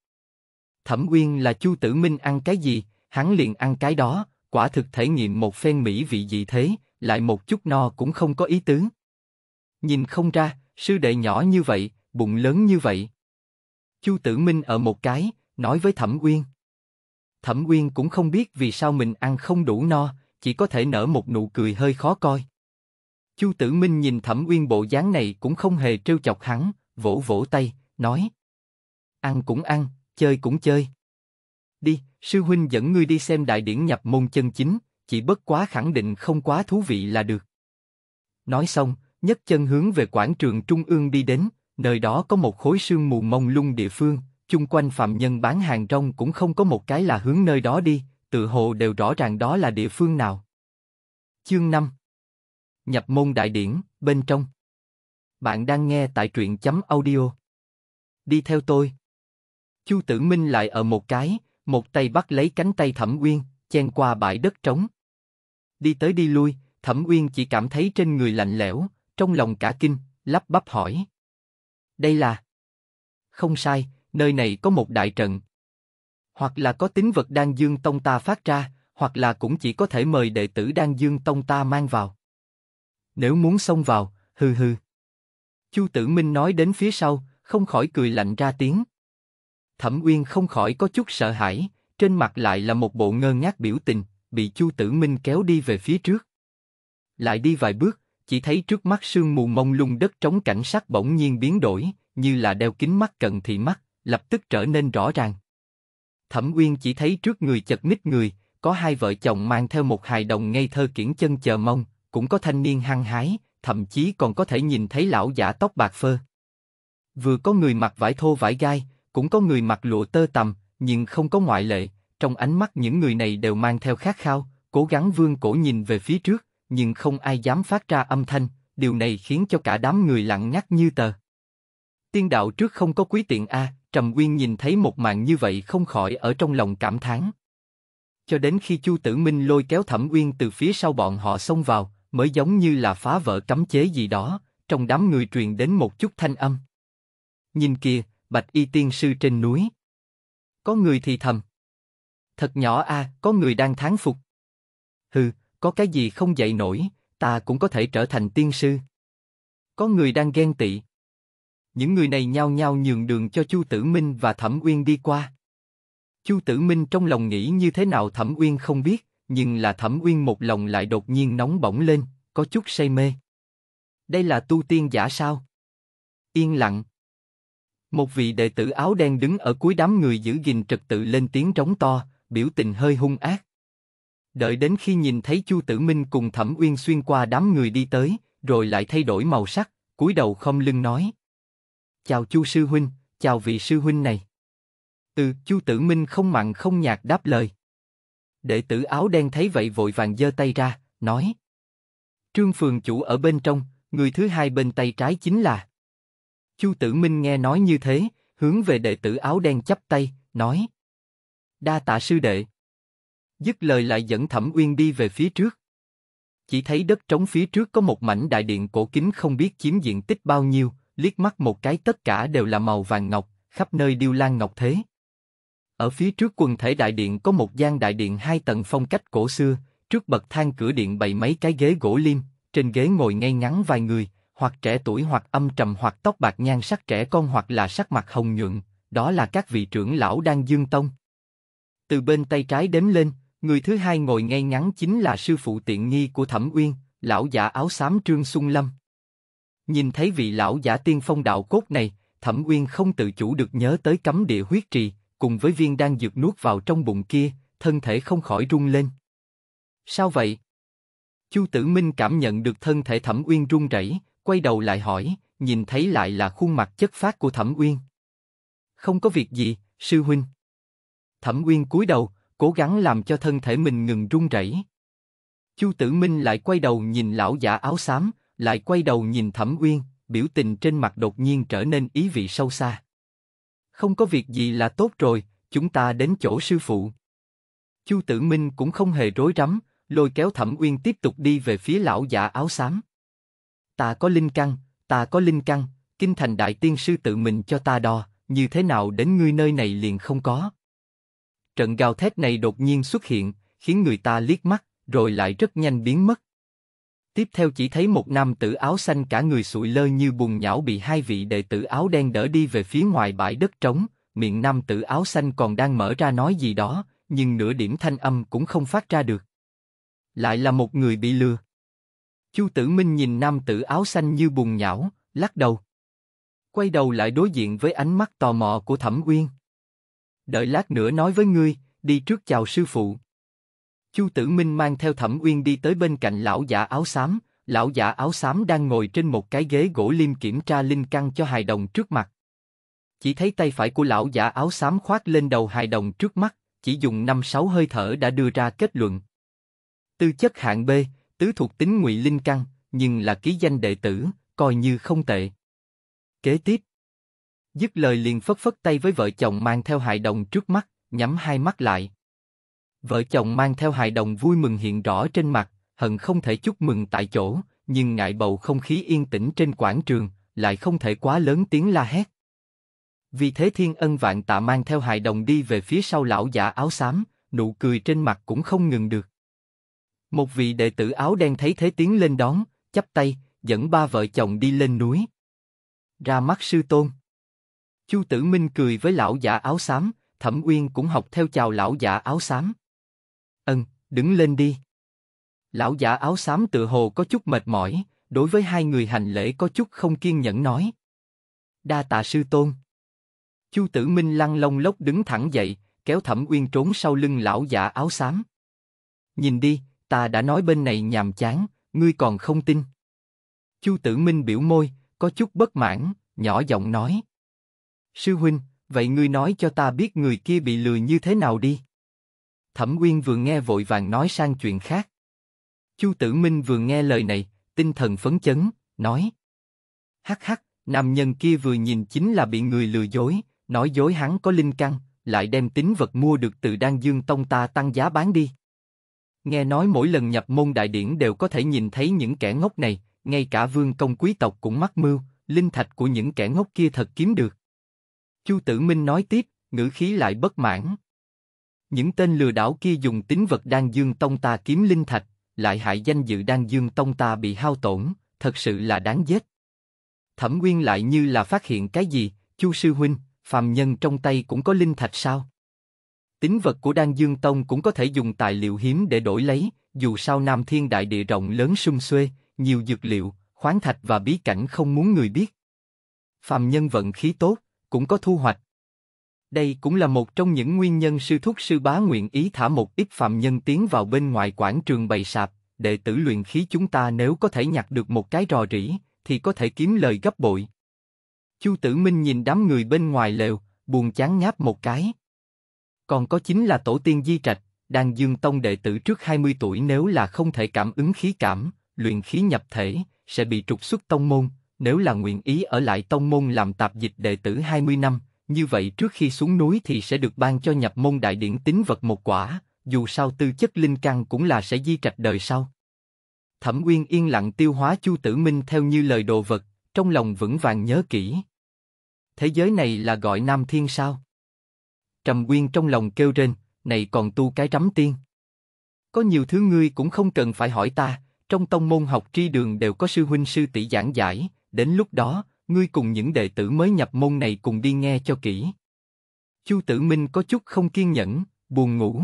Thẩm Uyên là Chu Tử Minh ăn cái gì, hắn liền ăn cái đó, quả thực thể nghiệm một phen mỹ vị gì thế, lại một chút no cũng không có ý tứ. Nhìn không ra, sư đệ nhỏ như vậy, bụng lớn như vậy. Chu Tử Minh ở một cái, nói với Thẩm Uyên. Thẩm Uyên cũng không biết vì sao mình ăn không đủ no, chỉ có thể nở một nụ cười hơi khó coi. Chu Tử Minh nhìn Thẩm Uyên bộ dáng này cũng không hề trêu chọc hắn, vỗ vỗ tay, nói: ăn cũng ăn, chơi cũng chơi. Đi, sư huynh dẫn ngươi đi xem đại điển nhập môn chân chính, chỉ bất quá khẳng định không quá thú vị là được. Nói xong, nhấc chân hướng về quảng trường trung ương đi đến, nơi đó có một khối sương mù mông lung địa phương, chung quanh phạm nhân bán hàng rong cũng không có một cái là hướng nơi đó đi, tự hồ đều rõ ràng đó là địa phương nào. Chương 5 Nhập môn đại điển, bên trong Bạn đang nghe tại truyện chấm audio. Đi theo tôi. Chu Tử Minh lại ở một cái, một tay bắt lấy cánh tay Thẩm Uyên, chen qua bãi đất trống. Đi tới đi lui, Thẩm Uyên chỉ cảm thấy trên người lạnh lẽo, trong lòng cả kinh, lắp bắp hỏi. Đây là... Không sai, nơi này có một đại trận. Hoặc là có tín vật Đan Dương Tông ta phát ra, hoặc là cũng chỉ có thể mời đệ tử Đan Dương Tông ta mang vào. Nếu muốn xông vào, hừ hừ. Chu Tử Minh nói đến phía sau, không khỏi cười lạnh ra tiếng. Thẩm Uyên không khỏi có chút sợ hãi, trên mặt lại là một bộ ngơ ngác biểu tình, bị Chu Tử Minh kéo đi về phía trước. Lại đi vài bước, chỉ thấy trước mắt sương mù mông lung đất trống cảnh sắc bỗng nhiên biến đổi, như là đeo kính mắt cận thị mắt, lập tức trở nên rõ ràng. Thẩm Uyên chỉ thấy trước người chật ních người, có hai vợ chồng mang theo một hài đồng ngây thơ kiển chân chờ mong, cũng có thanh niên hăng hái, thậm chí còn có thể nhìn thấy lão giả tóc bạc phơ. Vừa có người mặc vải thô vải gai, cũng có người mặc lụa tơ tầm, nhưng không có ngoại lệ, trong ánh mắt những người này đều mang theo khát khao, cố gắng vương cổ nhìn về phía trước, nhưng không ai dám phát ra âm thanh, điều này khiến cho cả đám người lặng ngắt như tờ. Tiên đạo trước không có quý tiện A, Trầm nguyên nhìn thấy một màn như vậy không khỏi ở trong lòng cảm thán. Cho đến khi Chu Tử Minh lôi kéo Thẩm nguyên từ phía sau bọn họ xông vào, mới giống như là phá vỡ cấm chế gì đó, trong đám người truyền đến một chút thanh âm. Nhìn kìa, Bạch Y Tiên Sư trên núi. Có người thì thầm. Thật nhỏ a, có người đang thán phục. Hừ, có cái gì không dậy nổi, ta cũng có thể trở thành tiên sư. Có người đang ghen tị những người này nhao nhao nhường đường cho Chu Tử Minh và Thẩm Uyên đi qua. Chu Tử Minh trong lòng nghĩ như thế nào Thẩm Uyên không biết, nhưng là Thẩm Uyên một lòng lại đột nhiên nóng bỏng lên, có chút say mê. Đây là tu tiên giả sao? Yên lặng. Một vị đệ tử áo đen đứng ở cuối đám người giữ gìn trật tự lên tiếng trống to, biểu tình hơi hung ác. Đợi đến khi nhìn thấy Chu Tử Minh cùng Thẩm Uyên xuyên qua đám người đi tới, rồi lại thay đổi màu sắc, cúi đầu không lưng nói: chào Chu sư huynh, chào vị sư huynh này. Từ Chu Tử Minh không mặn không nhạt đáp lời. Đệ tử áo đen thấy vậy vội vàng giơ tay ra, nói. Trương phường chủ ở bên trong, người thứ hai bên tay trái chính là. Chu Tử Minh nghe nói như thế, hướng về đệ tử áo đen chắp tay, nói. Đa tạ sư đệ. Dứt lời lại dẫn Thẩm Uyên đi về phía trước. Chỉ thấy đất trống phía trước có một mảnh đại điện cổ kính không biết chiếm diện tích bao nhiêu, liếc mắt một cái tất cả đều là màu vàng ngọc, khắp nơi điêu lan ngọc thế. Ở phía trước quần thể đại điện có một gian đại điện hai tầng phong cách cổ xưa, trước bậc thang cửa điện bày mấy cái ghế gỗ lim, trên ghế ngồi ngay ngắn vài người, hoặc trẻ tuổi hoặc âm trầm hoặc tóc bạc nhan sắc trẻ con hoặc là sắc mặt hồng nhuận, đó là các vị trưởng lão đang dương tông. Từ bên tay trái đếm lên, người thứ hai ngồi ngay ngắn chính là sư phụ tiện nghi của Thẩm Uyên, lão giả áo xám Trương Xuân Lâm. Nhìn thấy vị lão giả tiên phong đạo cốt này, Thẩm Uyên không tự chủ được nhớ tới cấm địa huyết trì, cùng với viên đang dược nuốt vào trong bụng kia, thân thể không khỏi run lên. Sao vậy? Chu Tử Minh cảm nhận được thân thể Thẩm Uyên run rẩy, quay đầu lại hỏi, nhìn thấy lại là khuôn mặt chất phát của Thẩm Uyên. Không có việc gì, sư huynh. Thẩm Uyên cúi đầu, cố gắng làm cho thân thể mình ngừng run rẩy. Chu Tử Minh lại quay đầu nhìn lão giả áo xám, lại quay đầu nhìn Thẩm Uyên, biểu tình trên mặt đột nhiên trở nên ý vị sâu xa. Không có việc gì là tốt rồi, chúng ta đến chỗ sư phụ. Chu Tử Minh cũng không hề rối rắm, lôi kéo Thẩm Uyên tiếp tục đi về phía lão giả áo xám. Ta có linh căn, ta có linh căn, kinh thành đại tiên sư tự mình cho ta đo, như thế nào đến ngươi nơi này liền không có. Trận gào thét này đột nhiên xuất hiện, khiến người ta liếc mắt, rồi lại rất nhanh biến mất, Tiếp theo chỉ thấy một nam tử áo xanh cả người sụi lơ như bùn nhão bị hai vị đệ tử áo đen đỡ đi về phía ngoài bãi đất trống, miệng nam tử áo xanh còn đang mở ra nói gì đó, nhưng nửa điểm thanh âm cũng không phát ra được. Lại là một người bị lừa. Chu Tử Minh nhìn nam tử áo xanh như bùn nhão, lắc đầu. Quay đầu lại đối diện với ánh mắt tò mò của Thẩm Uyên. Đợi lát nữa nói với ngươi, đi trước chào sư phụ. Chu Tử Minh mang theo Thẩm Uyên đi tới bên cạnh lão giả áo xám, lão giả áo xám đang ngồi trên một cái ghế gỗ liêm kiểm tra linh căn cho hài đồng trước mặt. Chỉ thấy tay phải của lão giả áo xám khoác lên đầu hài đồng trước mắt, chỉ dùng năm sáu hơi thở đã đưa ra kết luận. Tư chất hạng B, tứ thuộc tính ngụy linh căn, nhưng là ký danh đệ tử, coi như không tệ. Kế tiếp, dứt lời liền phất phất tay với vợ chồng mang theo hài đồng trước mắt, nhắm hai mắt lại. Vợ chồng mang theo hài đồng vui mừng hiện rõ trên mặt, hận không thể chúc mừng tại chỗ, nhưng ngại bầu không khí yên tĩnh trên quảng trường, lại không thể quá lớn tiếng la hét. Vì thế thiên ân vạn tạ mang theo hài đồng đi về phía sau lão giả áo xám, nụ cười trên mặt cũng không ngừng được. Một vị đệ tử áo đen thấy thế tiến lên đón, chắp tay, dẫn ba vợ chồng đi lên núi. Ra mắt sư tôn. Chu Tử Minh cười với lão giả áo xám, Thẩm Uyên cũng học theo chào lão giả áo xám. Ân, đứng lên đi. Lão giả áo xám tự hồ có chút mệt mỏi, đối với hai người hành lễ có chút không kiên nhẫn nói. Đa tạ sư tôn. Chu Tử Minh lăng lông lốc đứng thẳng dậy, kéo Thẩm Uyên trốn sau lưng lão giả áo xám. Nhìn đi, ta đã nói bên này nhàm chán, ngươi còn không tin. Chu Tử Minh biểu môi, có chút bất mãn, nhỏ giọng nói. Sư huynh, vậy ngươi nói cho ta biết người kia bị lừa như thế nào đi. Thẩm Uyên vừa nghe vội vàng nói sang chuyện khác. Chu Tử Minh vừa nghe lời này, tinh thần phấn chấn, nói: Hắc hắc, nam nhân kia vừa nhìn chính là bị người lừa dối, nói dối hắn có linh căn, lại đem tín vật mua được từ Đan Dương Tông ta tăng giá bán đi. Nghe nói mỗi lần nhập môn đại điển đều có thể nhìn thấy những kẻ ngốc này, ngay cả vương công quý tộc cũng mắc mưu, linh thạch của những kẻ ngốc kia thật kiếm được. Chu Tử Minh nói tiếp, ngữ khí lại bất mãn. Những tên lừa đảo kia dùng tính vật Đan Dương Tông ta kiếm linh thạch, lại hại danh dự Đan Dương Tông ta bị hao tổn, thật sự là đáng giết. Thẩm Nguyên lại như là phát hiện cái gì, Chu sư huynh, phàm nhân trong tay cũng có linh thạch sao? tính vật của Đan Dương Tông cũng có thể dùng tài liệu hiếm để đổi lấy, dù sao Nam Thiên Đại Địa rộng lớn sum xuê, nhiều dược liệu, khoáng thạch và bí cảnh không muốn người biết. Phàm nhân vận khí tốt, cũng có thu hoạch. Đây cũng là một trong những nguyên nhân sư thúc sư bá nguyện ý thả một ít phạm nhân tiến vào bên ngoài quảng trường bày sạp, đệ tử luyện khí chúng ta nếu có thể nhặt được một cái rò rỉ, thì có thể kiếm lời gấp bội. Chu Tử Minh nhìn đám người bên ngoài lều, buồn chán ngáp một cái. Còn có chính là tổ tiên di trạch, đang dương tông đệ tử trước 20 tuổi nếu là không thể cảm ứng khí cảm, luyện khí nhập thể, sẽ bị trục xuất tông môn, nếu là nguyện ý ở lại tông môn làm tạp dịch đệ tử 20 năm, như vậy trước khi xuống núi thì sẽ được ban cho nhập môn đại điển tín vật một quả, dù sao tư chất linh căn cũng là sẽ di trạch đời sau. Thẩm Uyên yên lặng tiêu hóa Chu Tử Minh theo như lời đồ vật, trong lòng vững vàng nhớ kỹ. Thế giới này là gọi Nam Thiên sao? Trầm Uyên trong lòng kêu rên, này còn tu cái rắm tiên. Có nhiều thứ ngươi cũng không cần phải hỏi ta, trong tông môn học tri đường đều có sư huynh sư tỷ giảng giải, đến lúc đó, ngươi cùng những đệ tử mới nhập môn này cùng đi nghe cho kỹ. Chu Tử Minh có chút không kiên nhẫn, buồn ngủ.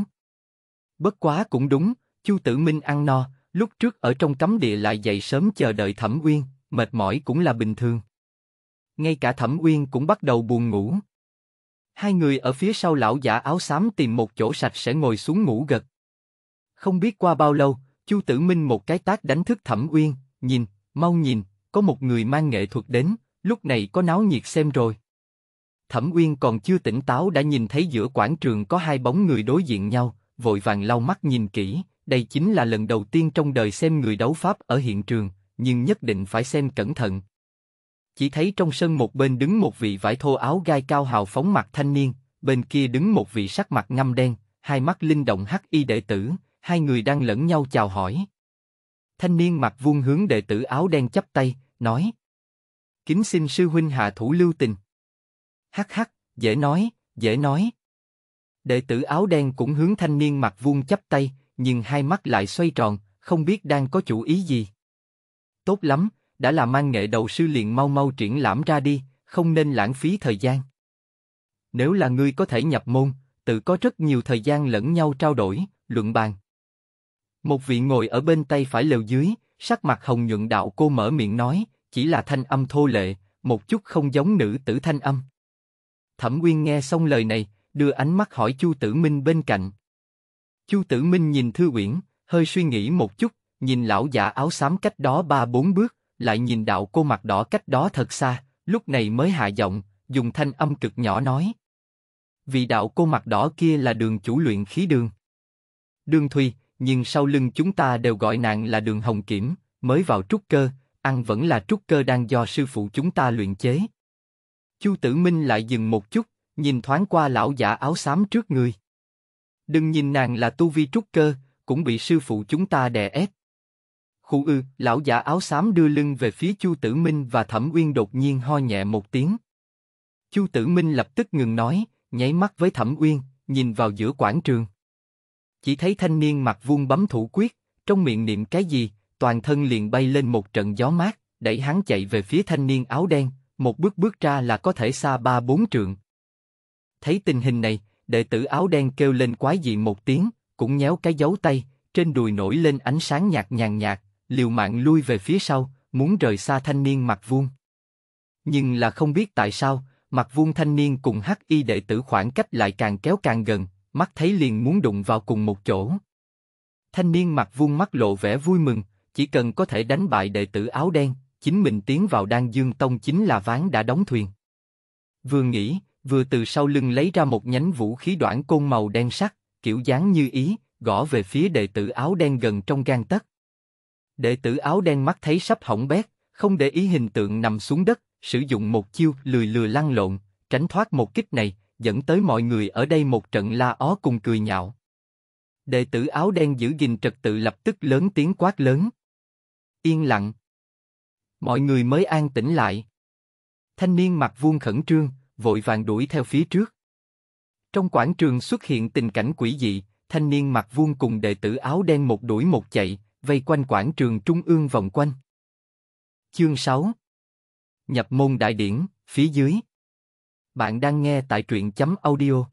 Bất quá cũng đúng, Chu Tử Minh ăn no, lúc trước ở trong cấm địa lại dậy sớm chờ đợi Thẩm Uyên, mệt mỏi cũng là bình thường. Ngay cả Thẩm Uyên cũng bắt đầu buồn ngủ. Hai người ở phía sau lão giả áo xám tìm một chỗ sạch sẽ ngồi xuống ngủ gật. Không biết qua bao lâu, Chu Tử Minh một cái tác đánh thức Thẩm Uyên, nhìn, mau nhìn, có một người mang nghệ thuật đến, lúc này có náo nhiệt xem rồi. Thẩm Uyên còn chưa tỉnh táo đã nhìn thấy giữa quảng trường có hai bóng người đối diện nhau, vội vàng lau mắt nhìn kỹ, đây chính là lần đầu tiên trong đời xem người đấu pháp ở hiện trường, nhưng nhất định phải xem cẩn thận. Chỉ thấy trong sân một bên đứng một vị vải thô áo gai cao hào phóng mặt thanh niên, bên kia đứng một vị sắc mặt ngăm đen, hai mắt linh động hắc y đệ tử, hai người đang lẫn nhau chào hỏi. Thanh niên mặt vuông hướng đệ tử áo đen chắp tay, nói, kính xin sư huynh hạ thủ lưu tình. Hắc hắc, dễ nói, dễ nói. Đệ tử áo đen cũng hướng thanh niên mặt vuông chắp tay, nhưng hai mắt lại xoay tròn, không biết đang có chủ ý gì. Tốt lắm, đã là mang nghệ đầu sư liền mau mau triển lãm ra đi, không nên lãng phí thời gian. Nếu là ngươi có thể nhập môn, tự có rất nhiều thời gian lẫn nhau trao đổi, luận bàn. Một vị ngồi ở bên tay phải lều dưới, sắc mặt hồng nhuận đạo cô mở miệng nói, chỉ là thanh âm thô lệ, một chút không giống nữ tử thanh âm. Thẩm Nguyên nghe xong lời này, đưa ánh mắt hỏi Chu Tử Minh bên cạnh. Chu Tử Minh nhìn Thư Uyển, hơi suy nghĩ một chút, nhìn lão giả áo xám cách đó ba bốn bước, lại nhìn đạo cô mặt đỏ cách đó thật xa, lúc này mới hạ giọng, dùng thanh âm cực nhỏ nói. Vì đạo cô mặt đỏ kia là đường chủ luyện khí đường. Đường Thùy, nhưng sau lưng chúng ta đều gọi nàng là đường Hồng Kiểm, mới vào trúc cơ, ăn vẫn là trúc cơ đang do sư phụ chúng ta luyện chế. Chu Tử Minh lại dừng một chút, nhìn thoáng qua lão giả áo xám trước người. Đừng nhìn nàng là tu vi trúc cơ, cũng bị sư phụ chúng ta đè ép. Khu ư, lão giả áo xám đưa lưng về phía Chu Tử Minh và Thẩm Uyên đột nhiên ho nhẹ một tiếng. Chu Tử Minh lập tức ngừng nói, nháy mắt với Thẩm Uyên, nhìn vào giữa quảng trường. Chỉ thấy thanh niên mặc vuông bấm thủ quyết, trong miệng niệm cái gì, toàn thân liền bay lên một trận gió mát, đẩy hắn chạy về phía thanh niên áo đen, một bước bước ra là có thể xa ba bốn trượng. Thấy tình hình này, đệ tử áo đen kêu lên quái dị một tiếng, cũng nhéo cái dấu tay, trên đùi nổi lên ánh sáng nhạt nhàn nhạt, liều mạng lui về phía sau, muốn rời xa thanh niên mặt vuông. Nhưng là không biết tại sao, mặt vuông thanh niên cùng hắc y đệ tử khoảng cách lại càng kéo càng gần, mắt thấy liền muốn đụng vào cùng một chỗ. Thanh niên mặt vuông mắt lộ vẻ vui mừng, chỉ cần có thể đánh bại đệ tử áo đen, chính mình tiến vào Đan Dương Tông chính là ván đã đóng thuyền. Vừa nghĩ, vừa từ sau lưng lấy ra một nhánh vũ khí đoạn côn màu đen sắc, kiểu dáng như ý, gõ về phía đệ tử áo đen gần trong gan tấc. Đệ tử áo đen mắt thấy sắp hỏng bét, không để ý hình tượng nằm xuống đất, sử dụng một chiêu lười lừa lăn lộn, tránh thoát một kích này, dẫn tới mọi người ở đây một trận la ó cùng cười nhạo. Đệ tử áo đen giữ gìn trật tự lập tức lớn tiếng quát lớn yên lặng. Mọi người mới an tĩnh lại. Thanh niên mặt vuông khẩn trương, vội vàng đuổi theo phía trước. Trong quảng trường xuất hiện tình cảnh quỷ dị, thanh niên mặt vuông cùng đệ tử áo đen một đuổi một chạy, vây quanh quảng trường trung ương vòng quanh. Chương 6 Nhập môn đại điển, phía dưới Bạn đang nghe tại truyện chấm audio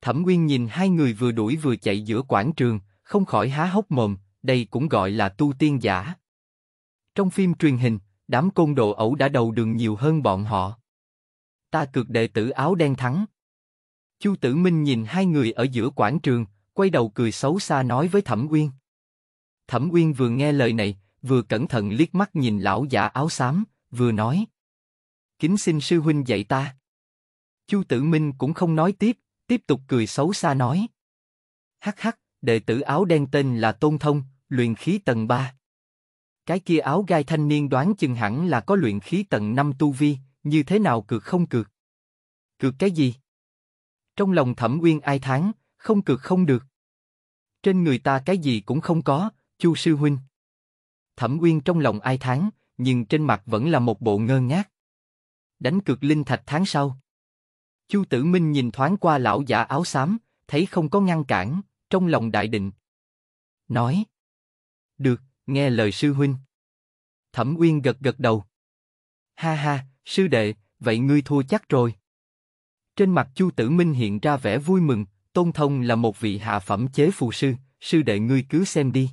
Thẩm Nguyên nhìn hai người vừa đuổi vừa chạy giữa quảng trường, không khỏi há hốc mồm, đây cũng gọi là tu tiên giả. Trong phim truyền hình, đám côn đồ ẩu đã đầu đường nhiều hơn bọn họ. Ta cược đệ tử áo đen thắng. Chu Tử Minh nhìn hai người ở giữa quảng trường, quay đầu cười xấu xa nói với Thẩm Uyên. Thẩm Uyên vừa nghe lời này, vừa cẩn thận liếc mắt nhìn lão giả áo xám, vừa nói: kính xin sư huynh dạy ta. Chu Tử Minh cũng không nói tiếp, tiếp tục cười xấu xa nói: hắc hắc, đệ tử áo đen tên là Tôn Thông, luyện khí tầng 3. Cái kia áo gai thanh niên đoán chừng hẳn là có luyện khí tận năm tu vi, như thế nào cược không cược? Cược cái gì? Trong lòng thẩm uyên ai tháng, không cược không được. Trên người ta cái gì cũng không có, chu sư huynh. Thẩm uyên trong lòng ai tháng, nhưng trên mặt vẫn là một bộ ngơ ngác. Đánh cược linh thạch tháng sau. Chu Tử Minh nhìn thoáng qua lão giả áo xám, thấy không có ngăn cản, trong lòng đại định. Nói. Được, nghe lời sư huynh. Thẩm Uyên gật gật đầu. Ha ha, sư đệ, vậy ngươi thua chắc rồi. Trên mặt Chu Tử Minh hiện ra vẻ vui mừng, Tôn Thông là một vị hạ phẩm chế phù sư, sư đệ ngươi cứ xem đi.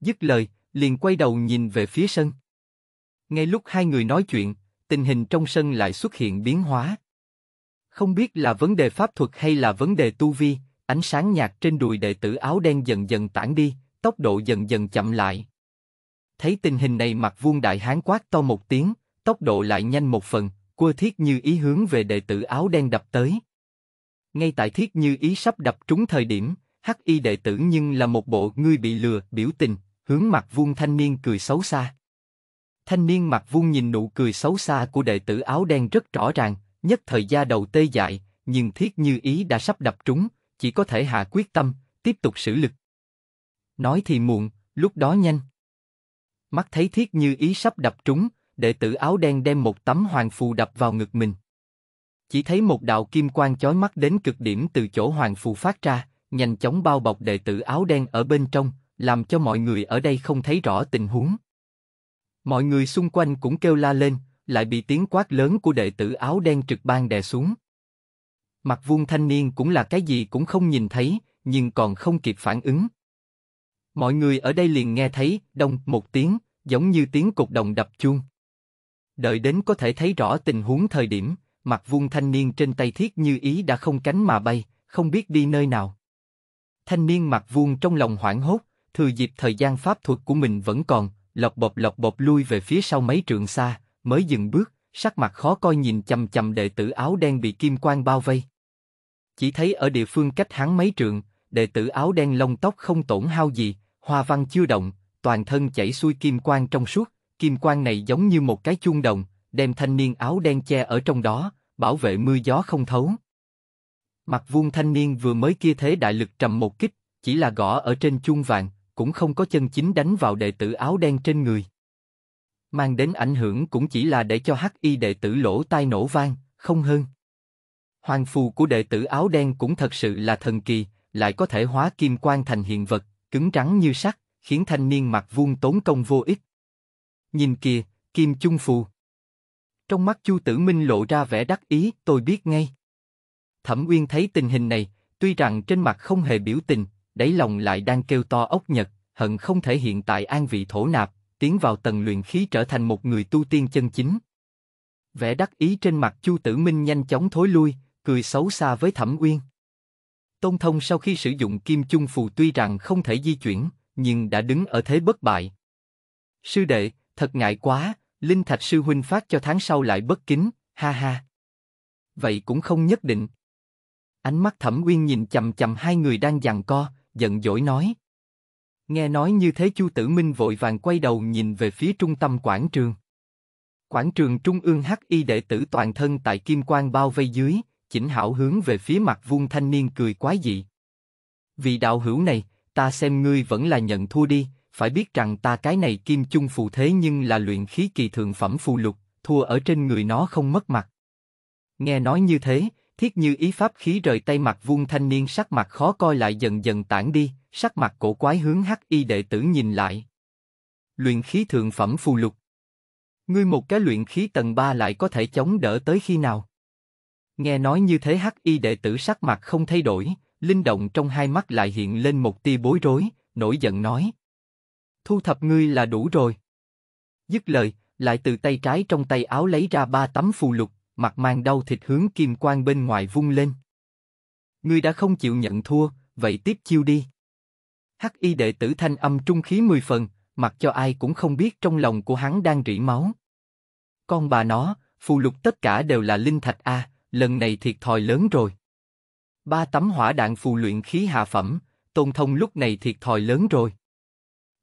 Dứt lời, liền quay đầu nhìn về phía sân. Ngay lúc hai người nói chuyện, tình hình trong sân lại xuất hiện biến hóa. Không biết là vấn đề pháp thuật hay là vấn đề tu vi, ánh sáng nhạt trên đùi đệ tử áo đen dần dần tản đi, tốc độ dần dần chậm lại. Thấy tình hình này mặt vuông đại hán quát to một tiếng, tốc độ lại nhanh một phần, quơ thiết như ý hướng về đệ tử áo đen đập tới. Ngay tại thiết như ý sắp đập trúng thời điểm, hắc y đệ tử nhưng là một bộ ngươi bị lừa biểu tình, hướng mặt vuông thanh niên cười xấu xa. Thanh niên mặt vuông nhìn nụ cười xấu xa của đệ tử áo đen rất rõ ràng, nhất thời gia đầu tê dại, nhưng thiết như ý đã sắp đập trúng, chỉ có thể hạ quyết tâm, tiếp tục sử lực. Nói thì muộn, lúc đó nhanh. Mắt thấy thiết như ý sắp đập trúng, đệ tử áo đen đem một tấm hoàng phù đập vào ngực mình. Chỉ thấy một đạo kim quang chói mắt đến cực điểm từ chỗ hoàng phù phát ra, nhanh chóng bao bọc đệ tử áo đen ở bên trong, làm cho mọi người ở đây không thấy rõ tình huống. Mọi người xung quanh cũng kêu la lên, lại bị tiếng quát lớn của đệ tử áo đen trực ban đè xuống. Mặt vuông thanh niên cũng là cái gì cũng không nhìn thấy, nhưng còn không kịp phản ứng, Mọi người ở đây liền nghe thấy đông một tiếng, giống như tiếng cột đồng đập chuông. Đợi đến có thể thấy rõ tình huống thời điểm, mặt vuông thanh niên trên tay thiết như ý đã không cánh mà bay, không biết đi nơi nào. Thanh niên mặt vuông trong lòng hoảng hốt, thừa dịp thời gian pháp thuật của mình vẫn còn, lọc bọc lọc bọc lui về phía sau mấy trường xa, mới dừng bước, sắc mặt khó coi nhìn chầm chầm đệ tử áo đen bị kim quang bao vây. Chỉ thấy ở địa phương cách hắn mấy trường đệ tử áo đen lông tóc không tổn hao gì, hoa văn chưa động, toàn thân chảy xuôi kim quang trong suốt, kim quang này giống như một cái chuông đồng, đem thanh niên áo đen che ở trong đó, bảo vệ mưa gió không thấu. Mặt vuông thanh niên vừa mới kia thế đại lực trầm một kích, chỉ là gõ ở trên chuông vàng, cũng không có chân chính đánh vào đệ tử áo đen trên người. Mang đến ảnh hưởng cũng chỉ là để cho hắc y đệ tử lỗ tai nổ vang, không hơn. Hoàng phù của đệ tử áo đen cũng thật sự là thần kỳ, lại có thể hóa kim quang thành hiện vật, cứng rắn như sắt, khiến thanh niên mặt vuông tốn công vô ích. Nhìn kìa, Kim Chung Phù. Trong mắt Chu Tử Minh lộ ra vẻ đắc ý, tôi biết ngay. Thẩm Uyên thấy tình hình này, tuy rằng trên mặt không hề biểu tình, đáy lòng lại đang kêu to ốc nhật, hận không thể hiện tại an vị thổ nạp, tiến vào tầng luyện khí trở thành một người tu tiên chân chính. Vẻ đắc ý trên mặt Chu Tử Minh nhanh chóng thối lui, cười xấu xa với Thẩm Uyên. Tôn Thông sau khi sử dụng kim chung phù tuy rằng không thể di chuyển, nhưng đã đứng ở thế bất bại. Sư đệ, thật ngại quá, Linh Thạch Sư Huynh phát cho tháng sau lại bất kính, ha ha. Vậy cũng không nhất định. Ánh mắt thẩm uyên nhìn chầm chầm hai người đang giằng co, giận dỗi nói. Nghe nói như thế Chu Tử Minh vội vàng quay đầu nhìn về phía trung tâm quảng trường. Quảng trường trung ương hắc y đệ tử toàn thân tại kim quang bao vây dưới, chỉnh hảo hướng về phía mặt vuông thanh niên cười quái dị. Vị đạo hữu này, ta xem ngươi vẫn là nhận thua đi, phải biết rằng ta cái này kim chung phù thế nhưng là luyện khí kỳ thượng phẩm phù lục, thua ở trên người nó không mất mặt. Nghe nói như thế, thiết như ý pháp khí rời tay mặt vuông thanh niên sắc mặt khó coi lại dần dần tản đi, sắc mặt cổ quái hướng hắc y đệ tử nhìn lại. Luyện khí thượng phẩm phù lục. Ngươi một cái luyện khí tầng 3 lại có thể chống đỡ tới khi nào? Nghe nói như thế hắc y đệ tử sắc mặt không thay đổi, linh động trong hai mắt lại hiện lên một tia bối rối, nổi giận nói. Thu thập ngươi là đủ rồi. Dứt lời, lại từ tay trái trong tay áo lấy ra ba tấm phù lục, mặt mang đau thịt hướng kim quang bên ngoài vung lên. Ngươi đã không chịu nhận thua, vậy tiếp chiêu đi. Hắc y đệ tử thanh âm trung khí mười phần, mặc cho ai cũng không biết trong lòng của hắn đang rỉ máu. Con bà nó, phù lục tất cả đều là linh thạch a, lần này thiệt thòi lớn rồi. Ba tấm hỏa đạn phù luyện khí hạ phẩm, tôn thông lúc này thiệt thòi lớn rồi.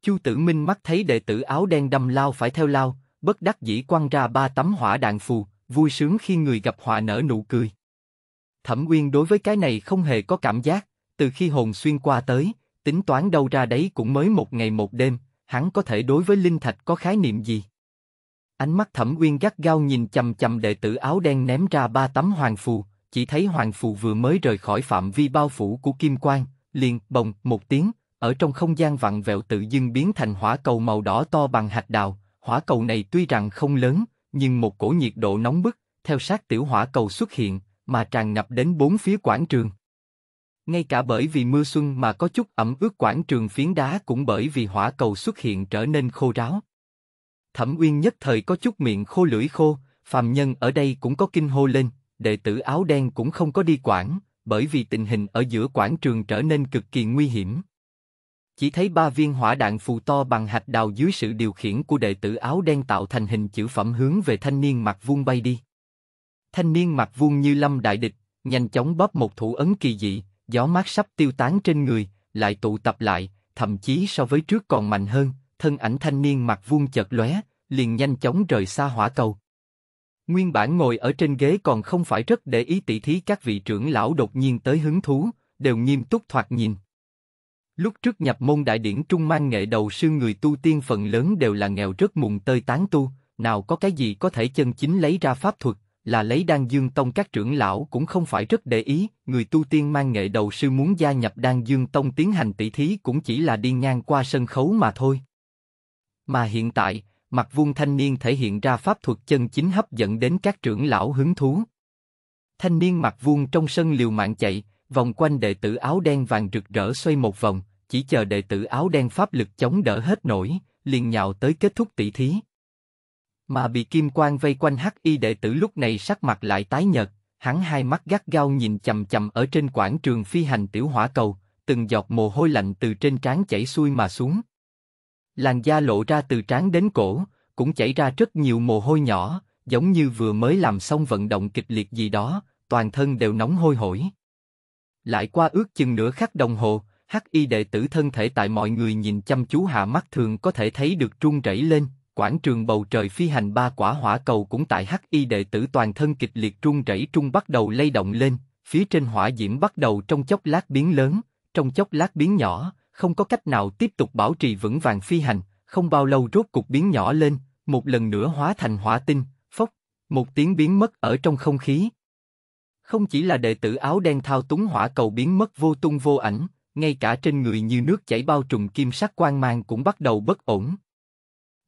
Chu Tử Minh mắt thấy đệ tử áo đen đâm lao phải theo lao, bất đắc dĩ quăng ra ba tấm hỏa đạn phù, vui sướng khi người gặp họa nở nụ cười. Thẩm Uyên đối với cái này không hề có cảm giác, từ khi hồn xuyên qua tới, tính toán đâu ra đấy cũng mới một ngày một đêm, hắn có thể đối với linh thạch có khái niệm gì? Ánh mắt thẩm uyên gắt gao nhìn chầm chầm đệ tử áo đen ném ra ba tấm hoàng phù, chỉ thấy hoàng phù vừa mới rời khỏi phạm vi bao phủ của kim quang, liền bồng một tiếng, ở trong không gian vặn vẹo tự dưng biến thành hỏa cầu màu đỏ to bằng hạt đào. Hỏa cầu này tuy rằng không lớn, nhưng một cổ nhiệt độ nóng bức, theo sát tiểu hỏa cầu xuất hiện, mà tràn ngập đến bốn phía quảng trường. Ngay cả bởi vì mưa xuân mà có chút ẩm ướt quảng trường phiến đá cũng bởi vì hỏa cầu xuất hiện trở nên khô ráo. Thẩm Uyên nhất thời có chút miệng khô lưỡi khô, phàm nhân ở đây cũng có kinh hô lên, đệ tử áo đen cũng không có đi quản, bởi vì tình hình ở giữa quảng trường trở nên cực kỳ nguy hiểm. Chỉ thấy ba viên hỏa đạn phù to bằng hạt đào dưới sự điều khiển của đệ tử áo đen tạo thành hình chữ phẩm hướng về thanh niên mặt vuông bay đi. Thanh niên mặt vuông như lâm đại địch, nhanh chóng bóp một thủ ấn kỳ dị, gió mát sắp tiêu tán trên người, lại tụ tập lại, thậm chí so với trước còn mạnh hơn, thân ảnh thanh niên mặt vuông chợt lóe, liền nhanh chóng rời xa hỏa cầu. Nguyên bản ngồi ở trên ghế còn không phải rất để ý tỷ thí các vị trưởng lão đột nhiên tới hứng thú, đều nghiêm túc thoạt nhìn. Lúc trước nhập môn đại điển trung mang nghệ đầu sư người tu tiên phần lớn đều là nghèo rất mùng tơi tán tu, nào có cái gì có thể chân chính lấy ra pháp thuật, là lấy đan dương tông các trưởng lão cũng không phải rất để ý, người tu tiên mang nghệ đầu sư muốn gia nhập đan dương tông tiến hành tỷ thí cũng chỉ là đi ngang qua sân khấu mà thôi. Mà hiện tại, mặt vuông thanh niên thể hiện ra pháp thuật chân chính hấp dẫn đến các trưởng lão hứng thú. Thanh niên mặt vuông trong sân liều mạng chạy, vòng quanh đệ tử áo đen vàng rực rỡ xoay một vòng, chỉ chờ đệ tử áo đen pháp lực chống đỡ hết nổi, liền nhào tới kết thúc tỷ thí. Mà bị kim quang vây quanh hắc y đệ tử lúc này sắc mặt lại tái nhợt, hắn hai mắt gắt gao nhìn chầm chầm ở trên quảng trường phi hành tiểu hỏa cầu, từng giọt mồ hôi lạnh từ trên trán chảy xuôi mà xuống làn da lộ ra từ trán đến cổ, cũng chảy ra rất nhiều mồ hôi nhỏ, giống như vừa mới làm xong vận động kịch liệt gì đó, toàn thân đều nóng hôi hổi. Lại qua ước chừng nửa khắc đồng hồ, Hắc Y đệ tử thân thể tại mọi người nhìn chăm chú hạ mắt thường có thể thấy được trung rẩy lên, quảng trường bầu trời phi hành ba quả hỏa cầu cũng tại Hắc Y đệ tử toàn thân kịch liệt trung rẩy trung bắt đầu lay động lên, phía trên hỏa diễm bắt đầu trong chốc lát biến lớn, trong chốc lát biến nhỏ, không có cách nào tiếp tục bảo trì vững vàng phi hành, không bao lâu rốt cục biến nhỏ lên, một lần nữa hóa thành hỏa tinh, phốc, một tiếng biến mất ở trong không khí. Không chỉ là đệ tử áo đen thao túng hỏa cầu biến mất vô tung vô ảnh, ngay cả trên người như nước chảy bao trùm kim sắc quang mang cũng bắt đầu bất ổn.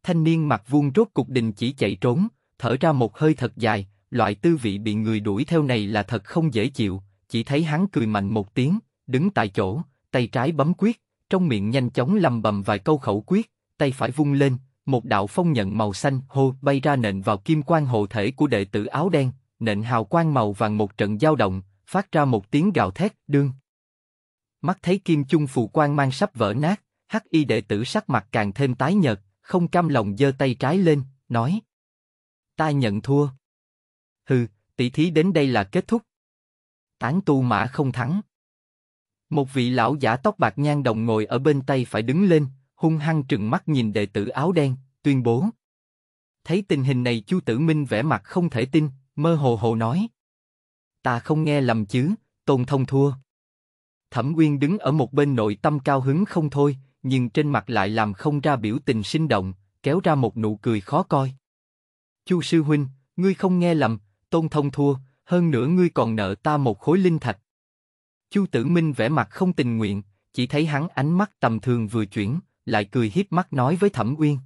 Thanh niên mặt vuông rốt cục đình chỉ chạy trốn, thở ra một hơi thật dài, loại tư vị bị người đuổi theo này là thật không dễ chịu, chỉ thấy hắn cười mạnh một tiếng, đứng tại chỗ, tay trái bấm quyết, trong miệng nhanh chóng lầm bầm vài câu khẩu quyết, tay phải vung lên, một đạo phong nhận màu xanh hô bay ra nện vào kim quan hộ thể của đệ tử áo đen, nện hào quang màu vàng một trận dao động, phát ra một tiếng gào thét đương. Mắt thấy kim chung phù quan mang sắp vỡ nát, hắc y đệ tử sắc mặt càng thêm tái nhợt, không cam lòng giơ tay trái lên, nói. Ta nhận thua. Hừ, tỷ thí đến đây là kết thúc. Tán tu mã không thắng. Một vị lão giả tóc bạc nhan đồng ngồi ở bên tay phải đứng lên, hung hăng trừng mắt nhìn đệ tử áo đen, tuyên bố. Thấy tình hình này Chu Tử Minh vẻ mặt không thể tin, mơ hồ hồ nói. Ta không nghe lầm chứ, Tôn Thông thua. Thẩm uyên đứng ở một bên nội tâm cao hứng không thôi, nhưng trên mặt lại làm không ra biểu tình sinh động, kéo ra một nụ cười khó coi. Chu sư huynh, ngươi không nghe lầm, Tôn Thông thua, hơn nữa ngươi còn nợ ta một khối linh thạch. Chu Tử Minh vẻ mặt không tình nguyện, chỉ thấy hắn ánh mắt tầm thường vừa chuyển, lại cười hiếp mắt nói với Thẩm Uyên.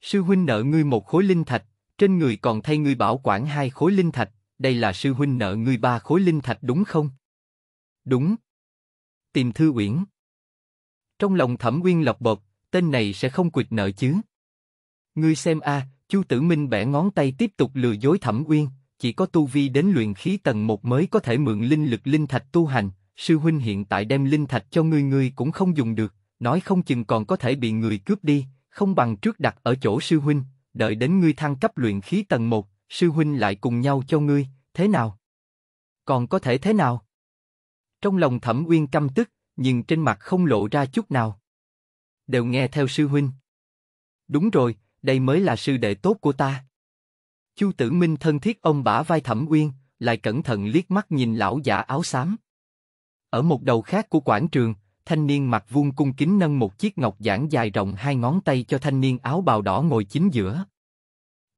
Sư huynh nợ ngươi một khối linh thạch, trên người còn thay ngươi bảo quản hai khối linh thạch, đây là sư huynh nợ ngươi ba khối linh thạch đúng không? Đúng. Tìm Thư Uyển. Trong lòng Thẩm Uyên lọc bột, tên này sẽ không quỵt nợ chứ. Ngươi xem a, à, Chu Tử Minh bẻ ngón tay tiếp tục lừa dối Thẩm Uyên, chỉ có tu vi đến luyện khí tầng một mới có thể mượn linh lực linh thạch tu hành, sư huynh hiện tại đem linh thạch cho ngươi ngươi cũng không dùng được, nói không chừng còn có thể bị người cướp đi, không bằng trước đặt ở chỗ sư huynh, đợi đến ngươi thăng cấp luyện khí tầng một sư huynh lại cùng nhau cho ngươi, thế nào? Còn có thể thế nào? Trong lòng Thẩm Uyên căm tức, nhưng trên mặt không lộ ra chút nào. Đều nghe theo sư huynh. Đúng rồi, đây mới là sư đệ tốt của ta. Chu Tử Minh thân thiết ông bả vai Thẩm Uyên, lại cẩn thận liếc mắt nhìn lão giả áo xám. Ở một đầu khác của quảng trường, thanh niên mặc vuông cung kính nâng một chiếc ngọc giản dài rộng hai ngón tay cho thanh niên áo bào đỏ ngồi chính giữa.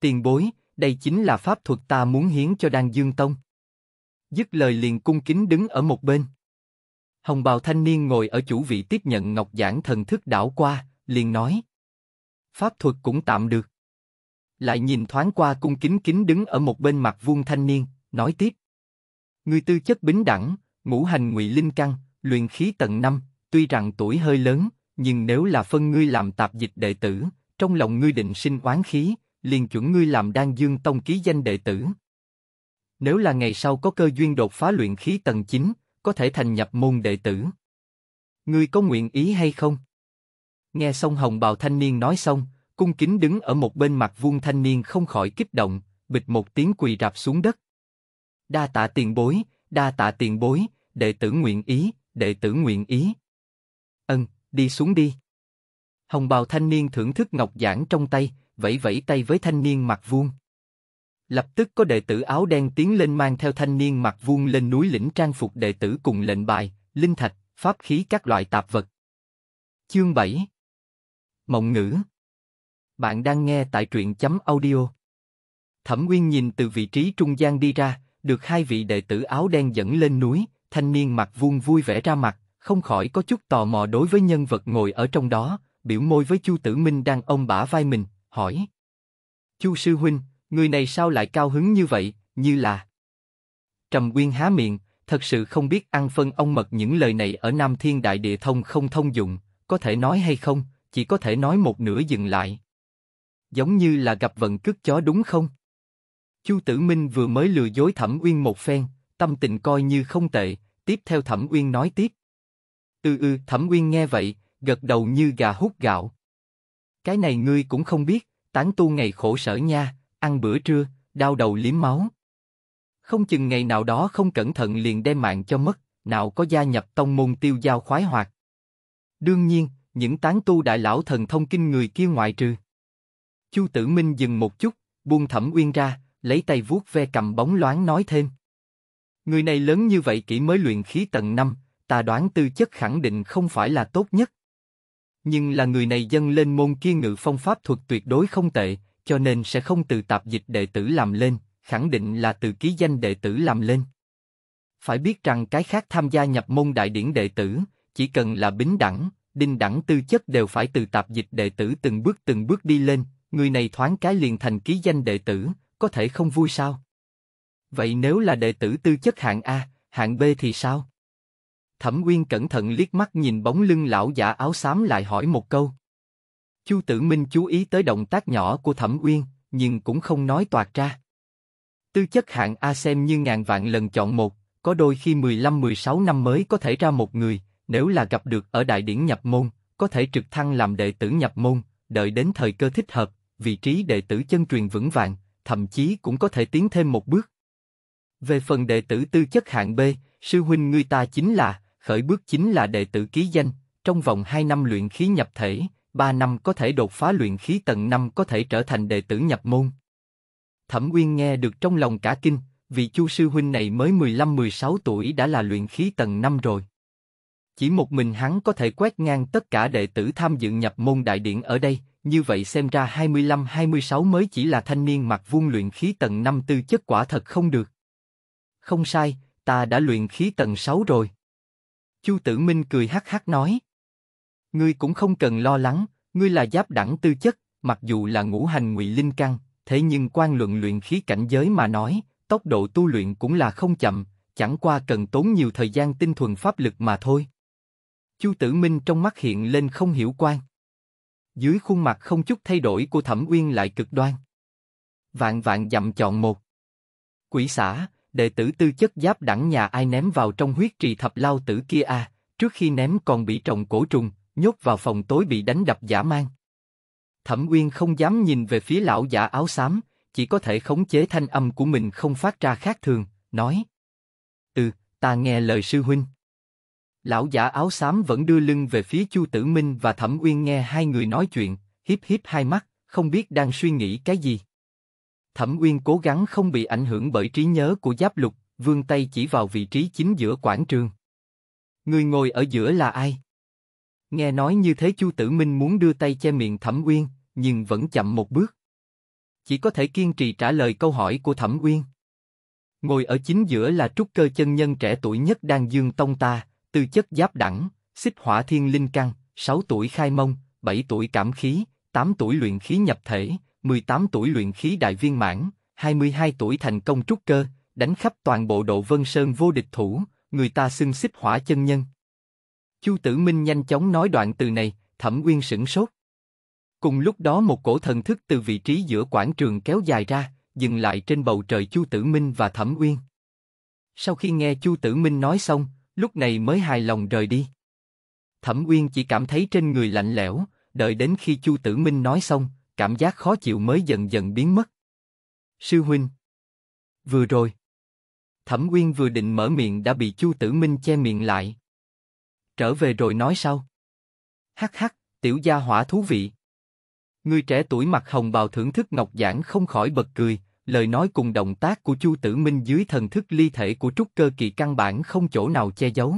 Tiền bối, đây chính là pháp thuật ta muốn hiến cho Đan Dương Tông. Dứt lời liền cung kính đứng ở một bên. Hồng bào thanh niên ngồi ở chủ vị tiếp nhận ngọc giản thần thức đảo qua, liền nói. Pháp thuật cũng tạm được lại nhìn thoáng qua cung kính kính đứng ở một bên mặt vuông thanh niên, nói tiếp. Người tư chất bính đẳng, ngũ hành ngụy linh căn, luyện khí tầng năm, tuy rằng tuổi hơi lớn, nhưng nếu là phân ngươi làm tạp dịch đệ tử, trong lòng ngươi định sinh oán khí, liền chuẩn ngươi làm đan dương tông ký danh đệ tử. Nếu là ngày sau có cơ duyên đột phá luyện khí tầng 9, có thể thành nhập môn đệ tử. Ngươi có nguyện ý hay không? Nghe xong hồng bào thanh niên nói xong, cung kính đứng ở một bên mặt vuông thanh niên không khỏi kích động, bịch một tiếng quỳ rạp xuống đất. Đa tạ tiền bối, đa tạ tiền bối, đệ tử nguyện ý, đệ tử nguyện ý. Ân, đi xuống đi. Hồng bào thanh niên thưởng thức ngọc giản trong tay, vẫy vẫy tay với thanh niên mặt vuông. Lập tức có đệ tử áo đen tiến lên mang theo thanh niên mặt vuông lên núi lĩnh trang phục đệ tử cùng lệnh bài, linh thạch, pháp khí các loại tạp vật. Chương 7 Mộng ngữ bạn đang nghe tại truyện chấm audio. Thẩm Nguyên nhìn từ vị trí trung gian đi ra, được hai vị đệ tử áo đen dẫn lên núi, thanh niên mặt vuông vui vẻ ra mặt, không khỏi có chút tò mò đối với nhân vật ngồi ở trong đó, biểu môi với Chu Tử Minh đang ông bả vai mình, hỏi. Chu Sư Huynh, người này sao lại cao hứng như vậy, như là... Trầm Nguyên há miệng, thật sự không biết ăn phân ông mật những lời này ở Nam Thiên Đại Địa Thông không thông dụng, có thể nói hay không, chỉ có thể nói một nửa dừng lại giống như là gặp vận cướp chó đúng không? Chu Tử Minh vừa mới lừa dối Thẩm Uyên một phen, tâm tình coi như không tệ, tiếp theo Thẩm Uyên nói tiếp. Ừ ừ, Thẩm Uyên nghe vậy, gật đầu như gà hút gạo. Cái này ngươi cũng không biết, tán tu ngày khổ sở nha, ăn bữa trưa, đau đầu liếm máu. Không chừng ngày nào đó không cẩn thận liền đem mạng cho mất, nào có gia nhập tông môn tiêu giao khoái hoạt. Đương nhiên, những tán tu đại lão thần thông kinh người kia ngoại trừ. Chu Tử Minh dừng một chút, buông Thẩm Uyên ra, lấy tay vuốt ve cầm bóng loáng nói thêm. Người này lớn như vậy kỹ mới luyện khí tầng 5, ta đoán tư chất khẳng định không phải là tốt nhất. Nhưng là người này dâng lên môn kia ngự phong pháp thuật tuyệt đối không tệ, cho nên sẽ không từ tạp dịch đệ tử làm lên, khẳng định là từ ký danh đệ tử làm lên. Phải biết rằng cái khác tham gia nhập môn đại điển đệ tử, chỉ cần là bính đẳng, đinh đẳng tư chất đều phải từ tạp dịch đệ tử từng bước từng bước đi lên, người này thoáng cái liền thành ký danh đệ tử, có thể không vui sao? Vậy nếu là đệ tử tư chất hạng A, hạng B thì sao? Thẩm nguyên cẩn thận liếc mắt nhìn bóng lưng lão giả áo xám lại hỏi một câu. Chu Tử Minh chú ý tới động tác nhỏ của Thẩm nguyên nhưng cũng không nói toạc ra. Tư chất hạng A xem như ngàn vạn lần chọn một, có đôi khi 15-16 năm mới có thể ra một người, nếu là gặp được ở đại điển nhập môn, có thể trực thăng làm đệ tử nhập môn, đợi đến thời cơ thích hợp, vị trí đệ tử chân truyền vững vàng, thậm chí cũng có thể tiến thêm một bước. Về phần đệ tử tư chất hạng B, sư huynh người ta chính là, khởi bước chính là đệ tử ký danh, trong vòng 2 năm luyện khí nhập thể, 3 năm có thể đột phá luyện khí tầng 5 có thể trở thành đệ tử nhập môn. Thẩm Uyên nghe được trong lòng cả kinh, vị Chu sư huynh này mới 15-16 tuổi đã là luyện khí tầng 5 rồi. Chỉ một mình hắn có thể quét ngang tất cả đệ tử tham dự nhập môn đại điển ở đây, như vậy xem ra 25-26 mới chỉ là thanh niên mặc vuông luyện khí tầng 5 tư chất quả thật không được. Không sai, ta đã luyện khí tầng 6 rồi. Chu Tử Minh cười hắc hắc nói. Ngươi cũng không cần lo lắng, ngươi là giáp đẳng tư chất, mặc dù là ngũ hành ngụy linh căn, thế nhưng quan luận luyện khí cảnh giới mà nói, tốc độ tu luyện cũng là không chậm, chẳng qua cần tốn nhiều thời gian tinh thuần pháp lực mà thôi. Chu Tử Minh trong mắt hiện lên không hiểu quan dưới khuôn mặt không chút thay đổi của Thẩm Uyên lại cực đoan. Vạn vạn dặm chọn một. Quỷ xã, đệ tử tư chất giáp đẳng nhà ai ném vào trong huyết trì thập lao tử kia a, à, trước khi ném còn bị trồng cổ trùng, nhốt vào phòng tối bị đánh đập giả mang. Thẩm Uyên không dám nhìn về phía lão giả áo xám, chỉ có thể khống chế thanh âm của mình không phát ra khác thường, nói: "Ừ, ta nghe lời sư huynh." Lão giả áo xám vẫn đưa lưng về phía Chu Tử Minh và Thẩm Uyên nghe hai người nói chuyện, hiếp hiếp hai mắt, không biết đang suy nghĩ cái gì. Thẩm Uyên cố gắng không bị ảnh hưởng bởi trí nhớ của Giáp Lục, vươn tay chỉ vào vị trí chính giữa quảng trường. Người ngồi ở giữa là ai? Nghe nói như thế Chu Tử Minh muốn đưa tay che miệng Thẩm Uyên, nhưng vẫn chậm một bước. Chỉ có thể kiên trì trả lời câu hỏi của Thẩm Uyên. Ngồi ở chính giữa là trúc cơ chân nhân trẻ tuổi nhất đang dương tông ta, tư chất giáp đẳng, xích hỏa thiên linh căn, 6 tuổi khai mông, 7 tuổi cảm khí, 8 tuổi luyện khí nhập thể, 18 tuổi luyện khí đại viên mãn, 22 tuổi thành công trúc cơ, đánh khắp toàn bộ độ Vân Sơn vô địch thủ, người ta xưng xích hỏa chân nhân. Chu Tử Minh nhanh chóng nói đoạn từ này, Thẩm Uyên sửng sốt. Cùng lúc đó một cổ thần thức từ vị trí giữa quảng trường kéo dài ra, dừng lại trên bầu trời Chu Tử Minh và Thẩm Uyên. Sau khi nghe Chu Tử Minh nói xong, lúc này mới hài lòng rời đi. Thẩm Uyên chỉ cảm thấy trên người lạnh lẽo, đợi đến khi Chu Tử Minh nói xong, cảm giác khó chịu mới dần dần biến mất. Sư huynh, vừa rồi, Thẩm Uyên vừa định mở miệng đã bị Chu Tử Minh che miệng lại. Trở về rồi nói sau. Hắc hắc, tiểu gia hỏa thú vị. Người trẻ tuổi mặt hồng bào thưởng thức ngọc giản không khỏi bật cười, lời nói cùng động tác của Chu Tử Minh dưới thần thức ly thể của trúc cơ kỳ căn bản không chỗ nào che giấu.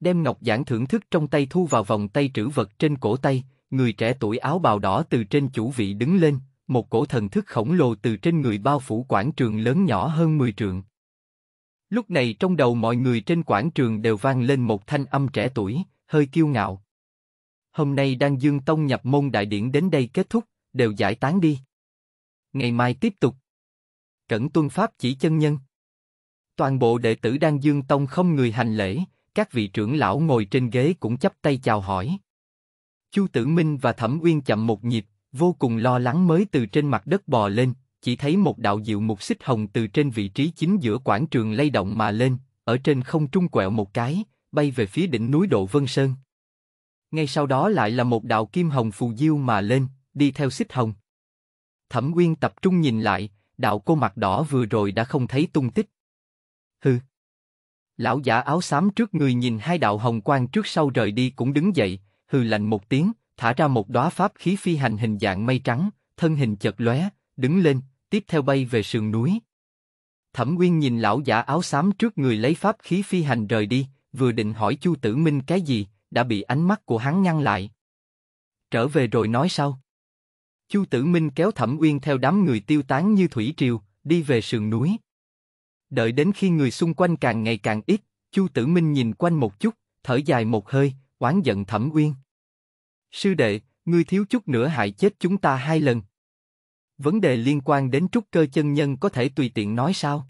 Đem ngọc giản thưởng thức trong tay thu vào vòng tay trữ vật trên cổ tay, người trẻ tuổi áo bào đỏ từ trên chủ vị đứng lên, một cổ thần thức khổng lồ từ trên người bao phủ quảng trường lớn nhỏ hơn 10 trượng. Lúc này trong đầu mọi người trên quảng trường đều vang lên một thanh âm trẻ tuổi, hơi kiêu ngạo. Hôm nay đang Dương Tông nhập môn đại điển đến đây kết thúc, đều giải tán đi. Ngày mai tiếp tục cẩn tuân pháp chỉ chân nhân. Toàn bộ đệ tử Đan Dương Tông không người hành lễ, các vị trưởng lão ngồi trên ghế cũng chắp tay chào hỏi. Chu Tử Minh và Thẩm Uyên chậm một nhịp, vô cùng lo lắng mới từ trên mặt đất bò lên, chỉ thấy một đạo diệu mục xích hồng từ trên vị trí chính giữa quảng trường lay động mà lên, ở trên không trung quẹo một cái, bay về phía đỉnh núi Độ Vân Sơn. Ngay sau đó lại là một đạo kim hồng phù diêu mà lên, đi theo xích hồng. Thẩm Uyên tập trung nhìn lại, đạo cô mặt đỏ vừa rồi đã không thấy tung tích. Hừ. Lão giả áo xám trước người nhìn hai đạo hồng quang trước sau rời đi cũng đứng dậy, hừ lạnh một tiếng, thả ra một đóa pháp khí phi hành hình dạng mây trắng, thân hình chợt lóe, đứng lên, tiếp theo bay về sườn núi. Thẩm Nguyên nhìn lão giả áo xám trước người lấy pháp khí phi hành rời đi, vừa định hỏi Chu Tử Minh cái gì, đã bị ánh mắt của hắn ngăn lại. Trở về rồi nói sau. Chu Tử Minh kéo Thẩm Uyên theo đám người tiêu tán như thủy triều, đi về sườn núi. Đợi đến khi người xung quanh càng ngày càng ít, Chu Tử Minh nhìn quanh một chút, thở dài một hơi, oán giận Thẩm Uyên. Sư đệ, ngươi thiếu chút nữa hại chết chúng ta hai lần. Vấn đề liên quan đến trúc cơ chân nhân có thể tùy tiện nói sao?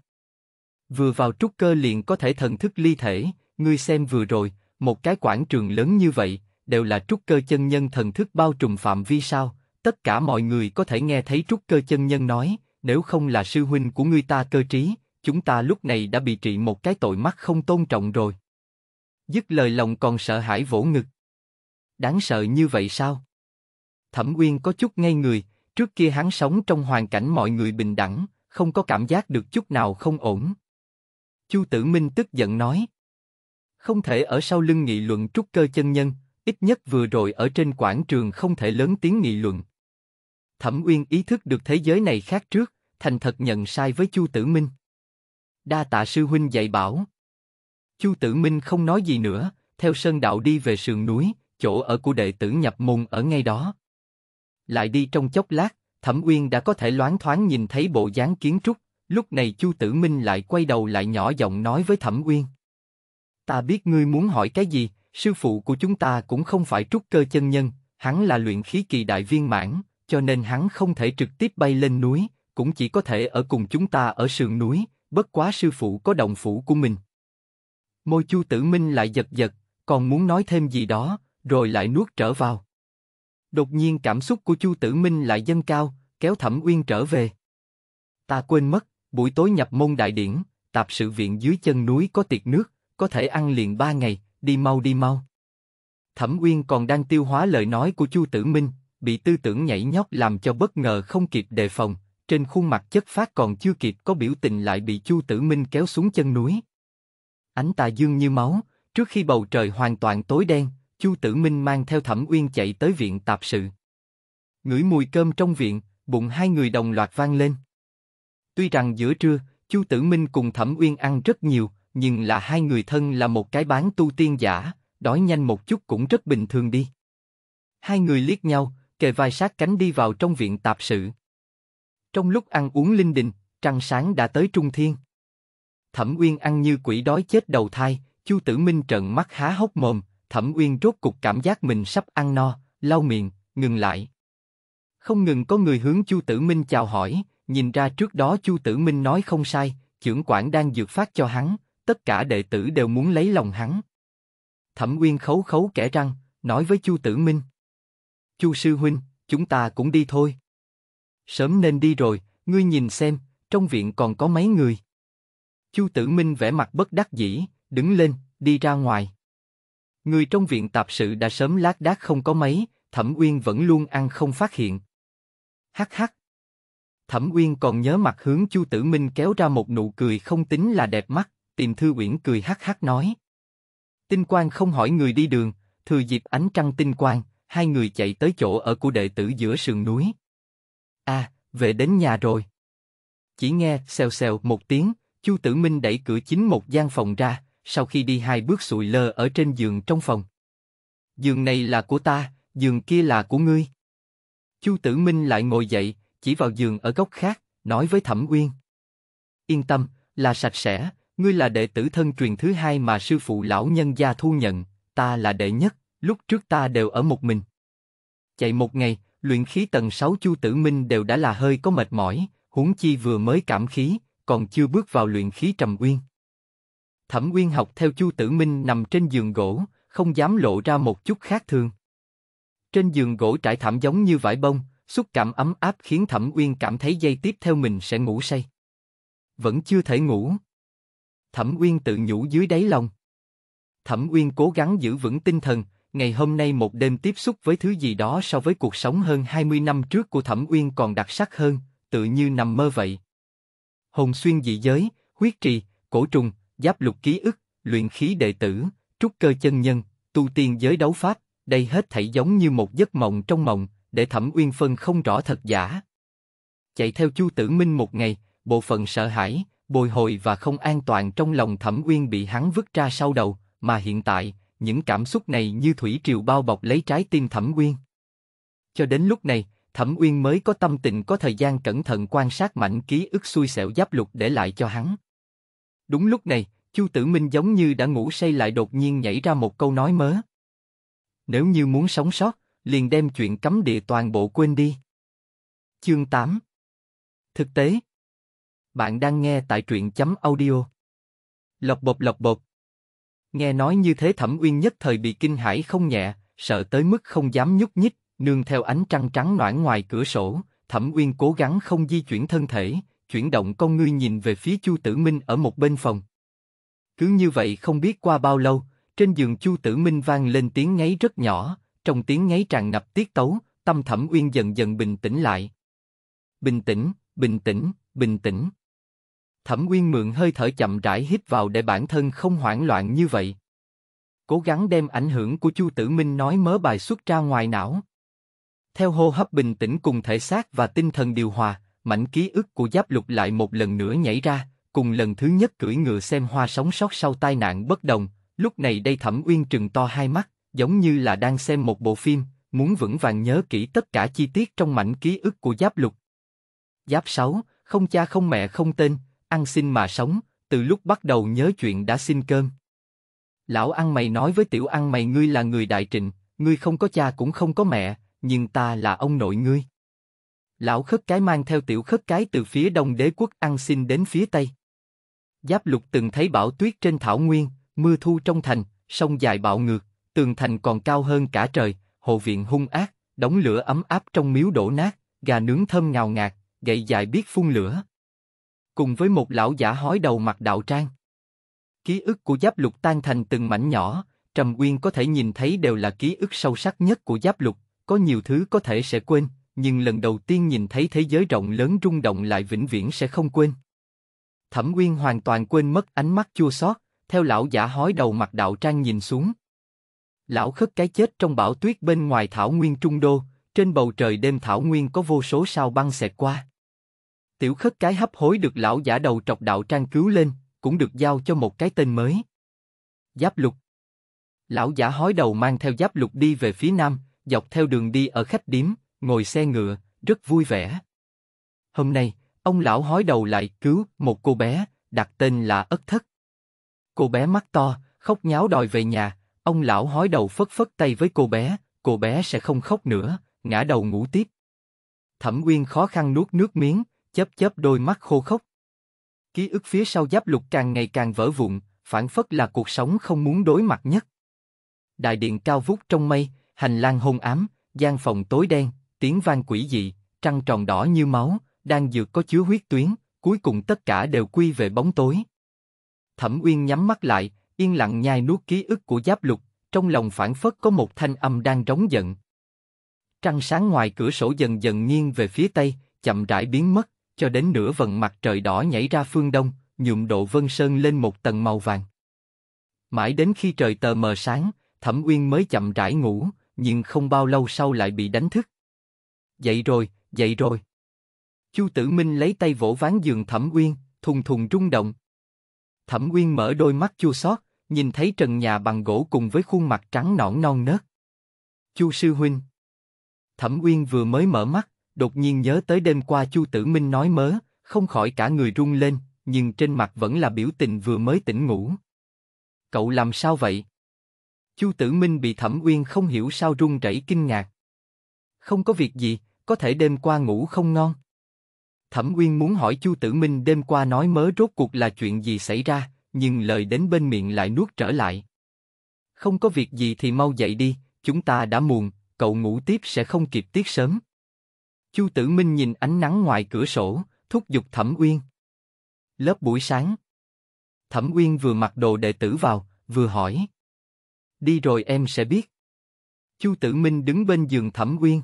Vừa vào trúc cơ liền có thể thần thức ly thể, ngươi xem vừa rồi, một cái quảng trường lớn như vậy, đều là trúc cơ chân nhân thần thức bao trùm phạm vi sao, tất cả mọi người có thể nghe thấy trúc cơ chân nhân nói, nếu không là sư huynh của ngươi ta cơ trí, chúng ta lúc này đã bị trị một cái tội mắt không tôn trọng rồi. Dứt lời lòng còn sợ hãi vỗ ngực. Đáng sợ như vậy sao? Thẩm Uyên có chút ngây người, trước kia hắn sống trong hoàn cảnh mọi người bình đẳng, không có cảm giác được chút nào không ổn. Chu Tử Minh tức giận nói. Không thể ở sau lưng nghị luận trúc cơ chân nhân, ít nhất vừa rồi ở trên quảng trường không thể lớn tiếng nghị luận, Thẩm Uyên ý thức được thế giới này khác trước, thành thật nhận sai với Chu Tử Minh. Đa tạ sư huynh dạy bảo. Chu Tử Minh không nói gì nữa, theo sơn đạo đi về sườn núi, chỗ ở của đệ tử nhập môn ở ngay đó. Lại đi trong chốc lát, Thẩm Uyên đã có thể loáng thoáng nhìn thấy bộ dáng kiến trúc, lúc này Chu Tử Minh lại quay đầu lại nhỏ giọng nói với Thẩm Uyên. Ta biết ngươi muốn hỏi cái gì, sư phụ của chúng ta cũng không phải trúc cơ chân nhân, hắn là luyện khí kỳ đại viên mãn, cho nên hắn không thể trực tiếp bay lên núi, cũng chỉ có thể ở cùng chúng ta ở sườn núi, bất quá sư phụ có đồng phủ của mình. Môi Chu Tử Minh lại giật giật, còn muốn nói thêm gì đó, rồi lại nuốt trở vào. Đột nhiên cảm xúc của Chu Tử Minh lại dâng cao, kéo Thẩm Uyên trở về. Ta quên mất, buổi tối nhập môn đại điển, tạp sự viện dưới chân núi có tiệc nước, có thể ăn liền ba ngày, đi mau đi mau. Thẩm Uyên còn đang tiêu hóa lời nói của Chu Tử Minh, bị tư tưởng nhảy nhót làm cho bất ngờ không kịp đề phòng, trên khuôn mặt chất phát còn chưa kịp có biểu tình lại bị Chu Tử Minh kéo xuống chân núi. Ánh tà dương như máu, trước khi bầu trời hoàn toàn tối đen, Chu Tử Minh mang theo Thẩm Uyên chạy tới viện tạp sự. Ngửi mùi cơm trong viện, bụng hai người đồng loạt vang lên. Tuy rằng giữa trưa, Chu Tử Minh cùng Thẩm Uyên ăn rất nhiều, nhưng là hai người thân là một cái bán tu tiên giả, đói nhanh một chút cũng rất bình thường đi. Hai người liếc nhau, kề vai sát cánh đi vào trong viện tạp sự. Trong lúc ăn uống linh đình, trăng sáng đã tới trung thiên. Thẩm Uyên ăn như quỷ đói chết đầu thai, Chu Tử Minh trợn mắt há hốc mồm, Thẩm Uyên rốt cục cảm giác mình sắp ăn no, lau miệng, ngừng lại. Không ngừng có người hướng Chu Tử Minh chào hỏi, nhìn ra trước đó Chu Tử Minh nói không sai, trưởng quản đang dược phát cho hắn, tất cả đệ tử đều muốn lấy lòng hắn. Thẩm Uyên khấu khấu kẻ răng, nói với Chu Tử Minh. Chu sư huynh, chúng ta cũng đi thôi. Sớm nên đi rồi, ngươi nhìn xem, trong viện còn có mấy người. Chu Tử Minh vẻ mặt bất đắc dĩ, đứng lên, đi ra ngoài. Người trong viện tạp sự đã sớm lác đác không có mấy, Thẩm Uyên vẫn luôn ăn không phát hiện. Hắc hắc. Thẩm Uyên còn nhớ mặt hướng Chu Tử Minh kéo ra một nụ cười không tính là đẹp mắt, tìm Thư Uyển cười hắc hắc nói. Tinh Quang không hỏi người đi đường, thừa dịp ánh trăng Tinh Quang, hai người chạy tới chỗ ở của đệ tử giữa sườn núi. A, à, về đến nhà rồi. Chỉ nghe xèo xèo một tiếng, Chu Tử Minh đẩy cửa chính một gian phòng ra, sau khi đi hai bước sụi lơ ở trên giường trong phòng. Giường này là của ta, giường kia là của ngươi. Chu Tử Minh lại ngồi dậy, chỉ vào giường ở góc khác, nói với Thẩm Uyên. Yên tâm, là sạch sẽ, ngươi là đệ tử thân truyền thứ hai mà sư phụ lão nhân gia thu nhận, ta là đệ nhất lúc trước ta đều ở một mình. Chạy một ngày, luyện khí tầng 6 Chu Tử Minh đều đã là hơi có mệt mỏi, huống chi vừa mới cảm khí, còn chưa bước vào luyện khí trầm uyên. Thẩm Uyên học theo Chu Tử Minh nằm trên giường gỗ, không dám lộ ra một chút khác thường. Trên giường gỗ trải thảm giống như vải bông, xúc cảm ấm áp khiến Thẩm Uyên cảm thấy dây tiếp theo mình sẽ ngủ say. Vẫn chưa thể ngủ. Thẩm Uyên tự nhủ dưới đáy lòng. Thẩm Uyên cố gắng giữ vững tinh thần, ngày hôm nay một đêm tiếp xúc với thứ gì đó so với cuộc sống hơn 20 năm trước của Thẩm Uyên còn đặc sắc hơn, tự như nằm mơ vậy. Hồng xuyên dị giới, huyết trì, cổ trùng, giáp lục ký ức, luyện khí đệ tử, trúc cơ chân nhân, tu tiên giới đấu pháp, đây hết thảy giống như một giấc mộng trong mộng, để Thẩm Uyên phân không rõ thật giả. Chạy theo Chu Tử Minh một ngày, bộ phận sợ hãi, bồi hồi và không an toàn trong lòng Thẩm Uyên bị hắn vứt ra sau đầu, mà hiện tại, những cảm xúc này như thủy triều bao bọc lấy trái tim Thẩm Uyên. Cho đến lúc này, Thẩm Uyên mới có tâm tình có thời gian cẩn thận quan sát mảnh ký ức xui xẻo giáp lục để lại cho hắn. Đúng lúc này, Chu Tử Minh giống như đã ngủ say lại đột nhiên nhảy ra một câu nói mớ. Nếu như muốn sống sót, liền đem chuyện cấm địa toàn bộ quên đi. Chương 8 Thực tế Bạn đang nghe tại truyện chấm audio. Lọc bột lọc bột Nghe nói như thế Thẩm Uyên nhất thời bị kinh hãi không nhẹ, sợ tới mức không dám nhúc nhích, nương theo ánh trăng trắng noãn ngoài cửa sổ, Thẩm Uyên cố gắng không di chuyển thân thể, chuyển động con ngươi nhìn về phía Chu Tử Minh ở một bên phòng. Cứ như vậy không biết qua bao lâu, trên giường Chu Tử Minh vang lên tiếng ngáy rất nhỏ, trong tiếng ngáy tràn ngập tiết tấu, tâm Thẩm Uyên dần dần bình tĩnh lại. Bình tĩnh, bình tĩnh, bình tĩnh. Thẩm Quyên mượn hơi thở chậm rãi hít vào để bản thân không hoảng loạn như vậy. Cố gắng đem ảnh hưởng của Chu Tử Minh nói mớ bài xuất ra ngoài não. Theo hô hấp bình tĩnh cùng thể xác và tinh thần điều hòa, mảnh ký ức của giáp lục lại một lần nữa nhảy ra, cùng lần thứ nhất cưỡi ngựa xem hoa sống sót sau tai nạn bất đồng, lúc này đây Thẩm Uyên trừng to hai mắt, giống như là đang xem một bộ phim, muốn vững vàng nhớ kỹ tất cả chi tiết trong mảnh ký ức của giáp lục. Giáp 6, không cha không mẹ không tên, ăn xin mà sống, từ lúc bắt đầu nhớ chuyện đã xin cơm. Lão ăn mày nói với tiểu ăn mày ngươi là người đại trịnh, ngươi không có cha cũng không có mẹ, nhưng ta là ông nội ngươi. Lão khất cái mang theo tiểu khất cái từ phía đông đế quốc ăn xin đến phía tây. Giáp lục từng thấy bão tuyết trên thảo nguyên, mưa thu trong thành, sông dài bạo ngược, tường thành còn cao hơn cả trời, hộ viện hung ác, đống lửa ấm áp trong miếu đổ nát, gà nướng thơm ngào ngạt, gậy dài biết phun lửa cùng với một lão giả hói đầu mặc đạo trang. Ký ức của giáp lục tan thành từng mảnh nhỏ, Trầm Uyên có thể nhìn thấy đều là ký ức sâu sắc nhất của giáp lục, có nhiều thứ có thể sẽ quên, nhưng lần đầu tiên nhìn thấy thế giới rộng lớn rung động lại vĩnh viễn sẽ không quên. Thẩm Uyên hoàn toàn quên mất ánh mắt chua xót, theo lão giả hói đầu mặt đạo trang nhìn xuống. Lão khất cái chết trong bão tuyết bên ngoài thảo nguyên trung đô, trên bầu trời đêm thảo nguyên có vô số sao băng xẹt qua. Tiểu khất cái hấp hối được lão giả đầu trọc đạo trang cứu lên, cũng được giao cho một cái tên mới. Giáp lục Lão giả hói đầu mang theo giáp lục đi về phía nam, dọc theo đường đi ở khách điếm, ngồi xe ngựa, rất vui vẻ. Hôm nay, ông lão hói đầu lại cứu một cô bé, đặt tên là Ất Thất. Cô bé mắt to, khóc nháo đòi về nhà, ông lão hói đầu phất phất tay với cô bé, cô bé sẽ không khóc nữa, ngã đầu ngủ tiếp. Thẩm Uyên khó khăn nuốt nước miếng, chớp chớp đôi mắt khô khốc. Ký ức phía sau giáp lục càng ngày càng vỡ vụn, phản phất là cuộc sống không muốn đối mặt nhất. Đại điện cao vút trong mây, hành lang hôn ám, gian phòng tối đen, tiếng vang quỷ dị, trăng tròn đỏ như máu, đang dược có chứa huyết tuyến, cuối cùng tất cả đều quy về bóng tối. Thẩm Uyên nhắm mắt lại, yên lặng nhai nuốt ký ức của giáp lục, trong lòng phản phất có một thanh âm đang trống giận. Trăng sáng ngoài cửa sổ dần dần nghiêng về phía tây, chậm rãi biến mất, cho đến nửa vần mặt trời đỏ nhảy ra phương đông, nhuộm độ vân sơn lên một tầng màu vàng. Mãi đến khi trời tờ mờ sáng, Thẩm Uyên mới chậm rãi ngủ, nhưng không bao lâu sau lại bị đánh thức. Dậy rồi, dậy rồi. Chu Tử Minh lấy tay vỗ ván giường Thẩm Uyên, thùng thùng rung động. Thẩm Uyên mở đôi mắt chua xót, nhìn thấy trần nhà bằng gỗ cùng với khuôn mặt trắng nõn non nớt. Chu sư huynh. Thẩm Uyên vừa mới mở mắt, đột nhiên nhớ tới đêm qua Chu Tử Minh nói mớ, không khỏi cả người run lên, nhưng trên mặt vẫn là biểu tình vừa mới tỉnh ngủ. Cậu làm sao vậy? Chu Tử Minh bị Thẩm Uyên không hiểu sao run rẩy kinh ngạc. Không có việc gì, có thể đêm qua ngủ không ngon. Thẩm Uyên muốn hỏi Chu Tử Minh đêm qua nói mớ rốt cuộc là chuyện gì xảy ra, nhưng lời đến bên miệng lại nuốt trở lại. Không có việc gì thì mau dậy đi, chúng ta đã muộn, cậu ngủ tiếp sẽ không kịp tiết sớm. Chu Tử Minh nhìn ánh nắng ngoài cửa sổ, thúc giục Thẩm Uyên. Lớp buổi sáng. Thẩm Uyên vừa mặc đồ đệ tử vào, vừa hỏi. Đi rồi em sẽ biết. Chu Tử Minh đứng bên giường Thẩm Uyên.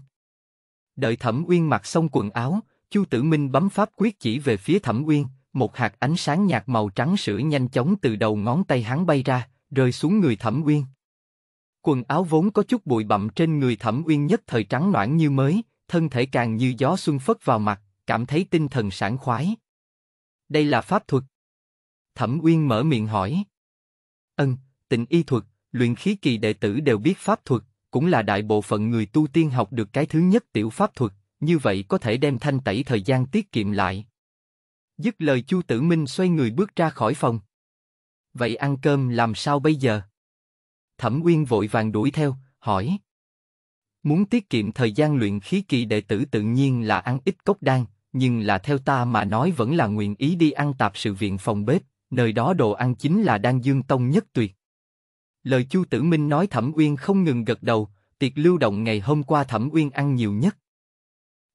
Đợi Thẩm Uyên mặc xong quần áo, Chu Tử Minh bấm pháp quyết chỉ về phía Thẩm Uyên, một hạt ánh sáng nhạt màu trắng sữa nhanh chóng từ đầu ngón tay hắn bay ra, rơi xuống người Thẩm Uyên. Quần áo vốn có chút bụi bặm trên người Thẩm Uyên nhất thời trắng loãng như mới, thân thể càng như gió xuân phất vào mặt, cảm thấy tinh thần sảng khoái. Đây là pháp thuật. Thẩm Uyên mở miệng hỏi. Ân, tịnh y thuật, luyện khí kỳ đệ tử đều biết pháp thuật, cũng là đại bộ phận người tu tiên học được cái thứ nhất tiểu pháp thuật, như vậy có thể đem thanh tẩy thời gian tiết kiệm lại. Dứt lời Chu Tử Minh xoay người bước ra khỏi phòng. Vậy ăn cơm làm sao bây giờ? Thẩm Uyên vội vàng đuổi theo, hỏi. Muốn tiết kiệm thời gian luyện khí kỳ đệ tử tự nhiên là ăn ít cốc đan, nhưng là theo ta mà nói vẫn là nguyện ý đi ăn tạp sự viện phòng bếp, nơi đó đồ ăn chính là đan dương tông nhất tuyệt. Lời Chu Tử Minh nói Thẩm Uyên không ngừng gật đầu, tiệc lưu động ngày hôm qua Thẩm Uyên ăn nhiều nhất.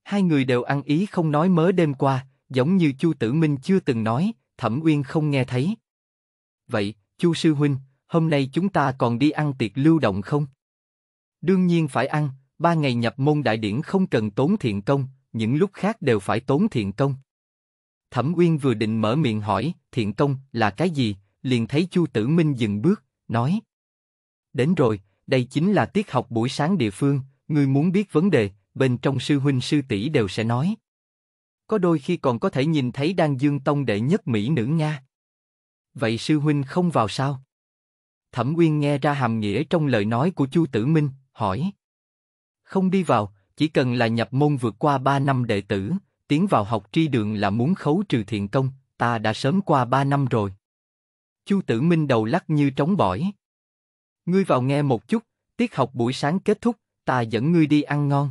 Hai người đều ăn ý không nói mớ đêm qua, giống như Chu Tử Minh chưa từng nói, Thẩm Uyên không nghe thấy. Vậy, Chu sư huynh, hôm nay chúng ta còn đi ăn tiệc lưu động không? Đương nhiên phải ăn, ba ngày nhập môn đại điển không cần tốn thiện công, những lúc khác đều phải tốn thiện công. Thẩm Uyên vừa định mở miệng hỏi, thiện công là cái gì, liền thấy Chu Tử Minh dừng bước, nói. Đến rồi, đây chính là tiết học buổi sáng địa phương, Người muốn biết vấn đề, bên trong sư huynh sư tỷ đều sẽ nói. Có đôi khi còn có thể nhìn thấy Đan Dương Tông đệ nhất Mỹ nữ Nga. Vậy sư huynh không vào sao? Thẩm Uyên nghe ra hàm nghĩa trong lời nói của Chu Tử Minh, hỏi không đi vào, chỉ cần là nhập môn vượt qua 3 năm đệ tử, tiến vào học tri đường là muốn khấu trừ thiện công, ta đã sớm qua 3 năm rồi. Chu Tử Minh đầu lắc như trống bỏi. Ngươi vào nghe một chút, tiết học buổi sáng kết thúc, ta dẫn ngươi đi ăn ngon.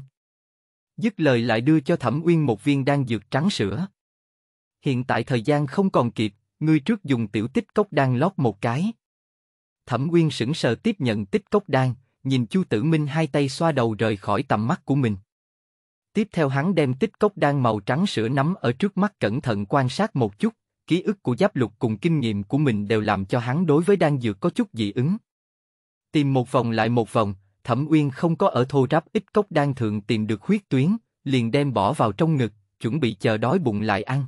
Dứt lời lại đưa cho Thẩm Uyên một viên đan dược trắng sữa. Hiện tại thời gian không còn kịp, ngươi trước dùng tiểu tích cốc đan lót một cái. Thẩm Uyên sững sờ tiếp nhận tích cốc đan, nhìn Chu Tử Minh hai tay xoa đầu rời khỏi tầm mắt của mình. Tiếp theo hắn đem tích cốc đan màu trắng sữa nắm ở trước mắt cẩn thận quan sát một chút, ký ức của giáp lục cùng kinh nghiệm của mình đều làm cho hắn đối với đan dược có chút dị ứng. Tìm một vòng lại một vòng, Thẩm Uyên không có ở thô ráp ít cốc đan thượng tìm được huyết tuyến, liền đem bỏ vào trong ngực, chuẩn bị chờ đói bụng lại ăn.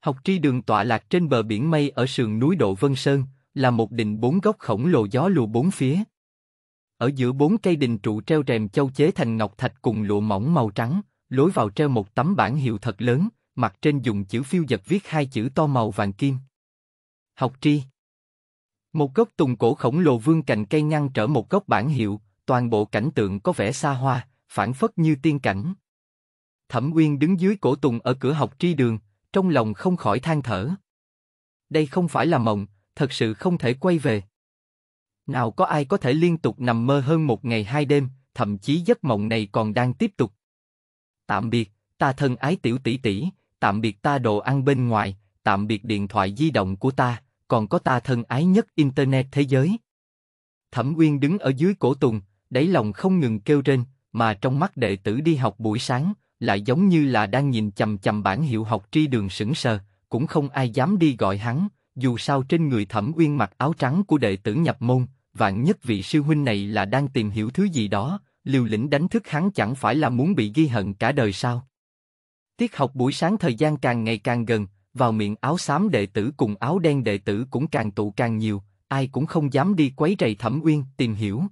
Học tri đường tọa lạc trên bờ biển mây ở sườn núi Độ Vân Sơn, là một đỉnh bốn góc khổng lồ gió lùa bốn phía, ở giữa bốn cây đình trụ treo rèm châu chế thành ngọc thạch cùng lụa mỏng màu trắng, lối vào treo một tấm bản hiệu thật lớn, mặt trên dùng chữ phiêu dật viết hai chữ to màu vàng kim. Học tri Một gốc tùng cổ khổng lồ vương cành cây ngăn trở một gốc bản hiệu, toàn bộ cảnh tượng có vẻ xa hoa, phản phất như tiên cảnh. Thẩm Uyên đứng dưới cổ tùng ở cửa học tri đường, trong lòng không khỏi than thở. Đây không phải là mộng, thật sự không thể quay về. Nào có ai có thể liên tục nằm mơ hơn một ngày hai đêm, thậm chí giấc mộng này còn đang tiếp tục. Tạm biệt, ta thân ái tiểu tỷ tỷ, tạm biệt ta đồ ăn bên ngoài, tạm biệt điện thoại di động của ta, còn có ta thân ái nhất internet thế giới. Thẩm Uyên đứng ở dưới cổ tùng, đáy lòng không ngừng kêu trên, mà trong mắt đệ tử đi học buổi sáng, lại giống như là đang nhìn chầm chầm bản hiệu học tri đường sững sờ, cũng không ai dám đi gọi hắn, dù sao trên người Thẩm Uyên mặc áo trắng của đệ tử nhập môn, vạn nhất vị sư huynh này là đang tìm hiểu thứ gì đó, liều lĩnh đánh thức hắn chẳng phải là muốn bị ghi hận cả đời sao? Tiết học buổi sáng thời gian càng ngày càng gần, vào miệng áo xám đệ tử cùng áo đen đệ tử cũng càng tụ càng nhiều, ai cũng không dám đi quấy rầy thẩm uyên tìm hiểu.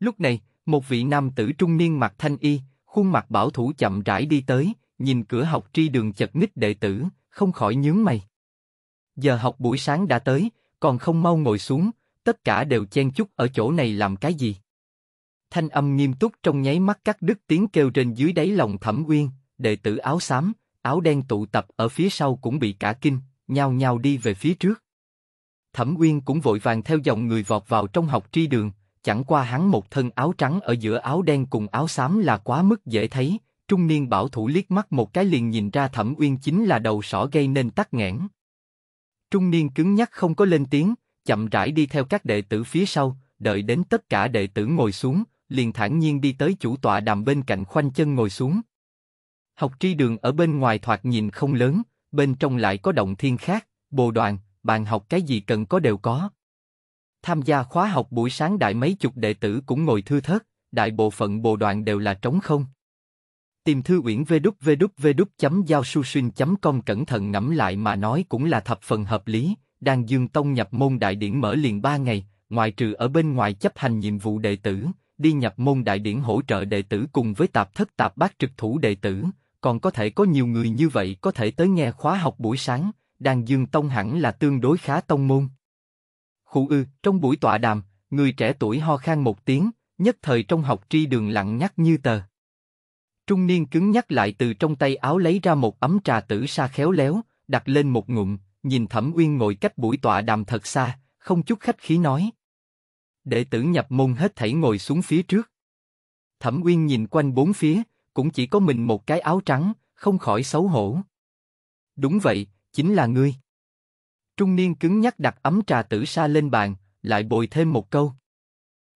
Lúc này, một vị nam tử trung niên mặc thanh y, khuôn mặt bảo thủ chậm rãi đi tới, nhìn cửa học tri đường chật ních đệ tử, không khỏi nhướng mày. Giờ học buổi sáng đã tới, còn không mau ngồi xuống, tất cả đều chen chúc ở chỗ này làm cái gì? Thanh âm nghiêm túc trong nháy mắt cắt đứt tiếng kêu trên dưới đáy lòng thẩm uyên, đệ tử áo xám, áo đen tụ tập ở phía sau cũng bị cả kinh, nhao nhao đi về phía trước. Thẩm uyên cũng vội vàng theo dòng người vọt vào trong học tri đường, chẳng qua hắn một thân áo trắng ở giữa áo đen cùng áo xám là quá mức dễ thấy, trung niên bảo thủ liếc mắt một cái liền nhìn ra thẩm uyên chính là đầu sỏ gây nên tắc nghẽn. Trung niên cứng nhắc không có lên tiếng, chậm rãi đi theo các đệ tử phía sau, đợi đến tất cả đệ tử ngồi xuống, liền thản nhiên đi tới chủ tọa đàm bên cạnh khoanh chân ngồi xuống. Học tri đường ở bên ngoài thoạt nhìn không lớn, bên trong lại có động thiên khác, bồ đoàn, bàn học cái gì cần có đều có. Tham gia khóa học buổi sáng đại mấy chục đệ tử cũng ngồi thư thớt, đại bộ phận bồ đoàn đều là trống không. Tìm thư uyển vê đúc vê đúc vê đúc chấm giao su xuyên chấm com cẩn thận ngẫm lại mà nói cũng là thập phần hợp lý, Đan Dương Tông nhập môn đại điển mở liền ba ngày, ngoại trừ ở bên ngoài chấp hành nhiệm vụ đệ tử, đi nhập môn đại điển hỗ trợ đệ tử cùng với tạp thất tạp bát trực thủ đệ tử, còn có thể có nhiều người như vậy có thể tới nghe khóa học buổi sáng, Đan Dương Tông hẳn là tương đối khá tông môn. Khu ư, trong buổi tọa đàm, người trẻ tuổi ho khan một tiếng, nhất thời trong học tri đường lặng nhắc như tờ. Trung niên cứng nhắc lại từ trong tay áo lấy ra một ấm trà tử sa khéo léo, đặt lên một ngụm, nhìn Thẩm Uyên ngồi cách buổi tọa đàm thật xa, không chút khách khí nói. Đệ tử nhập môn hết thảy ngồi xuống phía trước. Thẩm Uyên nhìn quanh bốn phía, cũng chỉ có mình một cái áo trắng, không khỏi xấu hổ. Đúng vậy, chính là ngươi. Trung niên cứng nhắc đặt ấm trà tử sa lên bàn, lại bồi thêm một câu.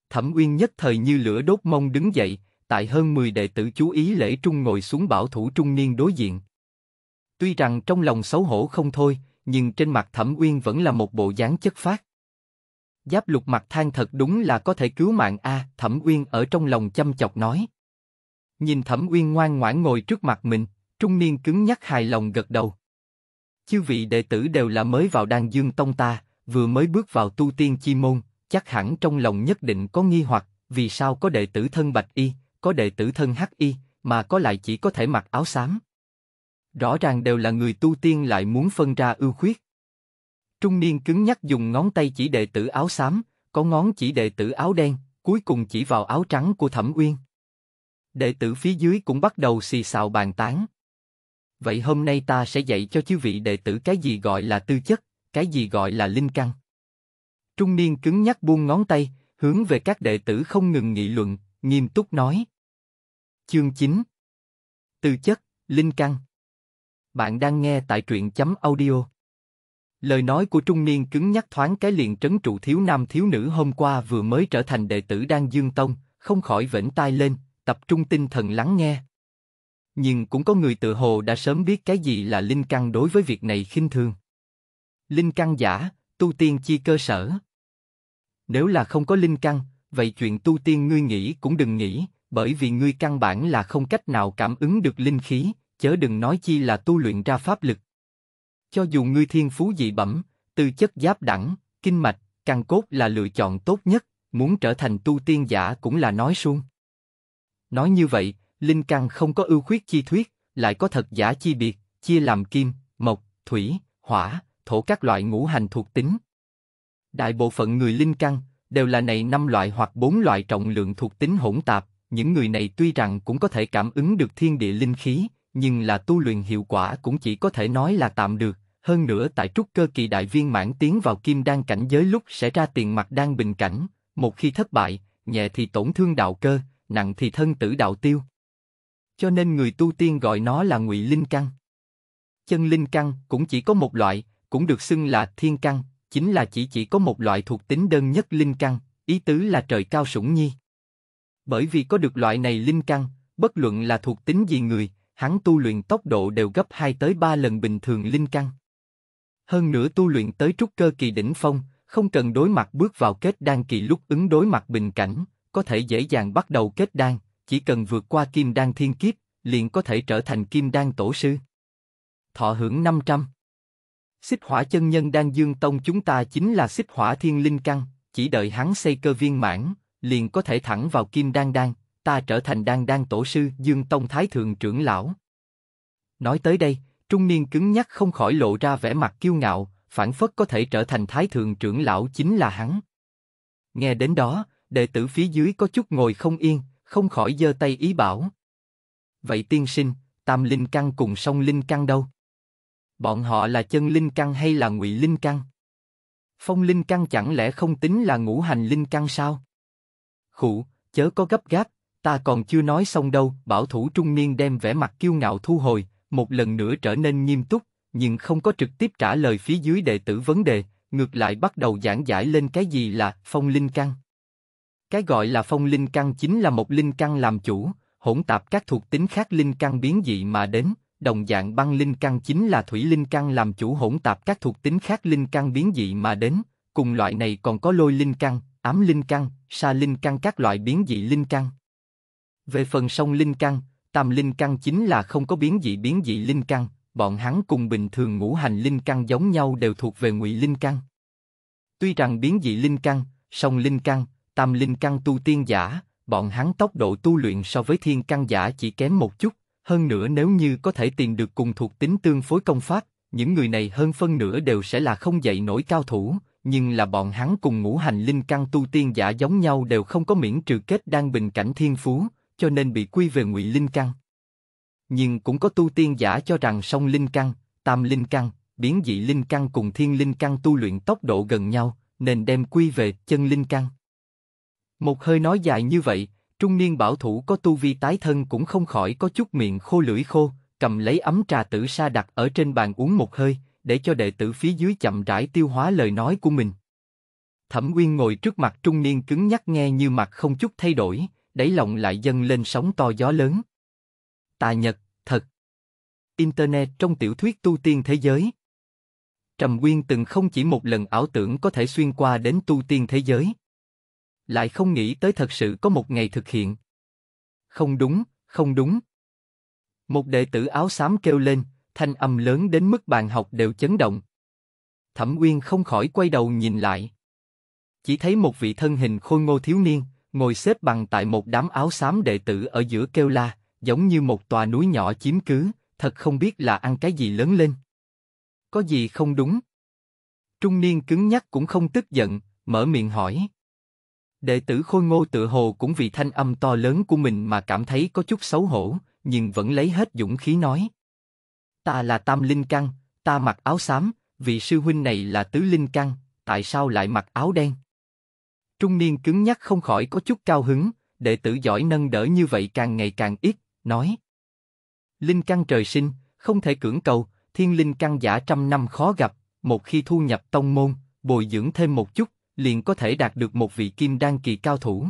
Thẩm Uyên nhất thời như lửa đốt mông đứng dậy, tại hơn 10 đệ tử chú ý lễ trung ngồi xuống bảo thủ trung niên đối diện. Tuy rằng trong lòng xấu hổ không thôi, nhưng trên mặt Thẩm Uyên vẫn là một bộ dáng chất phát. Giáp lục mặt than thật đúng là có thể cứu mạng a, Thẩm Uyên ở trong lòng chăm chọc nói. Nhìn Thẩm Uyên ngoan ngoãn ngồi trước mặt mình, trung niên cứng nhắc hài lòng gật đầu. Chư vị đệ tử đều là mới vào đan dương tông ta, vừa mới bước vào tu tiên chi môn, chắc hẳn trong lòng nhất định có nghi hoặc, vì sao có đệ tử thân bạch y, có đệ tử thân hắc y, mà có lại chỉ có thể mặc áo xám. Rõ ràng đều là người tu tiên lại muốn phân ra ưu khuyết. Trung niên cứng nhắc dùng ngón tay chỉ đệ tử áo xám, có ngón chỉ đệ tử áo đen, cuối cùng chỉ vào áo trắng của Thẩm Uyên. Đệ tử phía dưới cũng bắt đầu xì xào bàn tán. Vậy hôm nay ta sẽ dạy cho chư vị đệ tử cái gì gọi là tư chất, cái gì gọi là linh căn. Trung niên cứng nhắc buông ngón tay, hướng về các đệ tử không ngừng nghị luận, nghiêm túc nói. Chương 9 Tư chất, linh căn bạn đang nghe tại truyện chấm audio. Lời nói của trung niên cứng nhắc thoáng cái liền trấn trụ thiếu nam thiếu nữ hôm qua vừa mới trở thành đệ tử đang dương tông, không khỏi vểnh tai lên, tập trung tinh thần lắng nghe. Nhưng cũng có người tự hồ đã sớm biết cái gì là linh căn đối với việc này khinh thường. Linh căn giả, tu tiên chi cơ sở. Nếu là không có linh căn, vậy chuyện tu tiên ngươi nghĩ cũng đừng nghĩ, bởi vì ngươi căn bản là không cách nào cảm ứng được linh khí, chớ đừng nói chi là tu luyện ra pháp lực. Cho dù ngươi thiên phú dị bẩm, tư chất giáp đẳng, kinh mạch, căn cốt là lựa chọn tốt nhất, muốn trở thành tu tiên giả cũng là nói suông. Nói như vậy, linh căn không có ưu khuyết chi thuyết, lại có thật giả chi biệt, chia làm kim, mộc, thủy, hỏa, thổ các loại ngũ hành thuộc tính. Đại bộ phận người linh căn đều là này năm loại hoặc bốn loại trọng lượng thuộc tính hỗn tạp, những người này tuy rằng cũng có thể cảm ứng được thiên địa linh khí, nhưng là tu luyện hiệu quả cũng chỉ có thể nói là tạm được. Hơn nữa tại trúc cơ kỳ đại viên mãn tiến vào kim đan cảnh giới lúc sẽ ra tiền mặt đan bình cảnh, một khi thất bại, nhẹ thì tổn thương đạo cơ, nặng thì thân tử đạo tiêu. Cho nên người tu tiên gọi nó là ngụy linh căn. Chân linh căn cũng chỉ có một loại, cũng được xưng là thiên căn, chính là chỉ chỉ có một loại thuộc tính đơn nhất linh căn, ý tứ là trời cao sủng nhi. Bởi vì có được loại này linh căn, bất luận là thuộc tính gì người, hắn tu luyện tốc độ đều gấp 2 tới 3 lần bình thường linh căn. Hơn nữa tu luyện tới trúc cơ kỳ đỉnh phong, không cần đối mặt bước vào kết đan kỳ lúc ứng đối mặt bình cảnh, có thể dễ dàng bắt đầu kết đan, chỉ cần vượt qua kim đan thiên kiếp, liền có thể trở thành kim đan tổ sư. Thọ hưởng 500 Xích hỏa chân nhân đan dương tông chúng ta chính là xích hỏa thiên linh căn, chỉ đợi hắn xây cơ viên mãn, liền có thể thẳng vào kim đan đan, ta trở thành đan đan tổ sư Dương Tông Thái Thượng trưởng lão. Nói tới đây, trung niên cứng nhắc không khỏi lộ ra vẻ mặt kiêu ngạo, phản phất có thể trở thành Thái Thượng trưởng lão chính là hắn. Nghe đến đó, đệ tử phía dưới có chút ngồi không yên, không khỏi giơ tay ý bảo. Vậy tiên sinh, tam linh căn cùng song linh căn đâu? Bọn họ là chân linh căn hay là ngụy linh căn? Phong linh căn chẳng lẽ không tính là ngũ hành linh căn sao? Khụ, chớ có gấp gáp, ta còn chưa nói xong đâu, bảo thủ trung niên đem vẻ mặt kiêu ngạo thu hồi, một lần nữa trở nên nghiêm túc, nhưng không có trực tiếp trả lời phía dưới đệ tử vấn đề, ngược lại bắt đầu giảng giải lên cái gì là phong linh căn. Cái gọi là phong linh căn chính là một linh căn làm chủ, hỗn tạp các thuộc tính khác linh căn biến dị mà đến, đồng dạng băng linh căn chính là thủy linh căn làm chủ hỗn tạp các thuộc tính khác linh căn biến dị mà đến, cùng loại này còn có lôi linh căn, ám linh căn, sa linh căn các loại biến dị linh căn. Về phần sông linh căn, tam linh căn chính là không có biến dị biến dị linh căn, bọn hắn cùng bình thường ngũ hành linh căn giống nhau đều thuộc về ngụy linh căn. Tuy rằng biến dị linh căn, sông linh căn, tam linh căn tu tiên giả, bọn hắn tốc độ tu luyện so với thiên căn giả chỉ kém một chút, hơn nữa nếu như có thể tìm được cùng thuộc tính tương phối công pháp, những người này hơn phân nửa đều sẽ là không dậy nổi cao thủ, nhưng là bọn hắn cùng ngũ hành linh căn tu tiên giả giống nhau đều không có miễn trừ kết đang bình cảnh thiên phú, cho nên bị quy về ngụy linh căn. Nhưng cũng có tu tiên giả cho rằng song linh căn, tam linh căn, biến dị linh căn cùng thiên linh căn tu luyện tốc độ gần nhau, nên đem quy về chân linh căn. Một hơi nói dài như vậy, trung niên bảo thủ có tu vi tái thân cũng không khỏi có chút miệng khô lưỡi khô, cầm lấy ấm trà tử sa đặt ở trên bàn uống một hơi, để cho đệ tử phía dưới chậm rãi tiêu hóa lời nói của mình. Thẩm Uyên ngồi trước mặt trung niên cứng nhắc nghe như mặt không chút thay đổi, đáy lòng lại dâng lên sóng to gió lớn. Tà Nhật, thật. Internet trong tiểu thuyết tu tiên thế giới. Trầm Nguyên từng không chỉ một lần ảo tưởng có thể xuyên qua đến tu tiên thế giới. Lại không nghĩ tới thật sự có một ngày thực hiện. Không đúng, không đúng. Một đệ tử áo xám kêu lên, thanh âm lớn đến mức bàn học đều chấn động. Thẩm Nguyên không khỏi quay đầu nhìn lại. Chỉ thấy một vị thân hình khôi ngô thiếu niên, ngồi xếp bằng tại một đám áo xám đệ tử ở giữa kêu la, giống như một tòa núi nhỏ chiếm cứ, thật không biết là ăn cái gì lớn lên. Có gì không đúng? Trung niên cứng nhắc cũng không tức giận, mở miệng hỏi. Đệ tử khôi ngô tự hồ cũng vì thanh âm to lớn của mình mà cảm thấy có chút xấu hổ, nhưng vẫn lấy hết dũng khí nói. Ta là tam linh căn, ta mặc áo xám, vị sư huynh này là tứ linh căn, tại sao lại mặc áo đen? trung niên cứng nhắc không khỏi có chút cao hứng, đệ tử giỏi nâng đỡ như vậy càng ngày càng ít, nói. Linh căn trời sinh, không thể cưỡng cầu, thiên linh căn giả trăm năm khó gặp, một khi thu nhập tông môn, bồi dưỡng thêm một chút, liền có thể đạt được một vị kim đan kỳ cao thủ.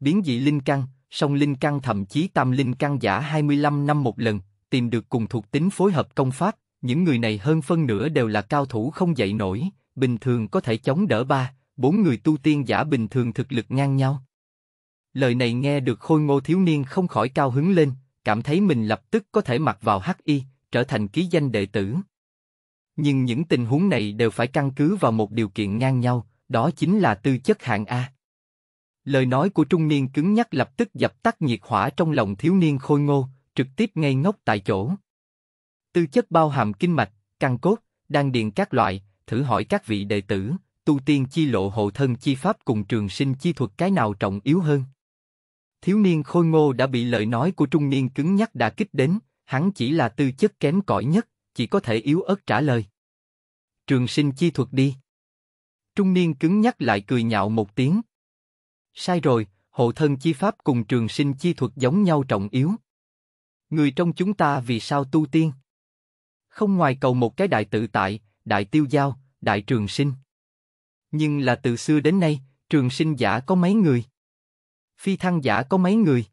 Biến dị linh căn, song linh căn thậm chí tam linh căn giả 25 năm một lần, tìm được cùng thuộc tính phối hợp công pháp, những người này hơn phân nửa đều là cao thủ không dậy nổi, bình thường có thể chống đỡ ba bốn người tu tiên giả bình thường thực lực ngang nhau. Lời này nghe được khôi ngô thiếu niên không khỏi cao hứng lên, cảm thấy mình lập tức có thể mặc vào hắc y, trở thành ký danh đệ tử. Nhưng những tình huống này đều phải căn cứ vào một điều kiện ngang nhau, đó chính là tư chất hạng A. Lời nói của trung niên cứng nhắc lập tức dập tắt nhiệt hỏa trong lòng thiếu niên khôi ngô, trực tiếp ngây ngốc tại chỗ. Tư chất bao hàm kinh mạch, căn cốt, đan điền các loại, thử hỏi các vị đệ tử, tu tiên chi lộ hộ thân chi pháp cùng trường sinh chi thuật cái nào trọng yếu hơn. Thiếu niên khôi ngô đã bị lời nói của trung niên cứng nhắc đã kích đến, hắn chỉ là tư chất kém cỏi nhất, chỉ có thể yếu ớt trả lời. Trường sinh chi thuật đi. Trung niên cứng nhắc lại cười nhạo một tiếng. Sai rồi, hộ thân chi pháp cùng trường sinh chi thuật giống nhau trọng yếu. Người trong chúng ta vì sao tu tiên? Không ngoài cầu một cái đại tự tại, đại tiêu giao, đại trường sinh nhưng là từ xưa đến nay, trường sinh giả có mấy người? Phi thăng giả có mấy người?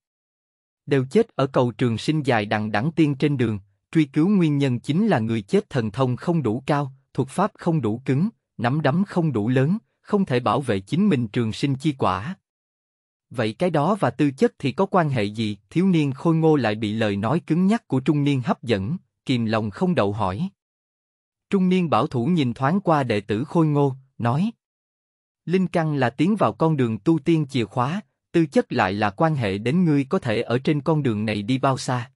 Đều chết ở cầu trường sinh dài đằng đẳng tiên trên đường, truy cứu nguyên nhân chính là người chết thần thông không đủ cao, thuật pháp không đủ cứng, nắm đấm không đủ lớn, không thể bảo vệ chính mình trường sinh chi quả. Vậy cái đó và tư chất thì có quan hệ gì? Thiếu niên khôi ngô lại bị lời nói cứng nhắc của trung niên hấp dẫn, kìm lòng không đậu hỏi. Trung niên bảo thủ nhìn thoáng qua đệ tử khôi ngô, nói. Linh căn là tiến vào con đường tu tiên chìa khóa, tư chất lại là quan hệ đến ngươi có thể ở trên con đường này đi bao xa.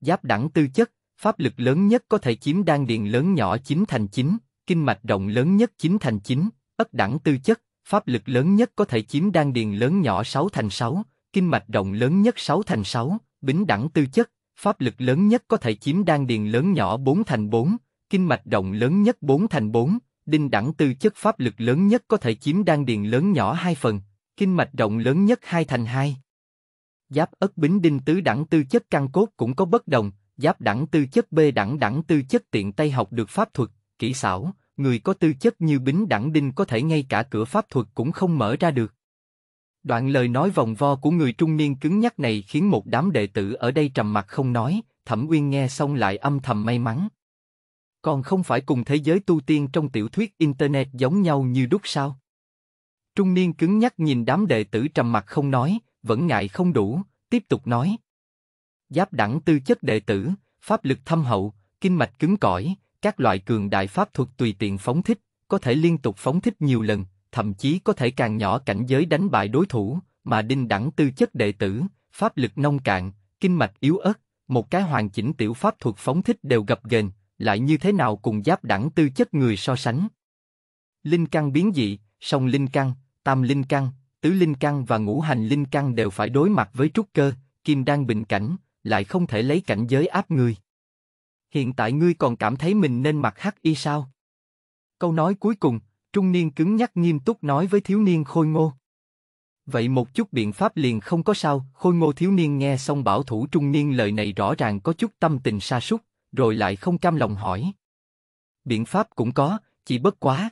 Giáp đẳng tư chất, pháp lực lớn nhất có thể chiếm đan điền lớn nhỏ chín thành chín, kinh mạch rộng lớn nhất chín thành chín, ất đẳng tư chất, pháp lực lớn nhất có thể chiếm đan điền lớn nhỏ 6 thành 6, kinh mạch rộng lớn nhất 6 thành 6, bính đẳng tư chất, pháp lực lớn nhất có thể chiếm đan điền lớn nhỏ 4 thành 4, kinh mạch rộng lớn nhất 4 thành 4, đinh đẳng tư chất pháp lực lớn nhất có thể chiếm đan điền lớn nhỏ hai phần, kinh mạch rộng lớn nhất hai thành hai. Giáp ất bính đinh tứ đẳng tư chất căn cốt cũng có bất đồng, giáp đẳng tư chất bê đẳng đẳng tư chất tiện tay học được pháp thuật, kỹ xảo, người có tư chất như bính đẳng đinh có thể ngay cả cửa pháp thuật cũng không mở ra được. Đoạn lời nói vòng vo của người trung niên cứng nhắc này khiến một đám đệ tử ở đây trầm mặt không nói, Thẩm Uyên nghe xong lại âm thầm may mắn. Còn không phải cùng thế giới tu tiên trong tiểu thuyết Internet giống nhau như đúc sao? Trung niên cứng nhắc nhìn đám đệ tử trầm mặt không nói, vẫn ngại không đủ, tiếp tục nói. Giáp đẳng tư chất đệ tử, pháp lực thâm hậu, kinh mạch cứng cỏi, các loại cường đại pháp thuật tùy tiện phóng thích, có thể liên tục phóng thích nhiều lần, thậm chí có thể càng nhỏ cảnh giới đánh bại đối thủ, mà đinh đẳng tư chất đệ tử, pháp lực nông cạn, kinh mạch yếu ớt, một cái hoàn chỉnh tiểu pháp thuật phóng thích đều gặp gềnh, lại như thế nào cùng giáp đẳng tư chất người so sánh? Linh căn biến dị, song linh căn, tam linh căn, tứ linh căn và ngũ hành linh căn đều phải đối mặt với trúc cơ, kim đan bình cảnh, lại không thể lấy cảnh giới áp người. Hiện tại ngươi còn cảm thấy mình nên mặc hắc y sao? Câu nói cuối cùng, trung niên cứng nhắc nghiêm túc nói với thiếu niên khôi ngô. Vậy một chút biện pháp liền không có sao, khôi ngô thiếu niên nghe xong bảo thủ trung niên lời này rõ ràng có chút tâm tình sa sút rồi lại không cam lòng hỏi. Biện pháp cũng có, chỉ bất quá.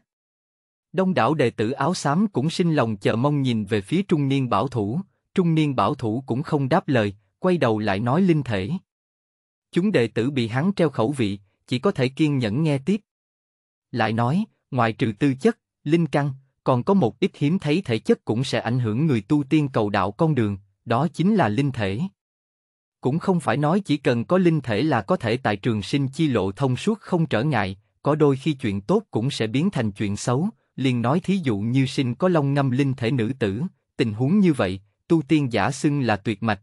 Đông đảo đệ tử áo xám cũng sinh lòng chờ mong nhìn về phía trung niên bảo thủ, trung niên bảo thủ cũng không đáp lời, quay đầu lại nói linh thể. Chúng đệ tử bị hắn treo khẩu vị, chỉ có thể kiên nhẫn nghe tiếp. Lại nói, ngoài trừ tư chất, linh căn, còn có một ít hiếm thấy thể chất cũng sẽ ảnh hưởng người tu tiên cầu đạo con đường, đó chính là linh thể cũng không phải nói chỉ cần có linh thể là có thể tại trường sinh chi lộ thông suốt không trở ngại, có đôi khi chuyện tốt cũng sẽ biến thành chuyện xấu, liền nói thí dụ như sinh có long ngâm linh thể nữ tử, tình huống như vậy, tu tiên giả xưng là tuyệt mạch.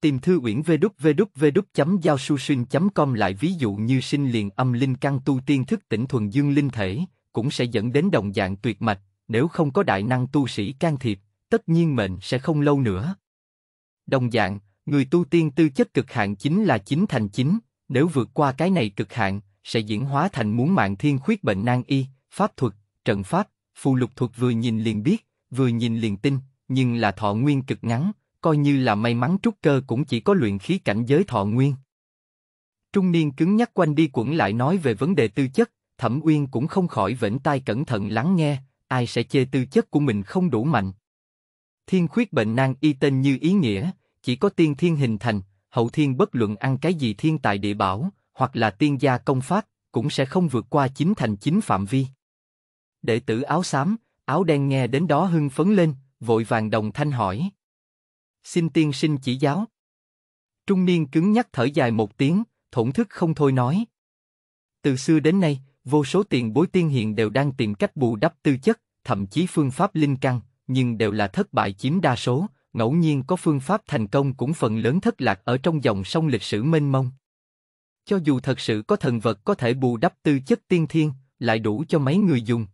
Tìm thư uyển vê đúc vê đúc vê đúc chấm giao su xuyên chấm com lại ví dụ như sinh liền âm linh căn tu tiên thức tỉnh thuần dương linh thể, cũng sẽ dẫn đến đồng dạng tuyệt mạch, nếu không có đại năng tu sĩ can thiệp, tất nhiên mệnh sẽ không lâu nữa. Đồng dạng, Người tu tiên tư chất cực hạn chính là chính thành chính. nếu vượt qua cái này cực hạn, sẽ diễn hóa thành muốn mạng thiên khuyết bệnh nan y, pháp thuật, trận pháp, phù lục thuật vừa nhìn liền biết, vừa nhìn liền tin, nhưng là thọ nguyên cực ngắn, coi như là may mắn trúc cơ cũng chỉ có luyện khí cảnh giới thọ nguyên. Trung niên cứng nhắc quanh đi quẩn lại nói về vấn đề tư chất, Thẩm Uyên cũng không khỏi vểnh tai cẩn thận lắng nghe, ai sẽ chê tư chất của mình không đủ mạnh. Thiên khuyết bệnh nan y tên như ý nghĩa, chỉ có tiên thiên hình thành, hậu thiên bất luận ăn cái gì thiên tài địa bảo, hoặc là tiên gia công phát cũng sẽ không vượt qua chính thành chính phạm vi. Đệ tử áo xám, áo đen nghe đến đó hưng phấn lên, vội vàng đồng thanh hỏi. Xin tiên sinh chỉ giáo. Trung niên cứng nhắc thở dài một tiếng, thổn thức không thôi nói. Từ xưa đến nay, vô số tiền bối tiên hiện đều đang tìm cách bù đắp tư chất, thậm chí phương pháp linh căn, nhưng đều là thất bại chiếm đa số, ngẫu nhiên có phương pháp thành công cũng phần lớn thất lạc ở trong dòng sông lịch sử mênh mông. Cho dù thật sự có thần vật có thể bù đắp tư chất tiên thiên, lại đủ cho mấy người dùng.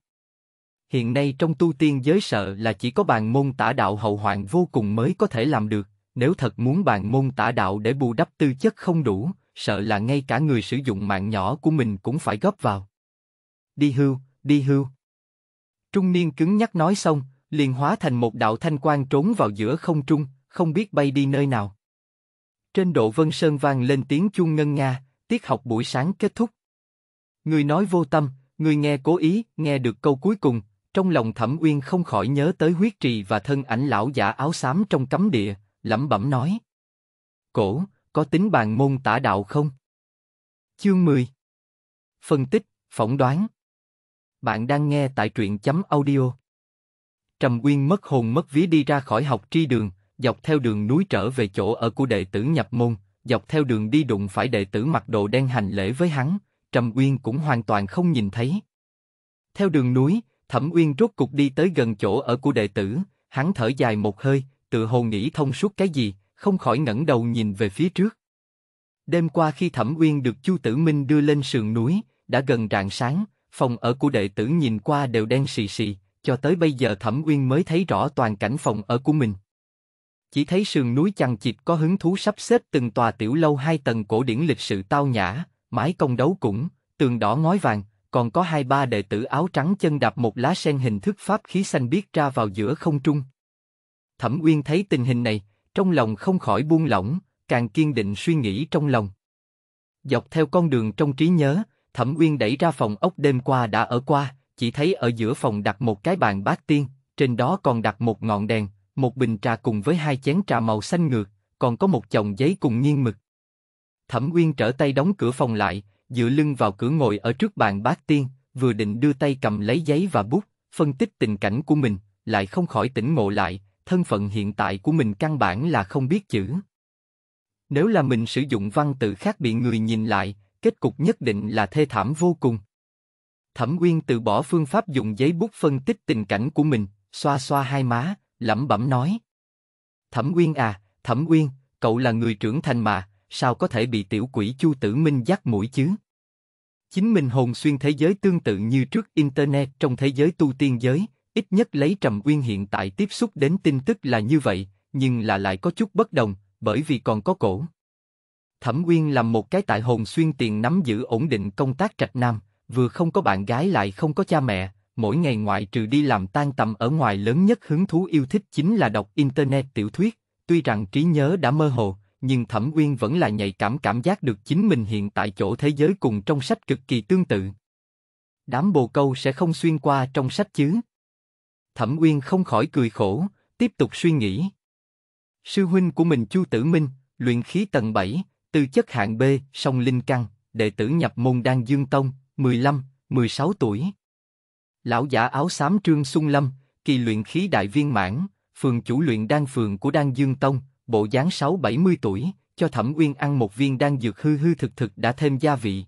Hiện nay trong tu tiên giới sợ là chỉ có bàn môn tả đạo hậu hoạn vô cùng mới có thể làm được, nếu thật muốn bàn môn tả đạo để bù đắp tư chất không đủ, sợ là ngay cả người sử dụng mạng nhỏ của mình cũng phải góp vào. Đi hưu, đi hưu. Trung niên cứng nhắc nói xong, liền hóa thành một đạo thanh quang trốn vào giữa không trung, không biết bay đi nơi nào. Trên độ vân sơn vang lên tiếng chuông ngân nga, tiết học buổi sáng kết thúc. Người nói vô tâm, người nghe cố ý, nghe được câu cuối cùng, trong lòng thẩm uyên không khỏi nhớ tới huyết trì và thân ảnh lão giả áo xám trong cấm địa, lẩm bẩm nói. Cổ, có tính bàn môn tả đạo không? Chương 10 Phân tích, phỏng đoán Bạn đang nghe tại truyện chấm audio Trầm Uyên mất hồn mất vía đi ra khỏi học tri đường, dọc theo đường núi trở về chỗ ở của đệ tử nhập môn, dọc theo đường đi đụng phải đệ tử mặc đồ đen hành lễ với hắn, Trầm Uyên cũng hoàn toàn không nhìn thấy. Theo đường núi, Thẩm Uyên rốt cục đi tới gần chỗ ở của đệ tử, hắn thở dài một hơi, tự hồ nghĩ thông suốt cái gì, không khỏi ngẩng đầu nhìn về phía trước. Đêm qua khi Thẩm Uyên được Chu Tử Minh đưa lên sườn núi, đã gần rạng sáng, phòng ở của đệ tử nhìn qua đều đen xì xì, cho tới bây giờ Thẩm Uyên mới thấy rõ toàn cảnh phòng ở của mình. Chỉ thấy sườn núi chằng chịt có hứng thú sắp xếp từng tòa tiểu lâu hai tầng cổ điển lịch sự tao nhã, mái công đấu cũng, tường đỏ ngói vàng, còn có hai ba đệ tử áo trắng chân đạp một lá sen hình thức pháp khí xanh biết ra vào giữa không trung. Thẩm Uyên thấy tình hình này, trong lòng không khỏi buông lỏng, càng kiên định suy nghĩ trong lòng. Dọc theo con đường trong trí nhớ, Thẩm Uyên đẩy ra phòng ốc đêm qua đã ở qua, chỉ thấy ở giữa phòng đặt một cái bàn bát tiên, trên đó còn đặt một ngọn đèn, một bình trà cùng với hai chén trà màu xanh ngược, còn có một chồng giấy cùng nghiêng mực. Thẩm nguyên trở tay đóng cửa phòng lại, dựa lưng vào cửa ngồi ở trước bàn bát tiên, vừa định đưa tay cầm lấy giấy và bút, phân tích tình cảnh của mình, lại không khỏi tỉnh ngộ lại, thân phận hiện tại của mình căn bản là không biết chữ. Nếu là mình sử dụng văn tự khác bị người nhìn lại, kết cục nhất định là thê thảm vô cùng. Thẩm Uyên từ bỏ phương pháp dùng giấy bút phân tích tình cảnh của mình, xoa xoa hai má, lẩm bẩm nói. Thẩm Uyên à, Thẩm Uyên, cậu là người trưởng thành mà, sao có thể bị tiểu quỷ Chu Tử Minh dắt mũi chứ? Chính mình hồn xuyên thế giới tương tự như trước Internet trong thế giới tu tiên giới, ít nhất lấy Trầm Uyên hiện tại tiếp xúc đến tin tức là như vậy, nhưng là lại có chút bất đồng, bởi vì còn có cổ. Thẩm Uyên làm một cái tại hồn xuyên tiền nắm giữ ổn định công tác trạch nam, vừa không có bạn gái lại không có cha mẹ, mỗi ngày ngoại trừ đi làm tan tầm ở ngoài lớn nhất hứng thú yêu thích chính là đọc internet tiểu thuyết, tuy rằng trí nhớ đã mơ hồ, nhưng Thẩm Uyên vẫn là nhạy cảm cảm giác được chính mình hiện tại chỗ thế giới cùng trong sách cực kỳ tương tự. Đám bồ câu sẽ không xuyên qua trong sách chứ? Thẩm Uyên không khỏi cười khổ, tiếp tục suy nghĩ. Sư huynh của mình Chu Tử Minh, luyện khí tầng 7, từ chất hạng B, song linh căn, đệ tử nhập môn Đan Dương Tông, 15, 16 tuổi. Lão giả áo xám Trương Xuân Lâm, kỳ luyện khí đại viên mãn, phường chủ luyện đan phường của Đan Dương Tông, bộ dáng 6-70 tuổi, cho Thẩm Uyên ăn một viên đan dược hư hư thực thực đã thêm gia vị.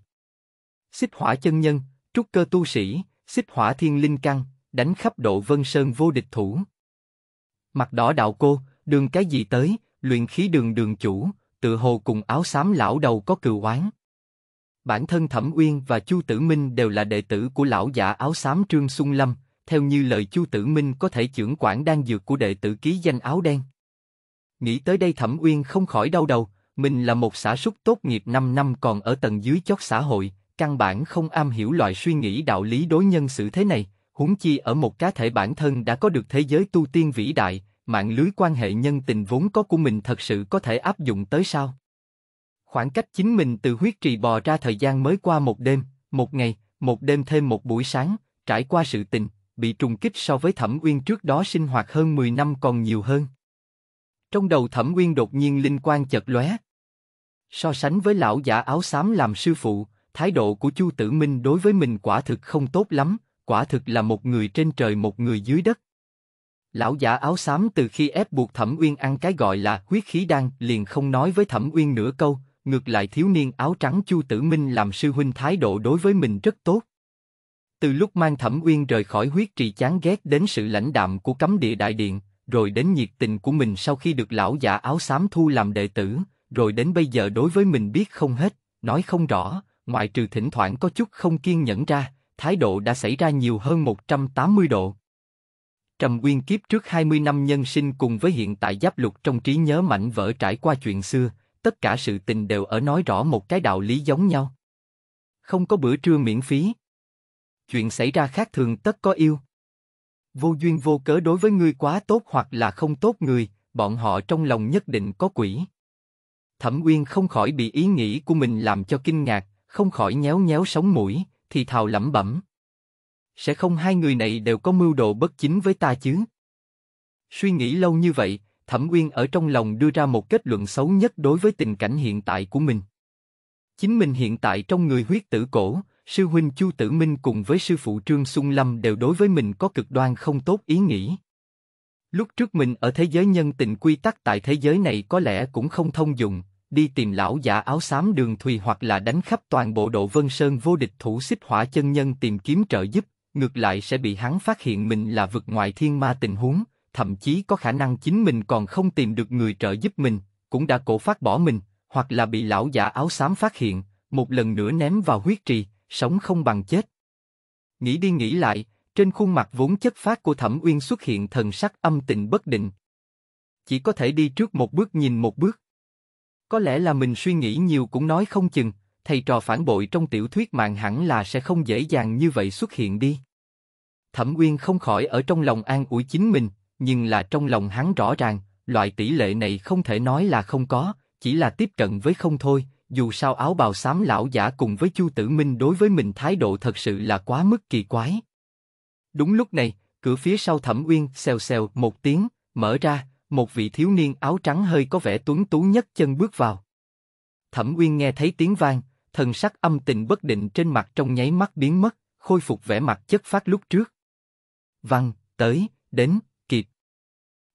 Xích hỏa chân nhân, trúc cơ tu sĩ, xích hỏa thiên linh căn, đánh khắp độ vân sơn vô địch thủ. Mặt đỏ đạo cô, đường cái gì tới, luyện khí đường đường chủ, tự hồ cùng áo xám lão đầu có cừu oán. Bản thân Thẩm Uyên và Chu Tử Minh đều là đệ tử của lão giả áo xám Trương Xuân Lâm, theo như lời Chu Tử Minh có thể trưởng quản đan dược của đệ tử ký danh áo đen. Nghĩ tới đây Thẩm Uyên không khỏi đau đầu, mình là một xã súc tốt nghiệp 5 năm còn ở tầng dưới chót xã hội, căn bản không am hiểu loại suy nghĩ đạo lý đối nhân xử thế này, huống chi ở một cá thể bản thân đã có được thế giới tu tiên vĩ đại, mạng lưới quan hệ nhân tình vốn có của mình thật sự có thể áp dụng tới sao? Khoảng cách chính mình từ huyết trì bò ra thời gian mới qua một đêm, một ngày, một đêm thêm một buổi sáng, trải qua sự tình, bị trùng kích so với thẩm uyên trước đó sinh hoạt hơn 10 năm còn nhiều hơn. Trong đầu thẩm uyên đột nhiên linh quan chợt lóe. So sánh với lão giả áo xám làm sư phụ, thái độ của Chu Tử Minh đối với mình quả thực không tốt lắm, quả thực là một người trên trời một người dưới đất. Lão giả áo xám từ khi ép buộc Thẩm Uyên ăn cái gọi là huyết khí đan liền không nói với Thẩm Uyên nửa câu, ngược lại thiếu niên áo trắng Chu Tử Minh làm sư huynh thái độ đối với mình rất tốt. Từ lúc mang Thẩm Uyên rời khỏi huyết trì chán ghét đến sự lãnh đạm của cấm địa đại điện, rồi đến nhiệt tình của mình sau khi được lão giả áo xám thu làm đệ tử, rồi đến bây giờ đối với mình biết không hết, nói không rõ, ngoại trừ thỉnh thoảng có chút không kiên nhẫn ra, thái độ đã xảy ra nhiều hơn 180 độ. Trầm Uyên kiếp trước 20 năm nhân sinh cùng với hiện tại giáp lục trong trí nhớ mạnh vỡ trải qua chuyện xưa, tất cả sự tình đều ở nói rõ một cái đạo lý giống nhau. Không có bữa trưa miễn phí. Chuyện xảy ra khác thường tất có yêu. Vô duyên vô cớ đối với ngươi quá tốt hoặc là không tốt người, bọn họ trong lòng nhất định có quỷ. Thẩm Uyên không khỏi bị ý nghĩ của mình làm cho kinh ngạc, không khỏi nhéo nhéo sống mũi, thì thào lẩm bẩm. Sẽ không hai người này đều có mưu đồ bất chính với ta chứ? Suy nghĩ lâu như vậy, Thẩm Uyên ở trong lòng đưa ra một kết luận xấu nhất đối với tình cảnh hiện tại của mình. Chính mình hiện tại trong người huyết tử cổ, sư huynh Chu Tử Minh cùng với sư phụ Trương Xuân Lâm đều đối với mình có cực đoan không tốt ý nghĩ. Lúc trước mình ở thế giới nhân tình quy tắc tại thế giới này có lẽ cũng không thông dụng, đi tìm lão giả áo xám đường thùy hoặc là đánh khắp toàn bộ độ vân sơn vô địch thủ xích hỏa chân nhân tìm kiếm trợ giúp, ngược lại sẽ bị hắn phát hiện mình là vực ngoại thiên ma tình huống, thậm chí có khả năng chính mình còn không tìm được người trợ giúp mình, cũng đã cổ phát bỏ mình, hoặc là bị lão giả áo xám phát hiện, một lần nữa ném vào huyết trì, sống không bằng chết. Nghĩ đi nghĩ lại, trên khuôn mặt vốn chất phát của Thẩm Uyên xuất hiện thần sắc âm tịnh bất định. Chỉ có thể đi trước một bước nhìn một bước. Có lẽ là mình suy nghĩ nhiều cũng nói không chừng, thầy trò phản bội trong tiểu thuyết mạng hẳn là sẽ không dễ dàng như vậy xuất hiện đi. Thẩm Uyên không khỏi ở trong lòng an ủi chính mình, nhưng là trong lòng hắn rõ ràng, loại tỷ lệ này không thể nói là không có, chỉ là tiếp cận với không thôi. Dù sao áo bào xám lão giả cùng với Chu Tử Minh đối với mình thái độ thật sự là quá mức kỳ quái. Đúng lúc này, cửa phía sau Thẩm Uyên xèo xèo một tiếng mở ra, một vị thiếu niên áo trắng hơi có vẻ tuấn tú nhất chân bước vào. Thẩm Uyên nghe thấy tiếng vang, thần sắc âm tình bất định trên mặt trong nháy mắt biến mất, khôi phục vẻ mặt chất phát lúc trước. Văn, tới, đến,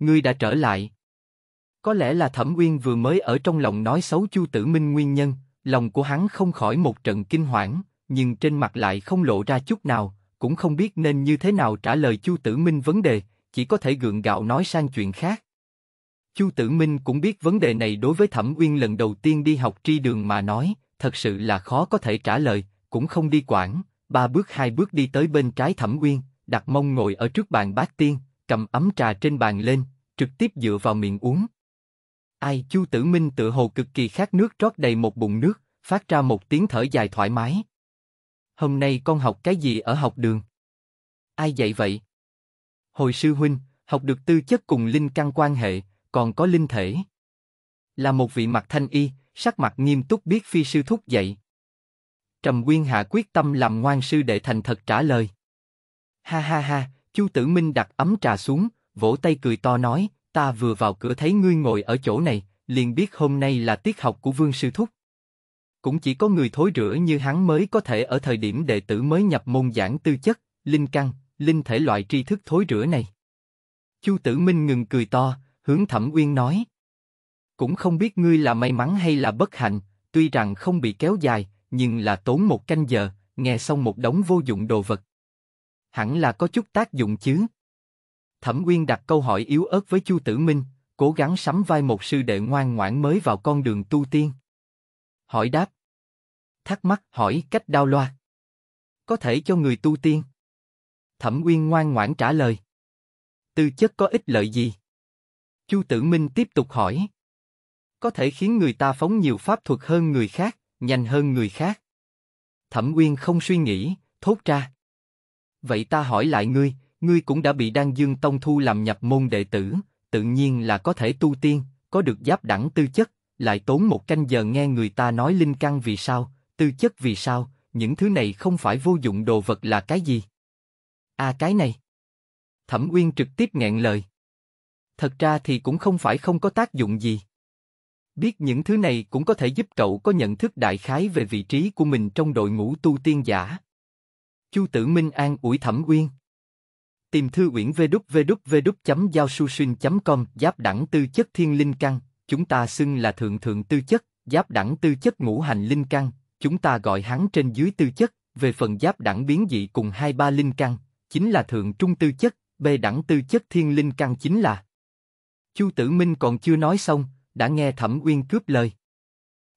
ngươi đã trở lại. Có lẽ là Thẩm Uyên vừa mới ở trong lòng nói xấu Chu Tử Minh nguyên nhân, lòng của hắn không khỏi một trận kinh hoảng, nhưng trên mặt lại không lộ ra chút nào, cũng không biết nên như thế nào trả lời Chu Tử Minh vấn đề, chỉ có thể gượng gạo nói sang chuyện khác. Chu Tử Minh cũng biết vấn đề này đối với Thẩm Uyên lần đầu tiên đi học tri đường mà nói, thật sự là khó có thể trả lời, cũng không đi quản, ba bước hai bước đi tới bên trái Thẩm Uyên, đặt mông ngồi ở trước bàn bát tiên, cầm ấm trà trên bàn lên, trực tiếp dựa vào miệng uống. Ai Chu Tử Minh tự hồ cực kỳ khát nước rót đầy một bụng nước, phát ra một tiếng thở dài thoải mái. Hôm nay con học cái gì ở học đường? Ai dạy vậy? Hồi sư huynh, học được tư chất cùng linh căn quan hệ, còn có linh thể. Là một vị mặt thanh y, sắc mặt nghiêm túc biết phi sư thúc dạy. Trầm Quyên Hạ quyết tâm làm ngoan sư đệ thành thật trả lời. Ha ha ha, Chu Tử Minh đặt ấm trà xuống, vỗ tay cười to nói, ta vừa vào cửa thấy ngươi ngồi ở chỗ này, liền biết hôm nay là tiết học của Vương Sư Thúc. Cũng chỉ có người thối rửa như hắn mới có thể ở thời điểm đệ tử mới nhập môn giảng tư chất, linh căn, linh thể loại tri thức thối rửa này. Chu Tử Minh ngừng cười to, hướng Thẩm Uyên nói. Cũng không biết ngươi là may mắn hay là bất hạnh, tuy rằng không bị kéo dài, nhưng là tốn một canh giờ, nghe xong một đống vô dụng đồ vật hẳn là có chút tác dụng chứ. Thẩm Uyên đặt câu hỏi yếu ớt với Chu Tử Minh, cố gắng sắm vai một sư đệ ngoan ngoãn mới vào con đường tu tiên. Hỏi đáp. Thắc mắc hỏi cách đao loa. Có thể cho người tu tiên. Thẩm Uyên ngoan ngoãn trả lời. Tư chất có ích lợi gì? Chu Tử Minh tiếp tục hỏi. Có thể khiến người ta phóng nhiều pháp thuật hơn người khác, nhanh hơn người khác. Thẩm Uyên không suy nghĩ, thốt ra. Vậy ta hỏi lại ngươi, ngươi cũng đã bị Đan Dương Tông thu làm nhập môn đệ tử, tự nhiên là có thể tu tiên, có được giáp đẳng tư chất, lại tốn một canh giờ nghe người ta nói linh căn vì sao, tư chất vì sao, những thứ này không phải vô dụng đồ vật là cái gì? a à, cái này. Thẩm Uyên trực tiếp nghẹn lời. Thật ra thì cũng không phải không có tác dụng gì. Biết những thứ này cũng có thể giúp cậu có nhận thức đại khái về vị trí của mình trong đội ngũ tu tiên giả. Chu Tử Minh an ủi Thẩm Uyên. Tìm thư uyển vđvđvđ.giao.susin.com Giáp đẳng tư chất thiên linh căn, chúng ta xưng là thượng thượng tư chất, giáp đẳng tư chất ngũ hành linh căn, chúng ta gọi hắn trên dưới tư chất, về phần giáp đẳng biến dị cùng hai ba linh căn, chính là thượng trung tư chất, bê đẳng tư chất thiên linh căn chính là. Chu Tử Minh còn chưa nói xong, đã nghe Thẩm Uyên cướp lời.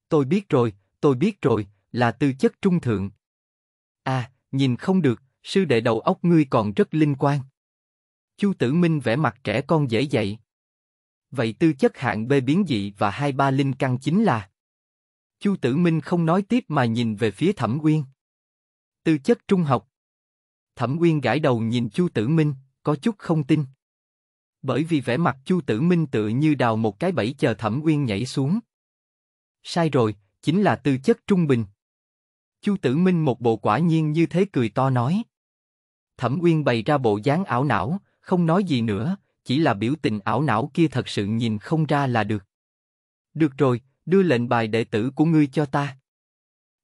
Tôi biết rồi, tôi biết rồi, là tư chất trung thượng. À, Nhìn không được, sư đệ đầu óc ngươi còn rất linh quan. Chu Tử Minh vẽ mặt trẻ con dễ dậy. Vậy tư chất hạng B biến dị và hai ba linh căn chính là. Chu Tử Minh không nói tiếp mà nhìn về phía Thẩm Uyên. Tư chất trung học. Thẩm Uyên gãi đầu nhìn Chu Tử Minh, có chút không tin. Bởi vì vẻ mặt Chu Tử Minh tựa như đào một cái bẫy chờ Thẩm Uyên nhảy xuống. Sai rồi, chính là tư chất trung bình. Chu Tử Minh một bộ quả nhiên như thế cười to nói. Thẩm Uyên bày ra bộ dáng ảo não, không nói gì nữa, chỉ là biểu tình ảo não kia thật sự nhìn không ra là được. Được rồi, đưa lệnh bài đệ tử của ngươi cho ta.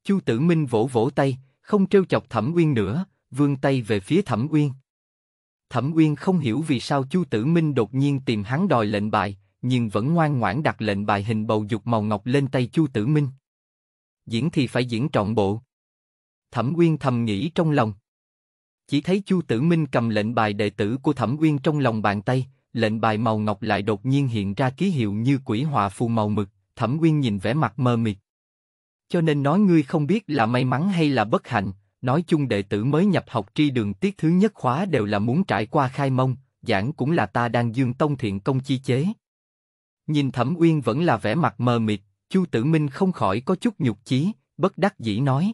Chu Tử Minh vỗ vỗ tay, không trêu chọc Thẩm Uyên nữa, vươn tay về phía Thẩm Uyên. Thẩm Uyên không hiểu vì sao Chu Tử Minh đột nhiên tìm hắn đòi lệnh bài, nhưng vẫn ngoan ngoãn đặt lệnh bài hình bầu dục màu ngọc lên tay Chu Tử Minh. Diễn thì phải diễn trọn bộ. Thẩm Uyên thầm nghĩ trong lòng. Chỉ thấy Chu Tử Minh cầm lệnh bài đệ tử của Thẩm Uyên trong lòng bàn tay, lệnh bài màu ngọc lại đột nhiên hiện ra ký hiệu như quỷ hòa phù màu mực, Thẩm Uyên nhìn vẻ mặt mờ mịt. Cho nên nói ngươi không biết là may mắn hay là bất hạnh, nói chung đệ tử mới nhập học tri đường tiết thứ nhất khóa đều là muốn trải qua khai mông, giảng cũng là ta đang dương tông thiện công chi chế. Nhìn Thẩm Uyên vẫn là vẻ mặt mờ mịt, Chu Tử Minh không khỏi có chút nhục chí, bất đắc dĩ nói,